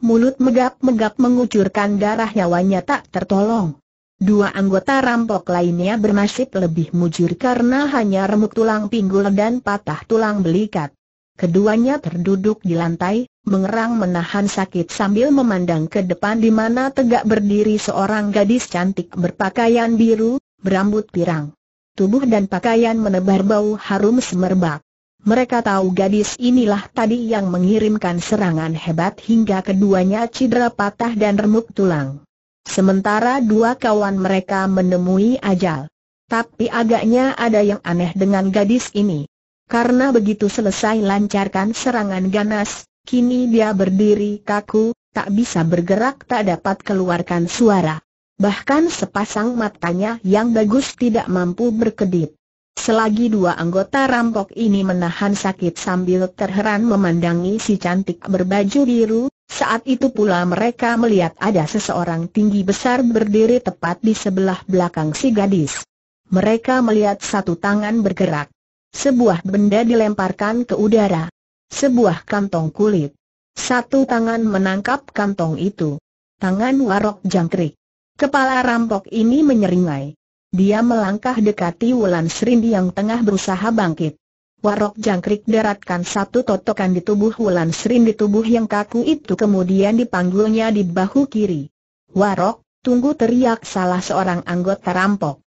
Mulut megap-megap mengucurkan darah nyawanya tak tertolong. Dua anggota rampok lainnya bernasib lebih mujur karena hanya remuk tulang pinggul dan patah tulang belikat. Keduanya terduduk di lantai, mengerang menahan sakit sambil memandang ke depan di mana tegak berdiri seorang gadis cantik berpakaian biru, berambut pirang. Tubuh dan pakaian menebar bau harum semerbak. Mereka tahu gadis inilah tadi yang mengirimkan serangan hebat hingga keduanya cedera patah dan remuk tulang. Sementara dua kawan mereka menemui ajal. Tapi agaknya ada yang aneh dengan gadis ini. Karena begitu selesai lancarkan serangan ganas, kini dia berdiri kaku, tak bisa bergerak tak dapat keluarkan suara. Bahkan sepasang matanya yang bagus tidak mampu berkedip. Selagi dua anggota rampok ini menahan sakit sambil terheran memandangi si cantik berbaju biru, saat itu pula mereka melihat ada seseorang tinggi besar berdiri tepat di sebelah belakang si gadis. Mereka melihat satu tangan bergerak. Sebuah benda dilemparkan ke udara. Sebuah kantong kulit. Satu tangan menangkap kantong itu. Tangan warok jangkrik. Kepala rampok ini menyeringai. Dia melangkah dekati Wulan Serindi yang tengah berusaha bangkit. Warok jangkrik daratkan satu totokan di tubuh Wulan Serin di tubuh yang kaku itu kemudian dipanggulnya di bahu kiri. Warok, tunggu teriak salah seorang anggota rampok.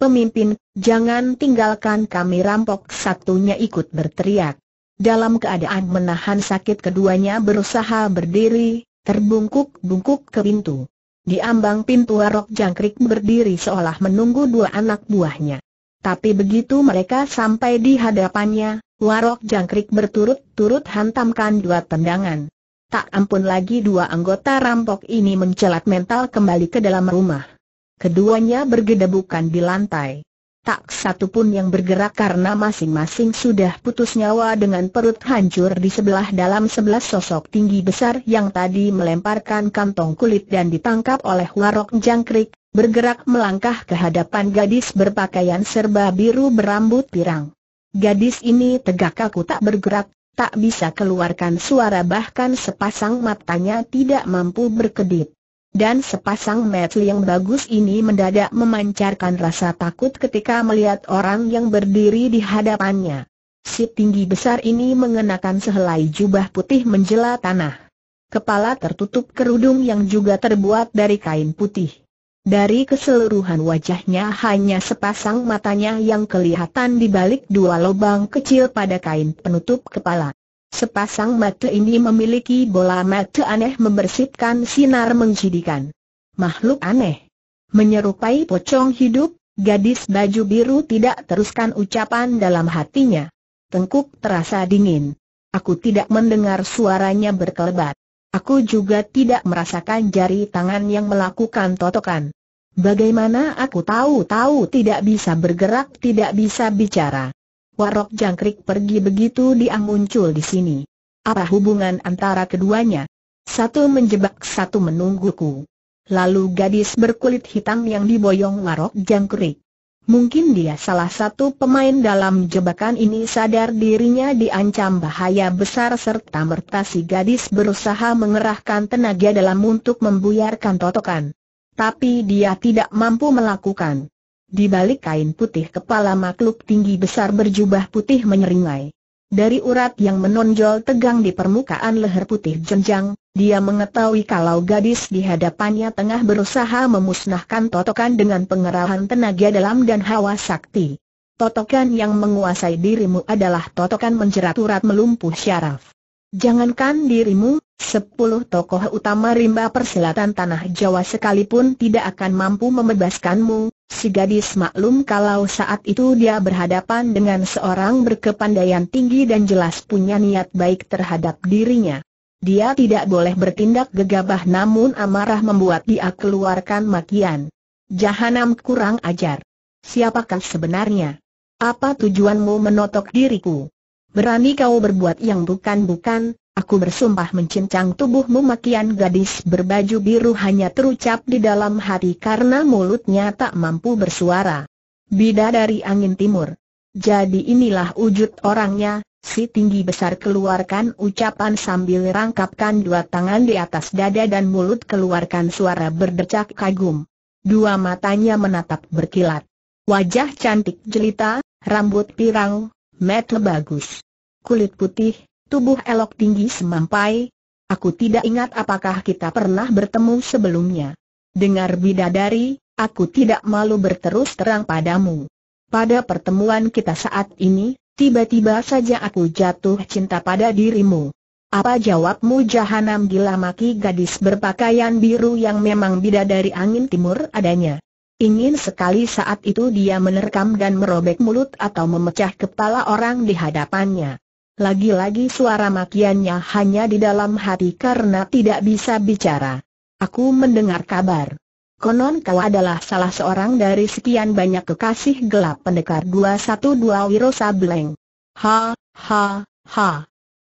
Pemimpin, jangan tinggalkan kami rampok satunya ikut berteriak. Dalam keadaan menahan sakit keduanya berusaha berdiri, terbungkuk-bungkuk ke pintu. Di ambang pintu Warok jangkrik berdiri seolah menunggu dua anak buahnya. Tapi begitu mereka sampai di hadapannya, warok jangkrik berturut-turut hantamkan dua tendangan. Tak ampun lagi dua anggota rampok ini mencelat mental kembali ke dalam rumah. Keduanya bergedebukan di lantai. Tak satu pun yang bergerak karena masing-masing sudah putus nyawa dengan perut hancur di sebelah dalam sebelah sosok tinggi besar yang tadi melemparkan kantong kulit dan ditangkap oleh warok jangkrik, bergerak melangkah ke hadapan gadis berpakaian serba biru berambut pirang. Gadis ini tegak kaku tak bergerak, tak bisa keluarkan suara bahkan sepasang matanya tidak mampu berkedip. Dan sepasang mata yang bagus ini mendadak memancarkan rasa takut ketika melihat orang yang berdiri di hadapannya. Si tinggi besar ini mengenakan sehelai jubah putih menjelat tanah. Kepala tertutup kerudung yang juga terbuat dari kain putih. Dari keseluruhan wajahnya hanya sepasang matanya yang kelihatan di balik dua lubang kecil pada kain penutup kepala. Sepasang mata ini memiliki bola mata aneh membersihkan sinar menjadikan Makhluk aneh. Menyerupai pocong hidup, gadis baju biru tidak teruskan ucapan dalam hatinya. Tengkuk terasa dingin. Aku tidak mendengar suaranya berkelebat. Aku juga tidak merasakan jari tangan yang melakukan totokan. Bagaimana aku tahu-tahu tidak bisa bergerak, tidak bisa bicara. Warok jangkrik pergi begitu dia muncul di sini. Apa hubungan antara keduanya? Satu menjebak, satu menungguku. Lalu gadis berkulit hitam yang diboyong warok jangkrik. Mungkin dia salah satu pemain dalam jebakan ini sadar dirinya diancam bahaya besar serta merta si gadis berusaha mengerahkan tenaga dalam untuk membuyarkan totokan. Tapi dia tidak mampu melakukan. Di balik kain putih kepala makhluk tinggi besar berjubah putih menyeringai. Dari urat yang menonjol tegang di permukaan leher putih jenjang, dia mengetahui kalau gadis di hadapannya tengah berusaha memusnahkan totokan dengan pengerahan tenaga dalam dan hawa sakti. Totokan yang menguasai dirimu adalah totokan menjerat urat melumpuh syaraf. Jangankan dirimu, sepuluh tokoh utama rimba persilatan tanah Jawa sekalipun tidak akan mampu membebaskanmu, Si gadis maklum kalau saat itu dia berhadapan dengan seorang berkepandaian tinggi dan jelas punya niat baik terhadap dirinya. Dia tidak boleh bertindak gegabah namun amarah membuat dia keluarkan makian. Jahanam kurang ajar. Siapakah sebenarnya? Apa tujuanmu menotok diriku? Berani kau berbuat yang bukan-bukan, aku bersumpah mencincang tubuhmu makian gadis berbaju biru hanya terucap di dalam hati karena mulutnya tak mampu bersuara. Bida dari angin timur. Jadi inilah wujud orangnya, Si tinggi besar keluarkan ucapan sambil rangkapkan dua tangan di atas dada dan mulut keluarkan suara berdecak kagum. Dua matanya menatap berkilat. Wajah cantik jelita, rambut pirang, mata bagus. Kulit putih, tubuh elok tinggi semampai. Aku tidak ingat apakah kita pernah bertemu sebelumnya. Dengar bidadari, aku tidak malu berterus terang padamu. Pada pertemuan kita saat ini, Tiba-tiba saja aku jatuh cinta pada dirimu. Apa jawabmu jahanam gila maki gadis berpakaian biru yang memang bidadari angin timur adanya. Ingin sekali saat itu dia menerkam dan merobek mulut atau memecah kepala orang di hadapannya. Lagi-lagi suara makiannya hanya di dalam hati karena tidak bisa bicara. Aku mendengar kabar. Konon kau adalah salah seorang dari sekian banyak kekasih gelap pendekar 212 Wiro Sableng. Ha, ha, ha.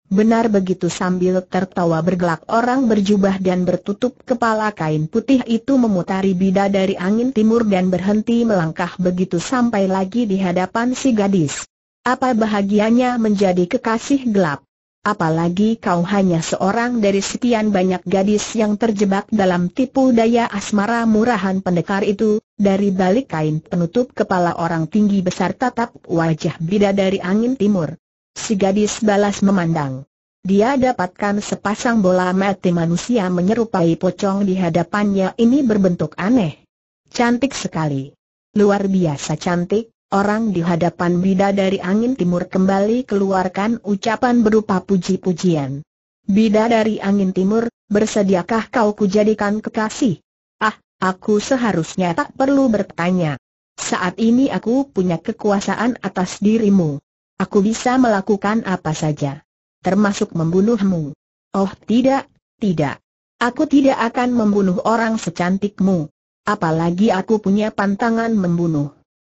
Benar begitu sambil tertawa bergelak orang berjubah dan bertutup kepala kain putih itu memutari bida dari angin timur dan berhenti melangkah begitu sampai lagi di hadapan si gadis. Apa bahagianya menjadi kekasih gelap? Apalagi kau hanya seorang dari sekian banyak gadis yang terjebak dalam tipu daya asmara murahan pendekar itu, dari balik kain penutup kepala orang tinggi besar tatap wajah bidadari angin timur. Si gadis balas memandang. Dia dapatkan sepasang bola mati manusia menyerupai pocong di hadapannya ini berbentuk aneh. Cantik sekali. Luar biasa cantik, orang di hadapan bida dari angin timur kembali keluarkan ucapan berupa puji-pujian. Bida dari angin timur, bersediakah kau kujadikan kekasih? Ah, aku seharusnya tak perlu bertanya. Saat ini aku punya kekuasaan atas dirimu. Aku bisa melakukan apa saja. Termasuk membunuhmu. Oh tidak, tidak. Aku tidak akan membunuh orang secantikmu. Apalagi aku punya pantangan membunuh.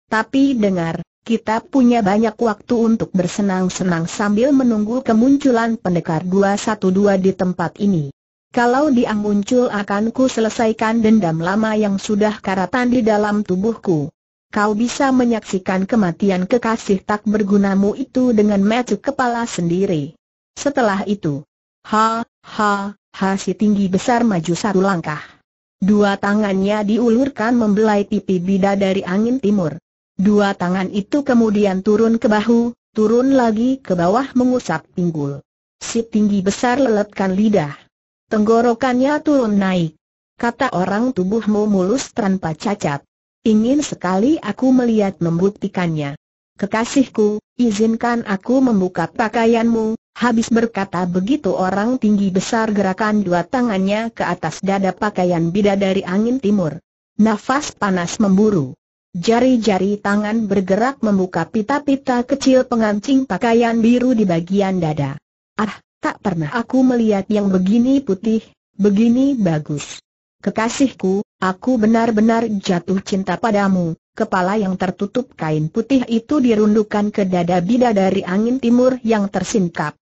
Tapi dengar, kita punya banyak waktu untuk bersenang-senang sambil menunggu kemunculan pendekar 212 di tempat ini. Kalau dia muncul akan ku selesaikan dendam lama yang sudah karatan di dalam tubuhku. Kau bisa menyaksikan kematian kekasih tak bergunamu itu dengan mata kepala sendiri. Setelah itu, ha, ha, ha si tinggi besar maju satu langkah. Dua tangannya diulurkan membelai pipi bida dari angin timur. Dua tangan itu kemudian turun ke bahu, turun lagi ke bawah mengusap pinggul. Si tinggi besar leletkan lidah. Tenggorokannya turun naik. Kata orang tubuhmu mulus tanpa cacat. Ingin sekali aku melihat membuktikannya. Kekasihku, izinkan aku membuka pakaianmu, habis berkata begitu orang tinggi besar gerakan dua tangannya ke atas dada pakaian bidadari angin timur. Nafas panas memburu. Jari-jari tangan bergerak membuka pita-pita kecil pengancing pakaian biru di bagian dada. Ah, tak pernah aku melihat yang begini putih, begini bagus. Kekasihku, aku benar-benar jatuh cinta padamu. Kepala yang tertutup kain putih itu dirundukkan ke dada dari angin timur yang tersingkap.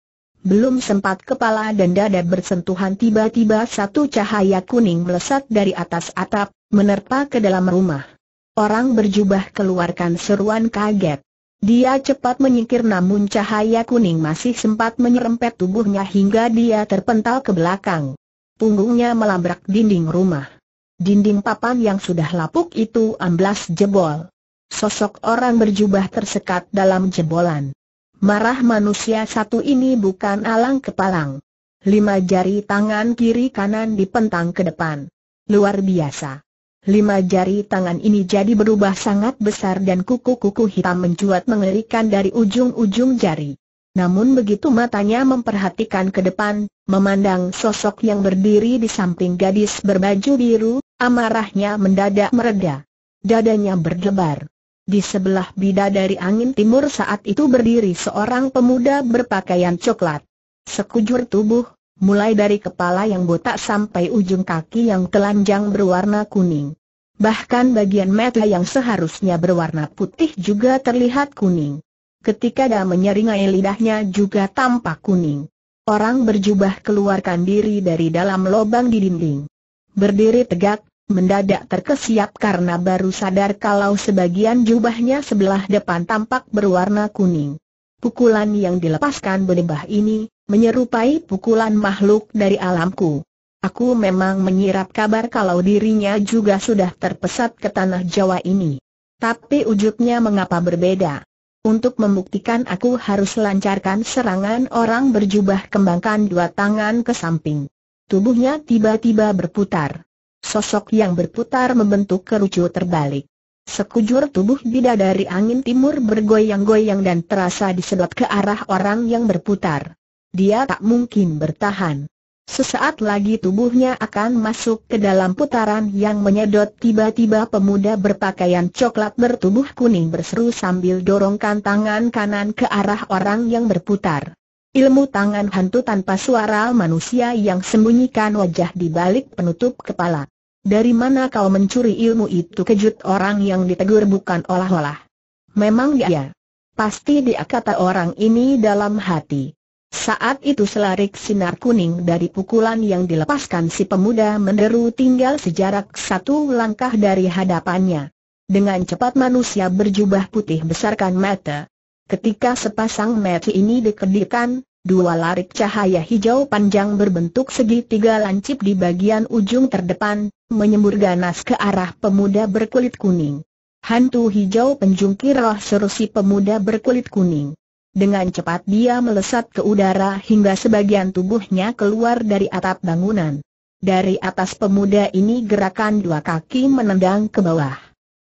Belum sempat kepala dan dada bersentuhan tiba-tiba satu cahaya kuning melesat dari atas atap, menerpa ke dalam rumah. Orang berjubah keluarkan seruan kaget. Dia cepat menyingkir namun cahaya kuning masih sempat menyerempet tubuhnya hingga dia terpental ke belakang. Punggungnya melabrak dinding rumah. Dinding papan yang sudah lapuk itu amblas jebol. Sosok orang berjubah tersekat dalam jebolan. Marah manusia satu ini bukan alang kepalang. Lima jari tangan kiri kanan dipentang ke depan. Luar biasa. Lima jari tangan ini jadi berubah sangat besar dan kuku-kuku hitam mencuat mengerikan dari ujung-ujung jari. Namun begitu matanya memperhatikan ke depan, memandang sosok yang berdiri di samping gadis berbaju biru, amarahnya mendadak mereda. Dadanya berdebar. Di sebelah bidadari angin timur saat itu berdiri seorang pemuda berpakaian coklat. Sekujur tubuh mulai dari kepala yang botak sampai ujung kaki yang telanjang berwarna kuning. Bahkan bagian mata yang seharusnya berwarna putih juga terlihat kuning. Ketika dia menyeringai lidahnya juga tampak kuning. Orang berjubah keluarkan diri dari dalam lubang di dinding. Berdiri tegak, mendadak terkesiap karena baru sadar kalau sebagian jubahnya sebelah depan tampak berwarna kuning. Pukulan yang dilepaskan berlebah ini, menyerupai pukulan makhluk dari alamku. Aku memang menyirap kabar kalau dirinya juga sudah terpesat ke tanah Jawa ini. Tapi wujudnya mengapa berbeda? Untuk membuktikan aku harus lancarkan serangan orang berjubah kembangkan dua tangan ke samping. Tubuhnya tiba-tiba berputar. Sosok yang berputar membentuk kerucut terbalik. Sekujur tubuh bidadari angin timur bergoyang-goyang dan terasa disedot ke arah orang yang berputar. Dia tak mungkin bertahan. Sesaat lagi tubuhnya akan masuk ke dalam putaran yang menyedot tiba-tiba pemuda berpakaian coklat bertubuh kuning berseru sambil dorongkan tangan kanan ke arah orang yang berputar. Ilmu tangan hantu tanpa suara manusia yang sembunyikan wajah di balik penutup kepala. Dari mana kau mencuri ilmu itu kejut orang yang ditegur bukan olah-olah. Memang ya. Pasti dia kata orang ini dalam hati. Saat itu selarik sinar kuning dari pukulan yang dilepaskan si pemuda menderu tinggal sejarak satu langkah dari hadapannya. Dengan cepat manusia berjubah putih besarkan mata. Ketika sepasang mata ini dikedipkan, dua larik cahaya hijau panjang berbentuk segitiga lancip di bagian ujung terdepan, menyembur ganas ke arah pemuda berkulit kuning. Hantu hijau penjungkirlah seru si pemuda berkulit kuning. Dengan cepat dia melesat ke udara hingga sebagian tubuhnya keluar dari atap bangunan. Dari atas pemuda ini gerakan dua kaki menendang ke bawah.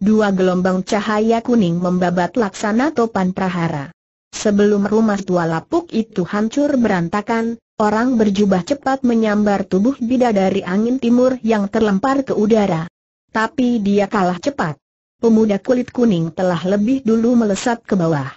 Dua gelombang cahaya kuning membabat laksana topan prahara. Sebelum rumah tua lapuk itu hancur berantakan, orang berjubah cepat menyambar tubuh bidadari angin timur yang terlempar ke udara. Tapi dia kalah cepat. Pemuda kulit kuning telah lebih dulu melesat ke bawah.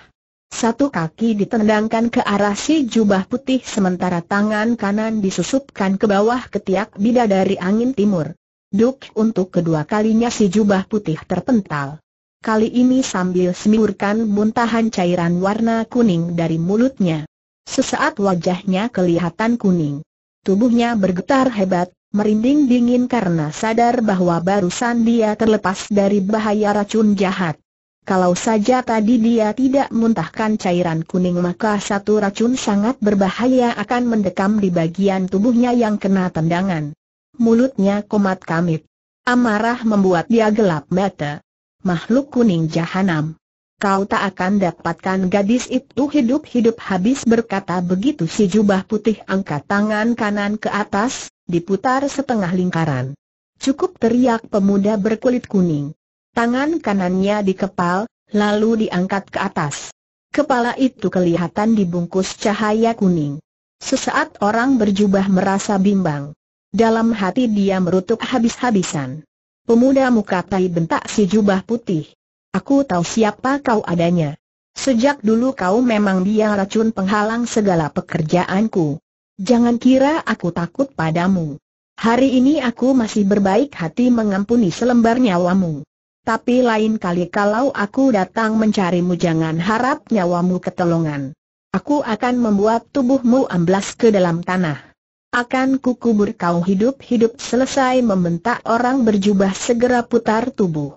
Satu kaki ditendangkan ke arah si jubah putih sementara tangan kanan disusupkan ke bawah ketiak bidadari angin timur. Duk untuk kedua kalinya si jubah putih terpental. Kali ini sambil semburkan muntahan cairan warna kuning dari mulutnya. Sesaat wajahnya kelihatan kuning. Tubuhnya bergetar hebat, merinding dingin karena sadar bahwa barusan dia terlepas dari bahaya racun jahat. Kalau saja tadi dia tidak muntahkan cairan kuning maka satu racun sangat berbahaya akan mendekam di bagian tubuhnya yang kena tendangan. Mulutnya komat kamit. Amarah membuat dia gelap mata. Makhluk kuning jahanam kau tak akan dapatkan gadis itu hidup-hidup habis berkata begitu si jubah putih angkat tangan kanan ke atas, diputar setengah lingkaran. Cukup teriak pemuda berkulit kuning. Tangan kanannya dikepal, lalu diangkat ke atas. Kepala itu kelihatan dibungkus cahaya kuning. Sesaat orang berjubah merasa bimbang. Dalam hati dia merutuk habis-habisan. Pemuda muka tai bentak si jubah putih. Aku tahu siapa kau adanya. Sejak dulu kau memang dia racun penghalang segala pekerjaanku. Jangan kira aku takut padamu. Hari ini aku masih berbaik hati mengampuni selembar nyawamu. Tapi lain kali kalau aku datang mencarimu jangan harap nyawamu ketolongan. Aku akan membuat tubuhmu amblas ke dalam tanah. Akan kukubur kau hidup-hidup selesai membentak orang berjubah segera putar tubuh.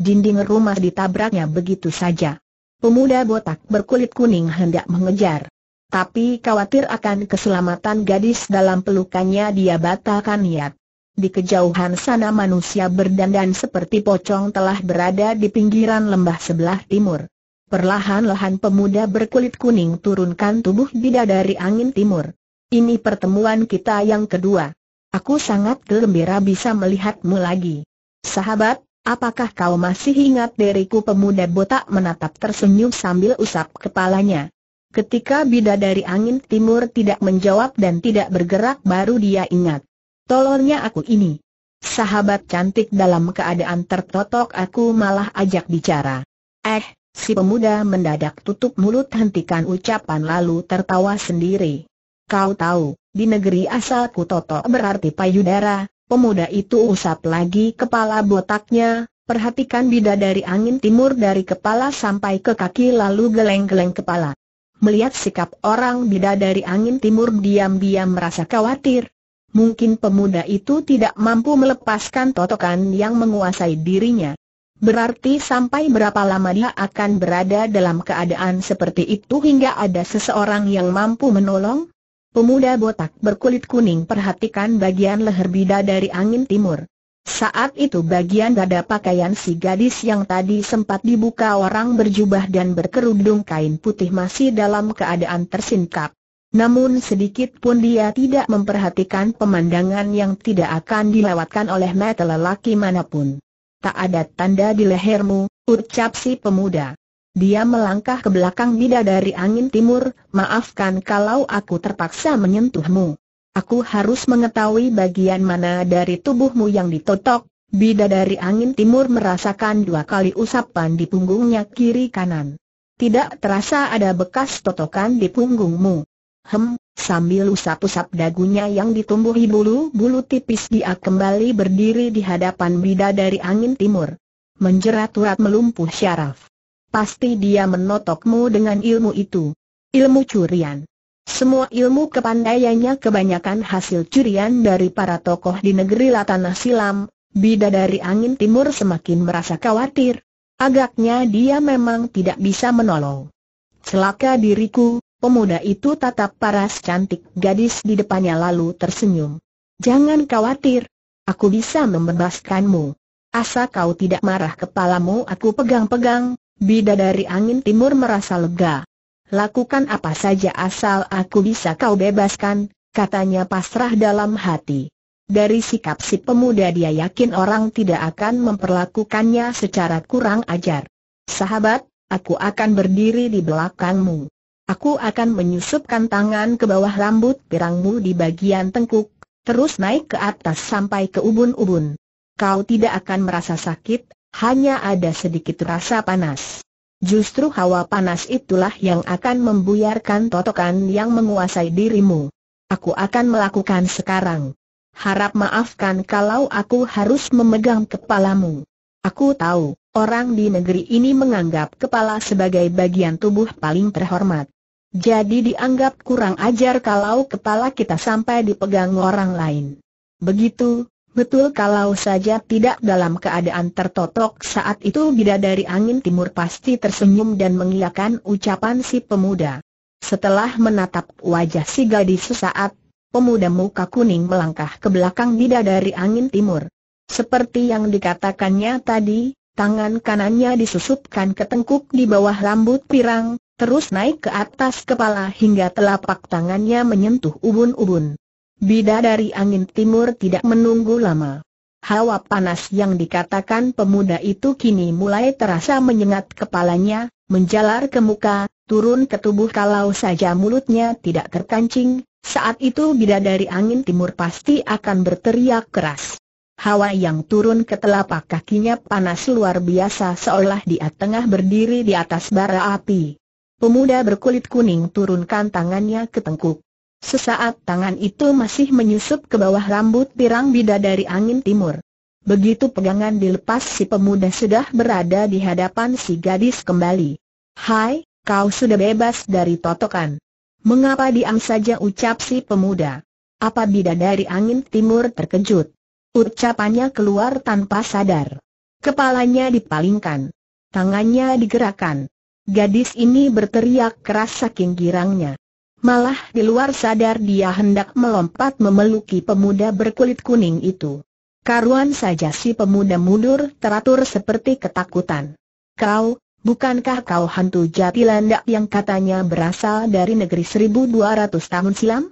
Dinding rumah ditabraknya begitu saja. Pemuda botak berkulit kuning hendak mengejar. Tapi khawatir akan keselamatan gadis dalam pelukannya dia batalkan niat. Di kejauhan sana manusia berdandan seperti pocong telah berada di pinggiran lembah sebelah timur. Perlahan-lahan pemuda berkulit kuning turunkan tubuh bidadari angin timur. Ini pertemuan kita yang kedua. Aku sangat gembira bisa melihatmu lagi. Sahabat, Apakah kau masih ingat diriku pemuda botak menatap tersenyum sambil usap kepalanya? Ketika bida dari angin timur tidak menjawab dan tidak bergerak baru dia ingat. Tolornya aku ini. Sahabat cantik dalam keadaan tertotok aku malah ajak bicara. Eh, si pemuda mendadak tutup mulut hentikan ucapan lalu tertawa sendiri. Kau tahu, di negeri asalku totok berarti payudara, Pemuda itu usap lagi kepala botaknya, perhatikan bida dari angin timur dari kepala sampai ke kaki lalu geleng-geleng kepala. Melihat sikap orang bida dari angin timur diam-diam merasa khawatir. Mungkin pemuda itu tidak mampu melepaskan totokan yang menguasai dirinya. Berarti sampai berapa lama dia akan berada dalam keadaan seperti itu hingga ada seseorang yang mampu menolong? Pemuda botak berkulit kuning perhatikan bagian leher bida dari angin timur. Saat itu bagian dada pakaian si gadis yang tadi sempat dibuka orang berjubah dan berkerudung kain putih masih dalam keadaan tersingkap. Namun sedikit pun dia tidak memperhatikan pemandangan yang tidak akan dilewatkan oleh mata lelaki manapun. Tak ada tanda di lehermu, ucap si pemuda. Dia melangkah ke belakang bidadari angin timur, maafkan kalau aku terpaksa menyentuhmu. Aku harus mengetahui bagian mana dari tubuhmu yang ditotok. Bidadari angin timur merasakan dua kali usapan di punggungnya kiri kanan. Tidak terasa ada bekas totokan di punggungmu. Hem, sambil usap-usap dagunya yang ditumbuhi bulu-bulu tipis dia kembali berdiri di hadapan bidadari angin timur. Menjerat urat melumpuh syaraf pasti dia menotokmu dengan ilmu itu. Ilmu curian. Semua ilmu kepandaiannya kebanyakan hasil curian dari para tokoh di negeri Latanah Silam, bidadari angin timur semakin merasa khawatir. Agaknya dia memang tidak bisa menolong. Celaka diriku, pemuda itu tatap paras cantik gadis di depannya lalu tersenyum. Jangan khawatir, aku bisa membebaskanmu. Asa kau tidak marah kepalamu aku pegang-pegang, dari angin timur merasa lega. Lakukan apa saja asal aku bisa kau bebaskan, katanya pasrah dalam hati. Dari sikap si pemuda dia yakin orang tidak akan memperlakukannya secara kurang ajar. Sahabat, aku akan berdiri di belakangmu. Aku akan menyusupkan tangan ke bawah rambut pirangmu di bagian tengkuk, terus naik ke atas sampai ke ubun-ubun. Kau tidak akan merasa sakit hanya ada sedikit rasa panas. Justru hawa panas itulah yang akan membuyarkan totokan yang menguasai dirimu. Aku akan melakukan sekarang. Harap maafkan kalau aku harus memegang kepalamu. Aku tahu, orang di negeri ini menganggap kepala sebagai bagian tubuh paling terhormat. Jadi dianggap kurang ajar kalau kepala kita sampai dipegang orang lain. Begitu, Betul kalau saja tidak dalam keadaan tertotok saat itu bidadari angin timur pasti tersenyum dan mengiyakan ucapan si pemuda. Setelah menatap wajah si gadis sesaat, pemuda muka kuning melangkah ke belakang bidadari angin timur. Seperti yang dikatakannya tadi, tangan kanannya disusupkan ke tengkuk di bawah rambut pirang, terus naik ke atas kepala hingga telapak tangannya menyentuh ubun-ubun. Bida dari angin timur tidak menunggu lama. Hawa panas yang dikatakan pemuda itu kini mulai terasa menyengat kepalanya, menjalar ke muka, turun ke tubuh kalau saja mulutnya tidak terkancing, saat itu bida dari angin timur pasti akan berteriak keras. Hawa yang turun ke telapak kakinya panas luar biasa seolah dia tengah berdiri di atas bara api. Pemuda berkulit kuning turunkan tangannya ke tengkuk. Sesaat tangan itu masih menyusup ke bawah rambut pirang bidadari angin timur. Begitu pegangan dilepas si pemuda sudah berada di hadapan si gadis kembali. Hai, kau sudah bebas dari totokan. Mengapa diam saja ucap si pemuda? Apa bidadari angin timur terkejut? Ucapannya keluar tanpa sadar. Kepalanya dipalingkan. Tangannya digerakkan. Gadis ini berteriak keras saking girangnya. Malah di luar sadar dia hendak melompat memeluki pemuda berkulit kuning itu. Karuan saja si pemuda mundur teratur seperti ketakutan. Kau, bukankah kau hantu jati yang katanya berasal dari negeri 1200 tahun silam?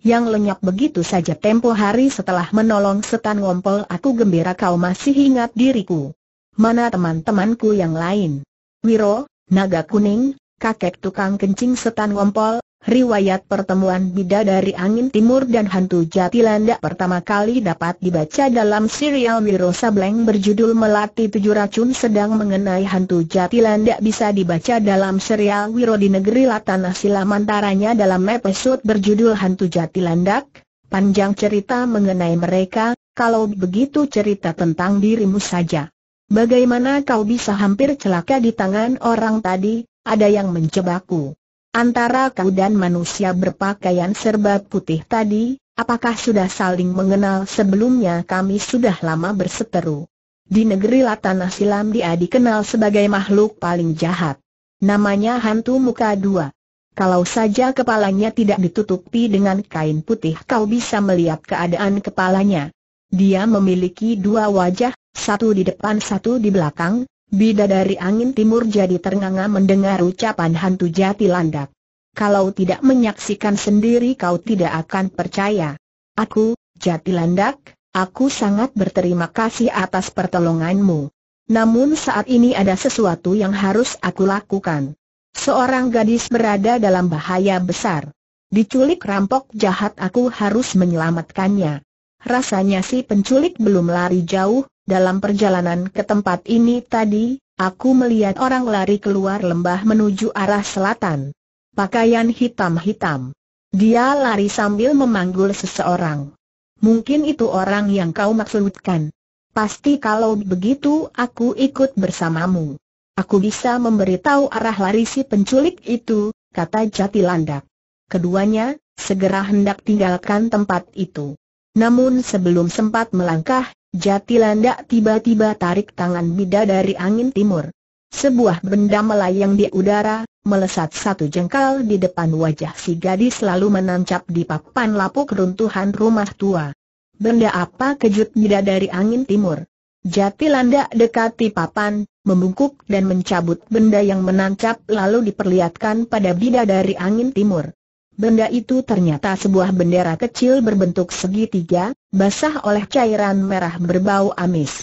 Yang lenyap begitu saja tempo hari setelah menolong setan ngompol aku gembira kau masih ingat diriku. Mana teman-temanku yang lain? Wiro, naga kuning, kakek tukang kencing setan ngompol, Riwayat pertemuan bida dari angin timur dan hantu jatilanda pertama kali dapat dibaca dalam serial Wiro Sableng berjudul Melati Tujuh Racun sedang mengenai hantu jatilanda bisa dibaca dalam serial Wiro di negeri Latana Silamantaranya dalam episode berjudul Hantu Jatilandak. Panjang cerita mengenai mereka, kalau begitu cerita tentang dirimu saja. Bagaimana kau bisa hampir celaka di tangan orang tadi, ada yang menjebakku. Antara kau dan manusia berpakaian serba putih tadi, apakah sudah saling mengenal sebelumnya kami sudah lama berseteru. Di negeri Latanah Silam dia dikenal sebagai makhluk paling jahat. Namanya hantu muka dua. Kalau saja kepalanya tidak ditutupi dengan kain putih kau bisa melihat keadaan kepalanya. Dia memiliki dua wajah, satu di depan satu di belakang, Bida dari angin timur jadi ternganga mendengar ucapan hantu jati landak. Kalau tidak menyaksikan sendiri kau tidak akan percaya. Aku, jati landak, aku sangat berterima kasih atas pertolonganmu. Namun saat ini ada sesuatu yang harus aku lakukan. Seorang gadis berada dalam bahaya besar. Diculik rampok jahat aku harus menyelamatkannya. Rasanya si penculik belum lari jauh, dalam perjalanan ke tempat ini tadi, aku melihat orang lari keluar lembah menuju arah selatan. Pakaian hitam-hitam. Dia lari sambil memanggul seseorang. Mungkin itu orang yang kau maksudkan. Pasti kalau begitu aku ikut bersamamu. Aku bisa memberitahu arah lari si penculik itu, kata Jatilandak. Keduanya, segera hendak tinggalkan tempat itu. Namun sebelum sempat melangkah, Jatilandak tiba-tiba tarik tangan bida dari angin timur. Sebuah benda melayang di udara, melesat satu jengkal di depan wajah si gadis lalu menancap di papan lapuk runtuhan rumah tua. Benda apa kejut bida dari angin timur? Jatilandak dekati papan, membungkuk dan mencabut benda yang menancap lalu diperlihatkan pada bida dari angin timur. Benda itu ternyata sebuah bendera kecil berbentuk segitiga, basah oleh cairan merah berbau amis.